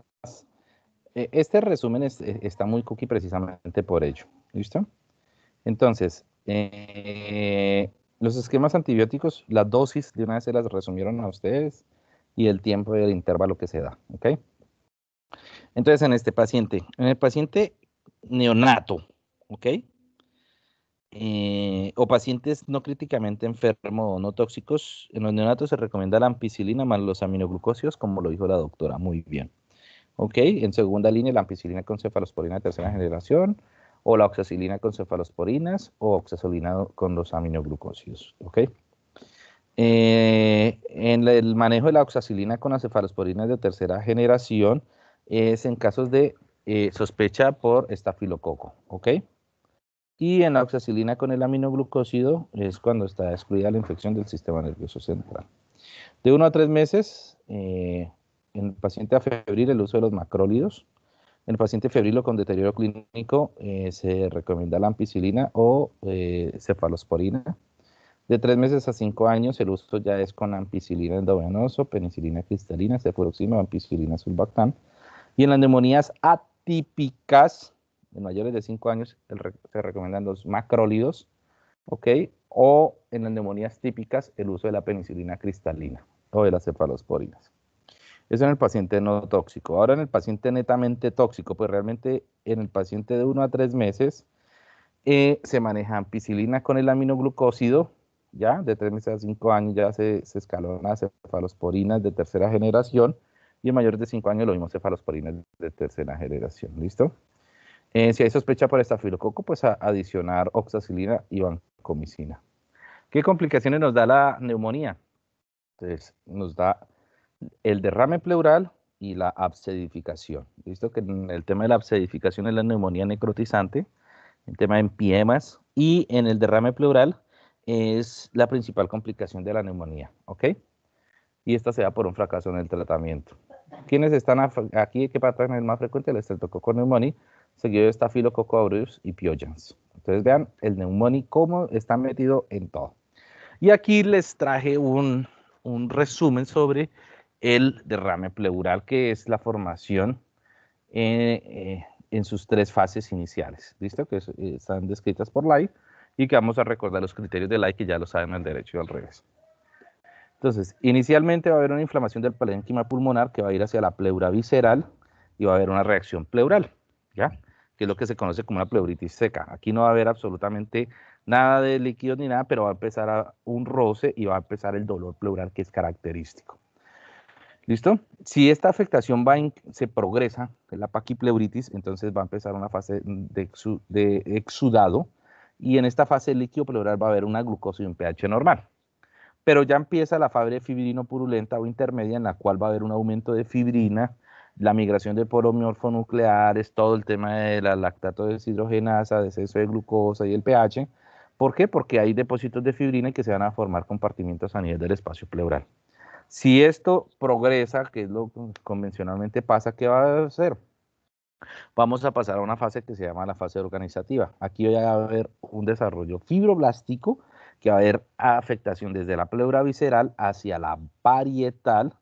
Eh, este resumen eh, está muy cookie precisamente por ello. ¿Listo? Entonces, eh, los esquemas antibióticos, las dosis, de una vez se las resumieron a ustedes y el tiempo y el intervalo que se da. ¿Ok? Entonces, en este paciente, en el paciente neonato, ¿ok? Eh, o pacientes no críticamente enfermos o no tóxicos, en los neonatos se recomienda la ampicilina más los aminoglucosios, como lo dijo la doctora, muy bien. ¿Ok? En segunda línea, la ampicilina con cefalosporina de tercera generación, o la oxacilina con cefalosporinas, o oxacilina con los aminoglucosios. ¿Ok? Eh, en el manejo de la oxacilina con las cefalosporinas de tercera generación, es en casos de eh, sospecha por estafilococo, ¿ok? Y en la oxacilina con el aminoglucósido es cuando está excluida la infección del sistema nervioso central. De uno a tres meses, en eh, el paciente febril el uso de los macrólidos. En el paciente febril o con deterioro clínico eh, se recomienda la ampicilina o cefalosporina. De tres meses a cinco años el uso ya es con ampicilina endovenoso, penicilina cristalina, cefuroxima, ampicilina sulbactam. Y en las neumonías atípicas, en mayores de 5 años, se recomiendan los macrólidos, ¿ok? O en las neumonías típicas, el uso de la penicilina cristalina o de las cefalosporinas. Eso en el paciente no tóxico. Ahora en el paciente netamente tóxico, pues realmente en el paciente de 1 a 3 meses eh, se maneja ampicilina con el aminoglucósido, ya de 3 meses a 5 años ya se, se escalona cefalosporinas de tercera generación, y mayores de 5 años lo mismo, cefalosporina de tercera generación. ¿Listo? Eh, si hay sospecha por estafilococo, pues a adicionar oxacilina y vancomicina. ¿Qué complicaciones nos da la neumonía? Entonces, nos da el derrame pleural y la absedificación. ¿listo? que en el tema de la absedificación es la neumonía necrotizante, el tema de empiemas y en el derrame pleural es la principal complicación de la neumonía, ¿ok? Y esta se da por un fracaso en el tratamiento quienes están aquí el que patrón es más frecuente? El con pneumoniae, seguido de Staphylococcus aureus y piojans. Entonces vean el pneumoniae cómo está metido en todo. Y aquí les traje un, un resumen sobre el derrame pleural, que es la formación eh, eh, en sus tres fases iniciales, ¿listo? Que eh, están descritas por Light y que vamos a recordar los criterios de Light que ya lo saben al derecho y al revés. Entonces, inicialmente va a haber una inflamación del parénquima pulmonar que va a ir hacia la pleura visceral y va a haber una reacción pleural, ¿ya? Que es lo que se conoce como una pleuritis seca. Aquí no va a haber absolutamente nada de líquidos ni nada, pero va a empezar un roce y va a empezar el dolor pleural que es característico. ¿Listo? Si esta afectación va se progresa, es la paquipleuritis, entonces va a empezar una fase de, exudado y en esta fase de líquido pleural va a haber una glucosa y un pH normal pero ya empieza la fábrica fibrino purulenta o intermedia en la cual va a haber un aumento de fibrina, la migración de es todo el tema de la lactato deshidrogenasa, deceso de glucosa y el pH. ¿Por qué? Porque hay depósitos de fibrina que se van a formar compartimientos a nivel del espacio pleural. Si esto progresa, que es lo que convencionalmente pasa, ¿qué va a hacer? Vamos a pasar a una fase que se llama la fase organizativa. Aquí va a haber un desarrollo fibroblástico, que va a haber afectación desde la pleura visceral hacia la parietal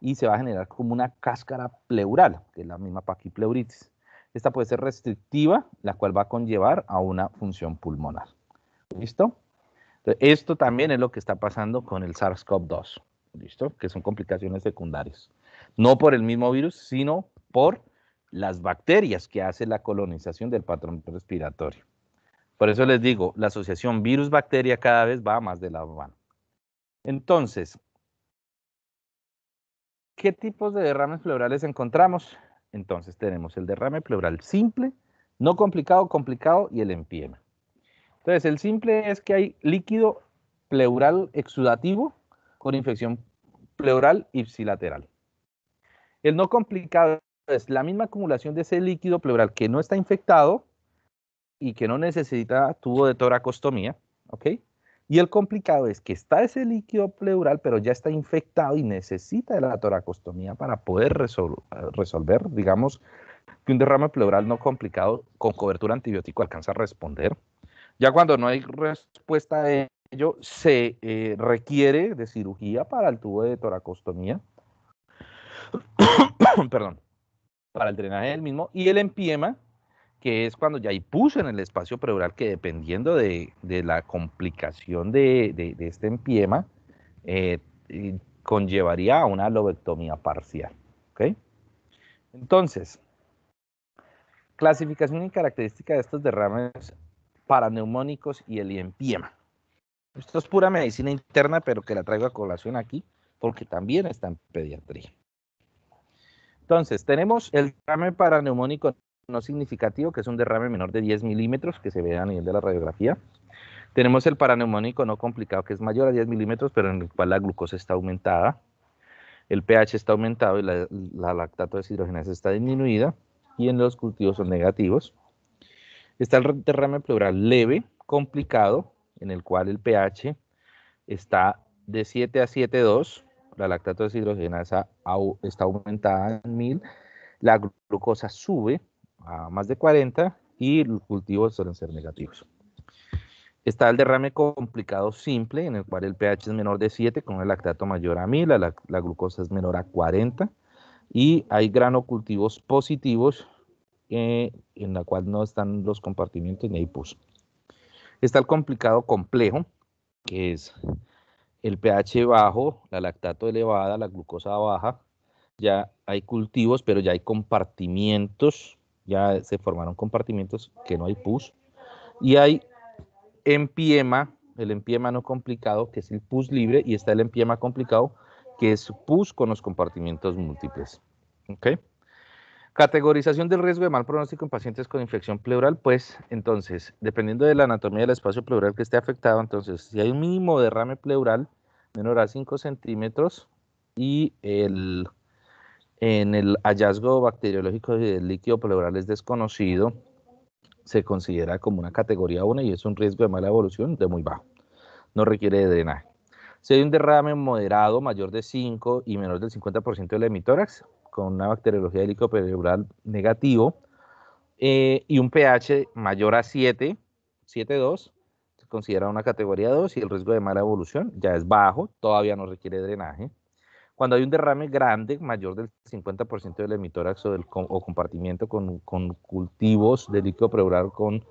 y se va a generar como una cáscara pleural, que es la misma paquipleuritis. Esta puede ser restrictiva, la cual va a conllevar a una función pulmonar. ¿Listo? esto también es lo que está pasando con el SARS-CoV-2, ¿listo? Que son complicaciones secundarias. No por el mismo virus, sino por las bacterias que hace la colonización del patrón respiratorio. Por eso les digo, la asociación virus-bacteria cada vez va más de la mano. Entonces, ¿qué tipos de derrames pleurales encontramos? Entonces tenemos el derrame pleural simple, no complicado, complicado y el empiema. Entonces, el simple es que hay líquido pleural exudativo con infección pleural ipsilateral. El no complicado es la misma acumulación de ese líquido pleural que no está infectado y que no necesita tubo de toracostomía, ¿ok? Y el complicado es que está ese líquido pleural, pero ya está infectado y necesita de la toracostomía para poder resolver, digamos, que un derrame pleural no complicado con cobertura antibiótico alcanza a responder. Ya cuando no hay respuesta de ello, se eh, requiere de cirugía para el tubo de toracostomía, perdón, para el drenaje del mismo y el empiema que es cuando ya hay puso en el espacio preural que dependiendo de, la complicación de, este empiema, eh, conllevaría a una lobectomía parcial. Entonces, clasificación y característica de estos derrames paraneumónicos y el empiema. Esto es pura medicina interna, pero que la traigo a colación aquí, porque también está en pediatría. Entonces, tenemos el derrame paraneumónico no significativo, que es un derrame menor de 10 milímetros, que se ve a nivel de la radiografía. Tenemos el paraneumónico no complicado, que es mayor a 10 milímetros, pero en el cual la glucosa está aumentada, el pH está aumentado y la, lactato de deshidrogenasa está disminuida, y en los cultivos son negativos. Está el derrame pleural leve, complicado, en el cual el pH está de 7 a 7,2, la lactato deshidrogenasa está aumentada en 1000, la glucosa sube, a más de 40 y los cultivos suelen ser negativos. Está el derrame complicado simple, en el cual el pH es menor de 7, con el lactato mayor a 1000, la, glucosa es menor a 40, y hay granocultivos positivos, eh, en la cual no están los compartimientos ni hay pus. Está el complicado complejo, que es el pH bajo, la lactato elevada, la glucosa baja, ya hay cultivos, pero ya hay compartimientos ya se formaron compartimientos que no hay pus. Y hay empiema, el empiema no complicado, que es el pus libre, y está el empiema complicado, que es pus con los compartimientos múltiples. ¿ok? Categorización del riesgo de mal pronóstico en pacientes con infección pleural, pues entonces, dependiendo de la anatomía del espacio pleural que esté afectado, entonces, si hay un mínimo derrame pleural menor a 5 centímetros y el en el hallazgo bacteriológico del líquido pleural es desconocido, se considera como una categoría 1 y es un riesgo de mala evolución de muy bajo. No requiere de drenaje. Si hay un derrame moderado mayor de 5 y menor del 50% del hemitórax, con una bacteriología del líquido pleural negativo eh, y un pH mayor a 7, 7,2, se considera una categoría 2 y el riesgo de mala evolución ya es bajo, todavía no requiere drenaje. Cuando hay un derrame grande, mayor del 50% del emitórax o, del, o compartimiento con, cultivos de líquido preural con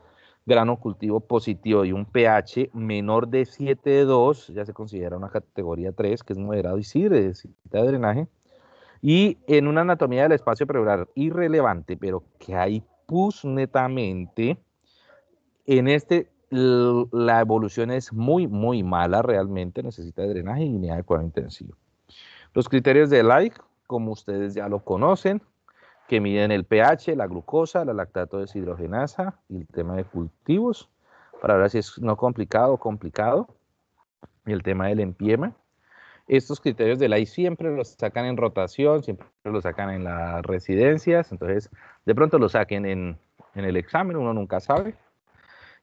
grano cultivo positivo y un pH menor de 7.2, ya se considera una categoría 3, que es moderado y sí necesita de drenaje. Y en una anatomía del espacio preural irrelevante, pero que hay pus netamente, en este la evolución es muy, muy mala realmente, necesita drenaje y unidad de intensivo. Los criterios de like, como ustedes ya lo conocen, que miden el pH, la glucosa, la lactato deshidrogenasa y el tema de cultivos, para ver si es no complicado o complicado, y el tema del empiema. Estos criterios de LAI siempre los sacan en rotación, siempre los sacan en las residencias, entonces de pronto los saquen en, en el examen, uno nunca sabe.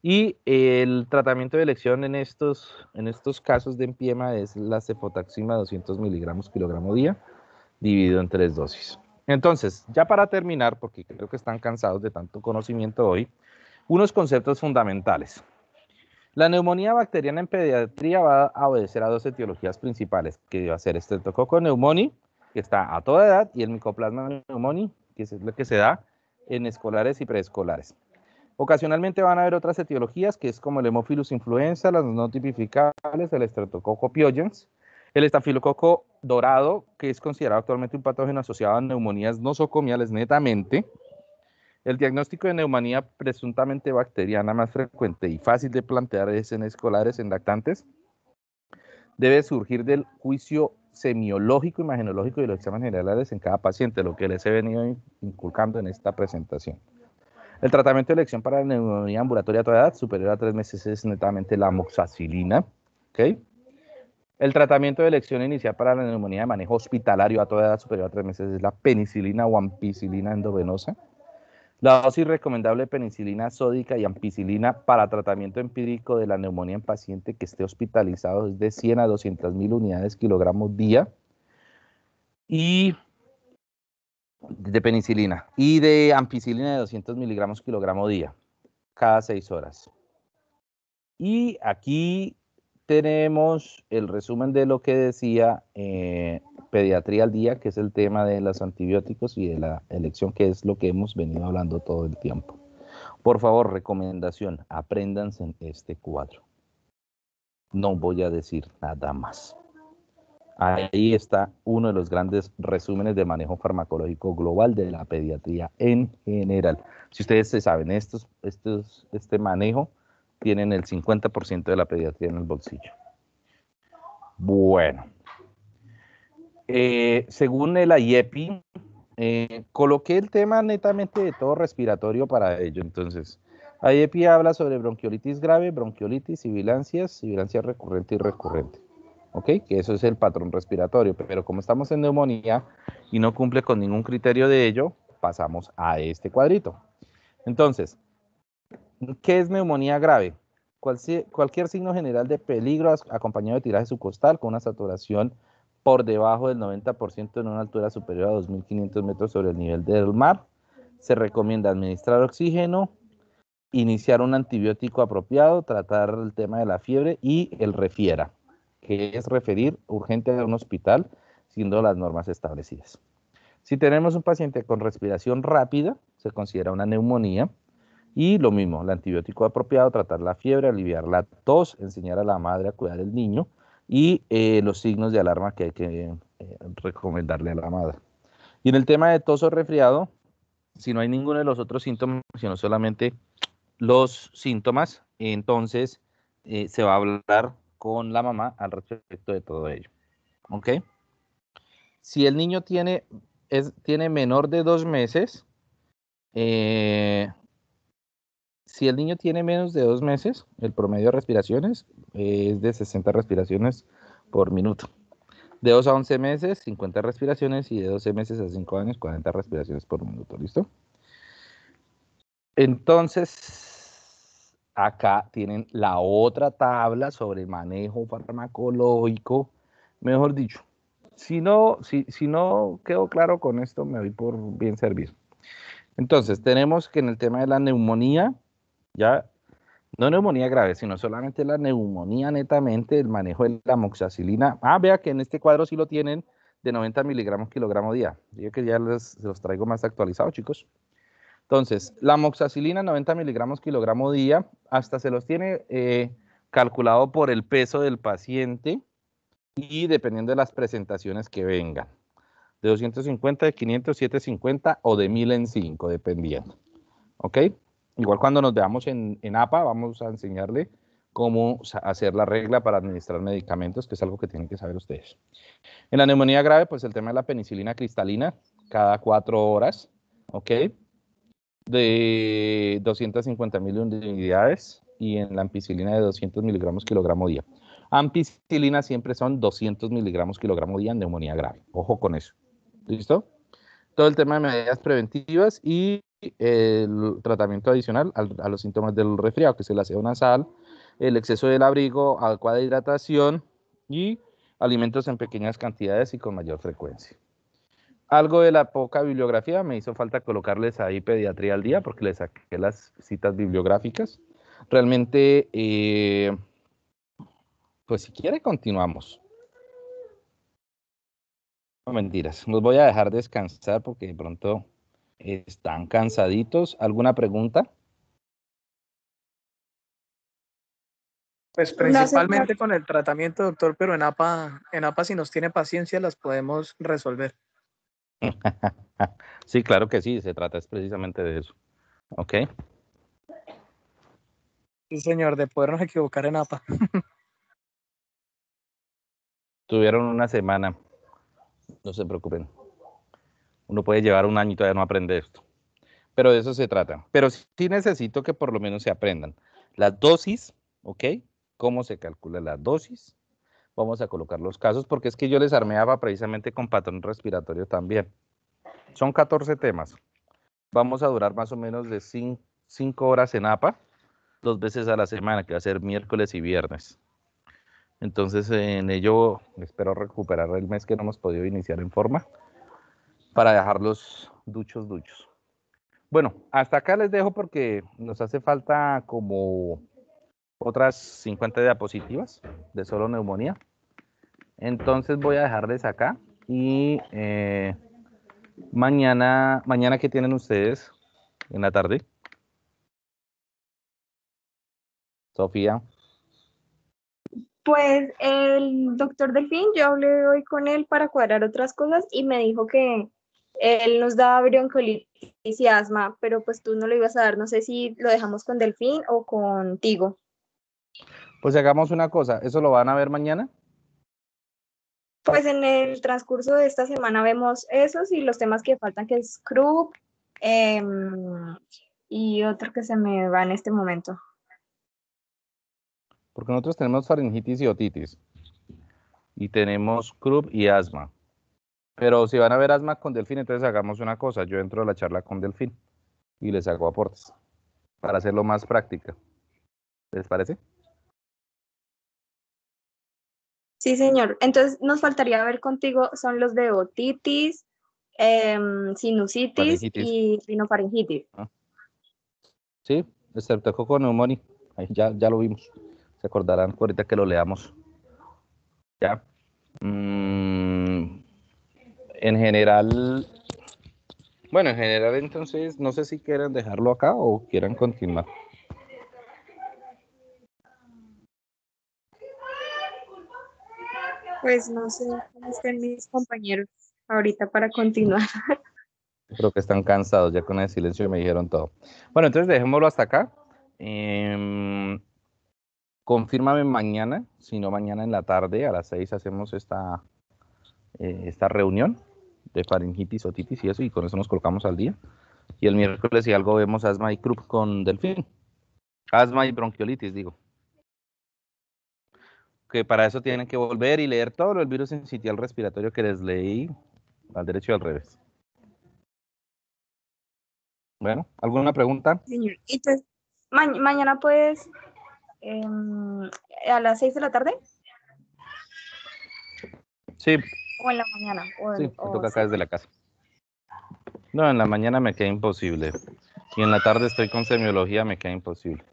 Y el tratamiento de elección en estos, en estos casos de empiema es la cefotaxima 200 miligramos kilogramo día, dividido en tres dosis. Entonces, ya para terminar, porque creo que están cansados de tanto conocimiento hoy, unos conceptos fundamentales. La neumonía bacteriana en pediatría va a obedecer a dos etiologías principales, que va a ser estreptococo neumoni, que está a toda edad, y el micoplasma neumoni, que es lo que se da en escolares y preescolares. Ocasionalmente van a haber otras etiologías, que es como el Hemophilus influenza, las no tipificables, el estreptococo piogens, el estafilococo dorado, que es considerado actualmente un patógeno asociado a neumonías nosocomiales netamente, el diagnóstico de neumonía presuntamente bacteriana más frecuente y fácil de plantear es en escolares, en lactantes, debe surgir del juicio semiológico, imagenológico y los exámenes generales en cada paciente, lo que les he venido inculcando en esta presentación. El tratamiento de elección para la neumonía ambulatoria a toda edad superior a tres meses es netamente la moxacilina. El tratamiento de elección inicial para la neumonía de manejo hospitalario a toda edad superior a tres meses es la penicilina o ampicilina endovenosa. La dosis recomendable de penicilina sódica y ampicilina para tratamiento empírico de la neumonía en paciente que esté hospitalizado es de 100 a 200 mil unidades kilogramos día. Y de penicilina y de ampicilina de 200 miligramos kilogramo día, cada seis horas. Y aquí tenemos el resumen de lo que decía eh, Pediatría al Día, que es el tema de los antibióticos y de la elección, que es lo que hemos venido hablando todo el tiempo. Por favor, recomendación, apréndanse en este cuadro. No voy a decir nada más. Ahí está uno de los grandes resúmenes de manejo farmacológico global de la pediatría en general. Si ustedes se saben estos, este manejo, tienen el 50% de la pediatría en el bolsillo. Bueno, eh, según el IEPI, e eh, coloqué el tema netamente de todo respiratorio para ello. Entonces, IEPI e habla sobre bronquiolitis grave, bronquiolitis, y y bilancias recurrente y recurrente. Que eso es el patrón respiratorio, pero como estamos en neumonía y no cumple con ningún criterio de ello, pasamos a este cuadrito. Entonces, ¿qué es neumonía grave? Cualquier, cualquier signo general de peligro acompañado de tiraje subcostal con una saturación por debajo del 90% en una altura superior a 2.500 metros sobre el nivel del mar. Se recomienda administrar oxígeno, iniciar un antibiótico apropiado, tratar el tema de la fiebre y el refiera que es referir urgente a un hospital, siguiendo las normas establecidas. Si tenemos un paciente con respiración rápida, se considera una neumonía. Y lo mismo, el antibiótico apropiado, tratar la fiebre, aliviar la tos, enseñar a la madre a cuidar el niño y eh, los signos de alarma que hay que eh, recomendarle a la madre. Y en el tema de tos o resfriado, si no hay ninguno de los otros síntomas, sino solamente los síntomas, entonces eh, se va a hablar con la mamá al respecto de todo ello. ¿Ok? Si el niño tiene, tiene menor de dos meses, eh, si el niño tiene menos de dos meses, el promedio de respiraciones eh, es de 60 respiraciones por minuto. De 2 a 11 meses, 50 respiraciones y de 12 meses a 5 años, 40 respiraciones por minuto. ¿Listo? Entonces, Acá tienen la otra tabla sobre manejo farmacológico. Mejor dicho, si no, si, no quedo claro con esto, me voy por bien servir. Entonces, tenemos que en el tema de la neumonía, ya no neumonía grave, sino solamente la neumonía netamente, el manejo de la moxacilina. Ah, vea que en este cuadro sí lo tienen de 90 miligramos kilogramo día. Yo que ya les, los traigo más actualizados, chicos. Entonces, la moxacilina 90 miligramos kilogramo día, hasta se los tiene eh, calculado por el peso del paciente y dependiendo de las presentaciones que vengan. De 250, de 500, 750 o de 1000 en 5, dependiendo. ¿Ok? Igual cuando nos veamos en, APA, vamos a enseñarle cómo hacer la regla para administrar medicamentos, que es algo que tienen que saber ustedes. En la neumonía grave, pues el tema de la penicilina cristalina, cada cuatro horas, ¿ok? de 250 mil unidades y en la ampicilina de 200 miligramos kilogramo día. Ampicilina siempre son 200 miligramos kilogramo día en neumonía grave. Ojo con eso. ¿Listo? Todo el tema de medidas preventivas y el tratamiento adicional a los síntomas del resfriado, que es el aseo nasal, el exceso del abrigo, adecuada hidratación y alimentos en pequeñas cantidades y con mayor frecuencia algo de la poca bibliografía, me hizo falta colocarles ahí pediatría al día porque les saqué las citas bibliográficas. Realmente, eh, pues si quiere, continuamos. No mentiras, nos voy a dejar descansar porque de pronto están cansaditos. ¿Alguna pregunta? Pues principalmente con el tratamiento, doctor, pero en APA, en APA si nos tiene paciencia las podemos resolver. sí, claro que sí, se trata es precisamente de eso. ¿Ok? Sí, señor, de podernos equivocar en APA. Tuvieron una semana, no se preocupen. Uno puede llevar un año y todavía no aprender esto. Pero de eso se trata. Pero sí necesito que por lo menos se aprendan las dosis, ¿ok? Cómo se calcula la dosis vamos a colocar los casos, porque es que yo les armeaba precisamente con patrón respiratorio también. Son 14 temas. Vamos a durar más o menos de 5 horas en APA, dos veces a la semana, que va a ser miércoles y viernes. Entonces, en ello espero recuperar el mes que no hemos podido iniciar en forma para dejarlos duchos, duchos. Bueno, hasta acá les dejo porque nos hace falta como otras 50 diapositivas de solo neumonía. Entonces voy a dejarles acá y eh, mañana, mañana que tienen ustedes en la tarde. Sofía. Pues el doctor Delfín, yo hablé hoy con él para cuadrar otras cosas y me dijo que él nos daba bronquiolitis y asma, pero pues tú no lo ibas a dar, no sé si lo dejamos con Delfín o contigo. Pues hagamos una cosa, ¿eso lo van a ver mañana? Pues en el transcurso de esta semana vemos esos y los temas que faltan, que es Krupp em, y otro que se me va en este momento. Porque nosotros tenemos faringitis y otitis. Y tenemos Krupp y asma. Pero si van a ver asma con Delfín, entonces hagamos una cosa. Yo entro a la charla con Delfín y les hago aportes para hacerlo más práctica. ¿Les parece? Sí, señor. Entonces nos faltaría ver contigo, son los de otitis, em, sinusitis y rinofaringitis. Ah. Sí, excepto neumoni. Ahí ya, ya lo vimos. Se acordarán ahorita que lo leamos. Ya. Mm, en general, bueno, en general entonces, no sé si quieren dejarlo acá o quieran continuar. Pues no sé cómo estén mis compañeros ahorita para continuar. Creo que están cansados, ya con el silencio me dijeron todo. Bueno, entonces dejémoslo hasta acá. Em, confírmame mañana, si no mañana en la tarde, a las 6 hacemos esta, eh, esta reunión de faringitis, otitis y eso, y con eso nos colocamos al día. Y el miércoles, si algo, vemos asma y croup con delfín. Asma y bronquiolitis, digo que para eso tienen que volver y leer todo el virus al respiratorio que les leí al derecho y al revés. Bueno, ¿alguna pregunta? Señor, mañana pues em, a las seis de la tarde. Sí. O en la mañana. sí, me toca acá desde la casa. No, en la mañana me queda imposible. Y en la tarde estoy con semiología, me queda imposible.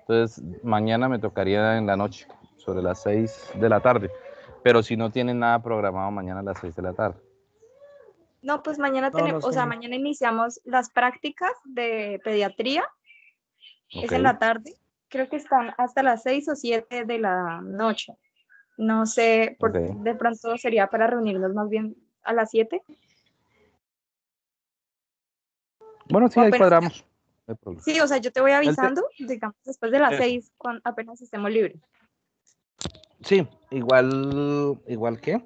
Entonces, mañana me tocaría en la noche sobre las 6 de la tarde. Pero si no tienen nada programado mañana a las 6 de la tarde. No, pues mañana tenemos, o sea, mañana iniciamos las prácticas de pediatría. Es en la tarde. Creo que están hasta las 6 o 7 de la noche. No sé, por, de pronto sería para reunirnos más bien a las 7. Bueno, sí, ahí cuadramos. Sí, o sea, yo te voy avisando, digamos, después de las 6, eh. apenas estemos libres. Sí, igual, igual que.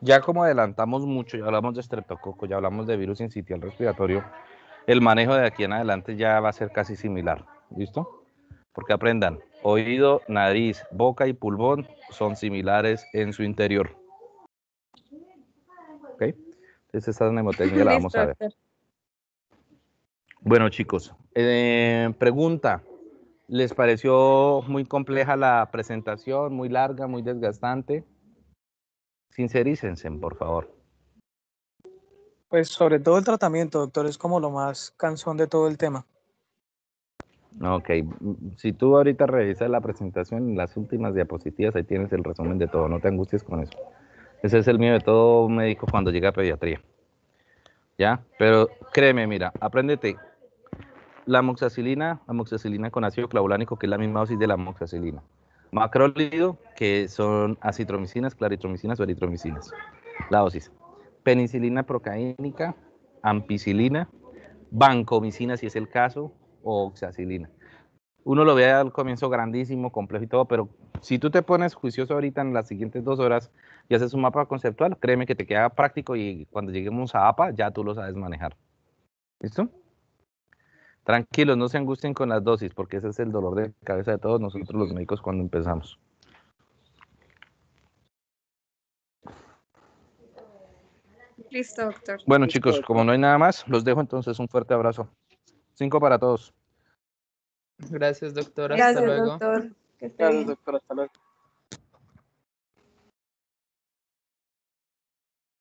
Ya como adelantamos mucho, ya hablamos de estreptococo, ya hablamos de virus incitial respiratorio, el manejo de aquí en adelante ya va a ser casi similar. ¿Listo? Porque aprendan, oído, nariz, boca y pulmón son similares en su interior. ¿Ok? Entonces esta mnemotecnia la vamos a ver. Bueno chicos, eh, pregunta. ¿Les pareció muy compleja la presentación, muy larga, muy desgastante? Sincerícense, por favor. Pues sobre todo el tratamiento, doctor, es como lo más cansón de todo el tema. Ok, mm, si tú ahorita revisas la presentación, las últimas diapositivas, ahí tienes el resumen de todo, no te angusties con eso. Ese es el miedo de todo médico cuando llega a pediatría. ¿Ya? Pero créeme, mira, apréndete la amoxicilina, amoxicilina con ácido clavulánico, que es la misma dosis de la amoxicilina. Macrólido, que son acitromicinas, claritromicinas o eritromicinas, la dosis. Penicilina procaínica, ampicilina, bancomicina si es el caso, o oxacilina. Uno lo ve al comienzo grandísimo, complejo y todo, pero si tú te pones juicioso ahorita en las siguientes dos horas y haces un mapa conceptual, créeme que te queda práctico y cuando lleguemos a APA ya tú lo sabes manejar. ¿Listo? Tranquilos, no se angustien con las dosis, porque ese es el dolor de cabeza de todos nosotros los médicos cuando empezamos. Listo, doctor. Bueno, chicos, como no hay nada más, los dejo entonces. Un fuerte abrazo. Cinco para todos. Gracias, doctor. hasta luego. Doctor. Gracias, doctor. Hasta luego.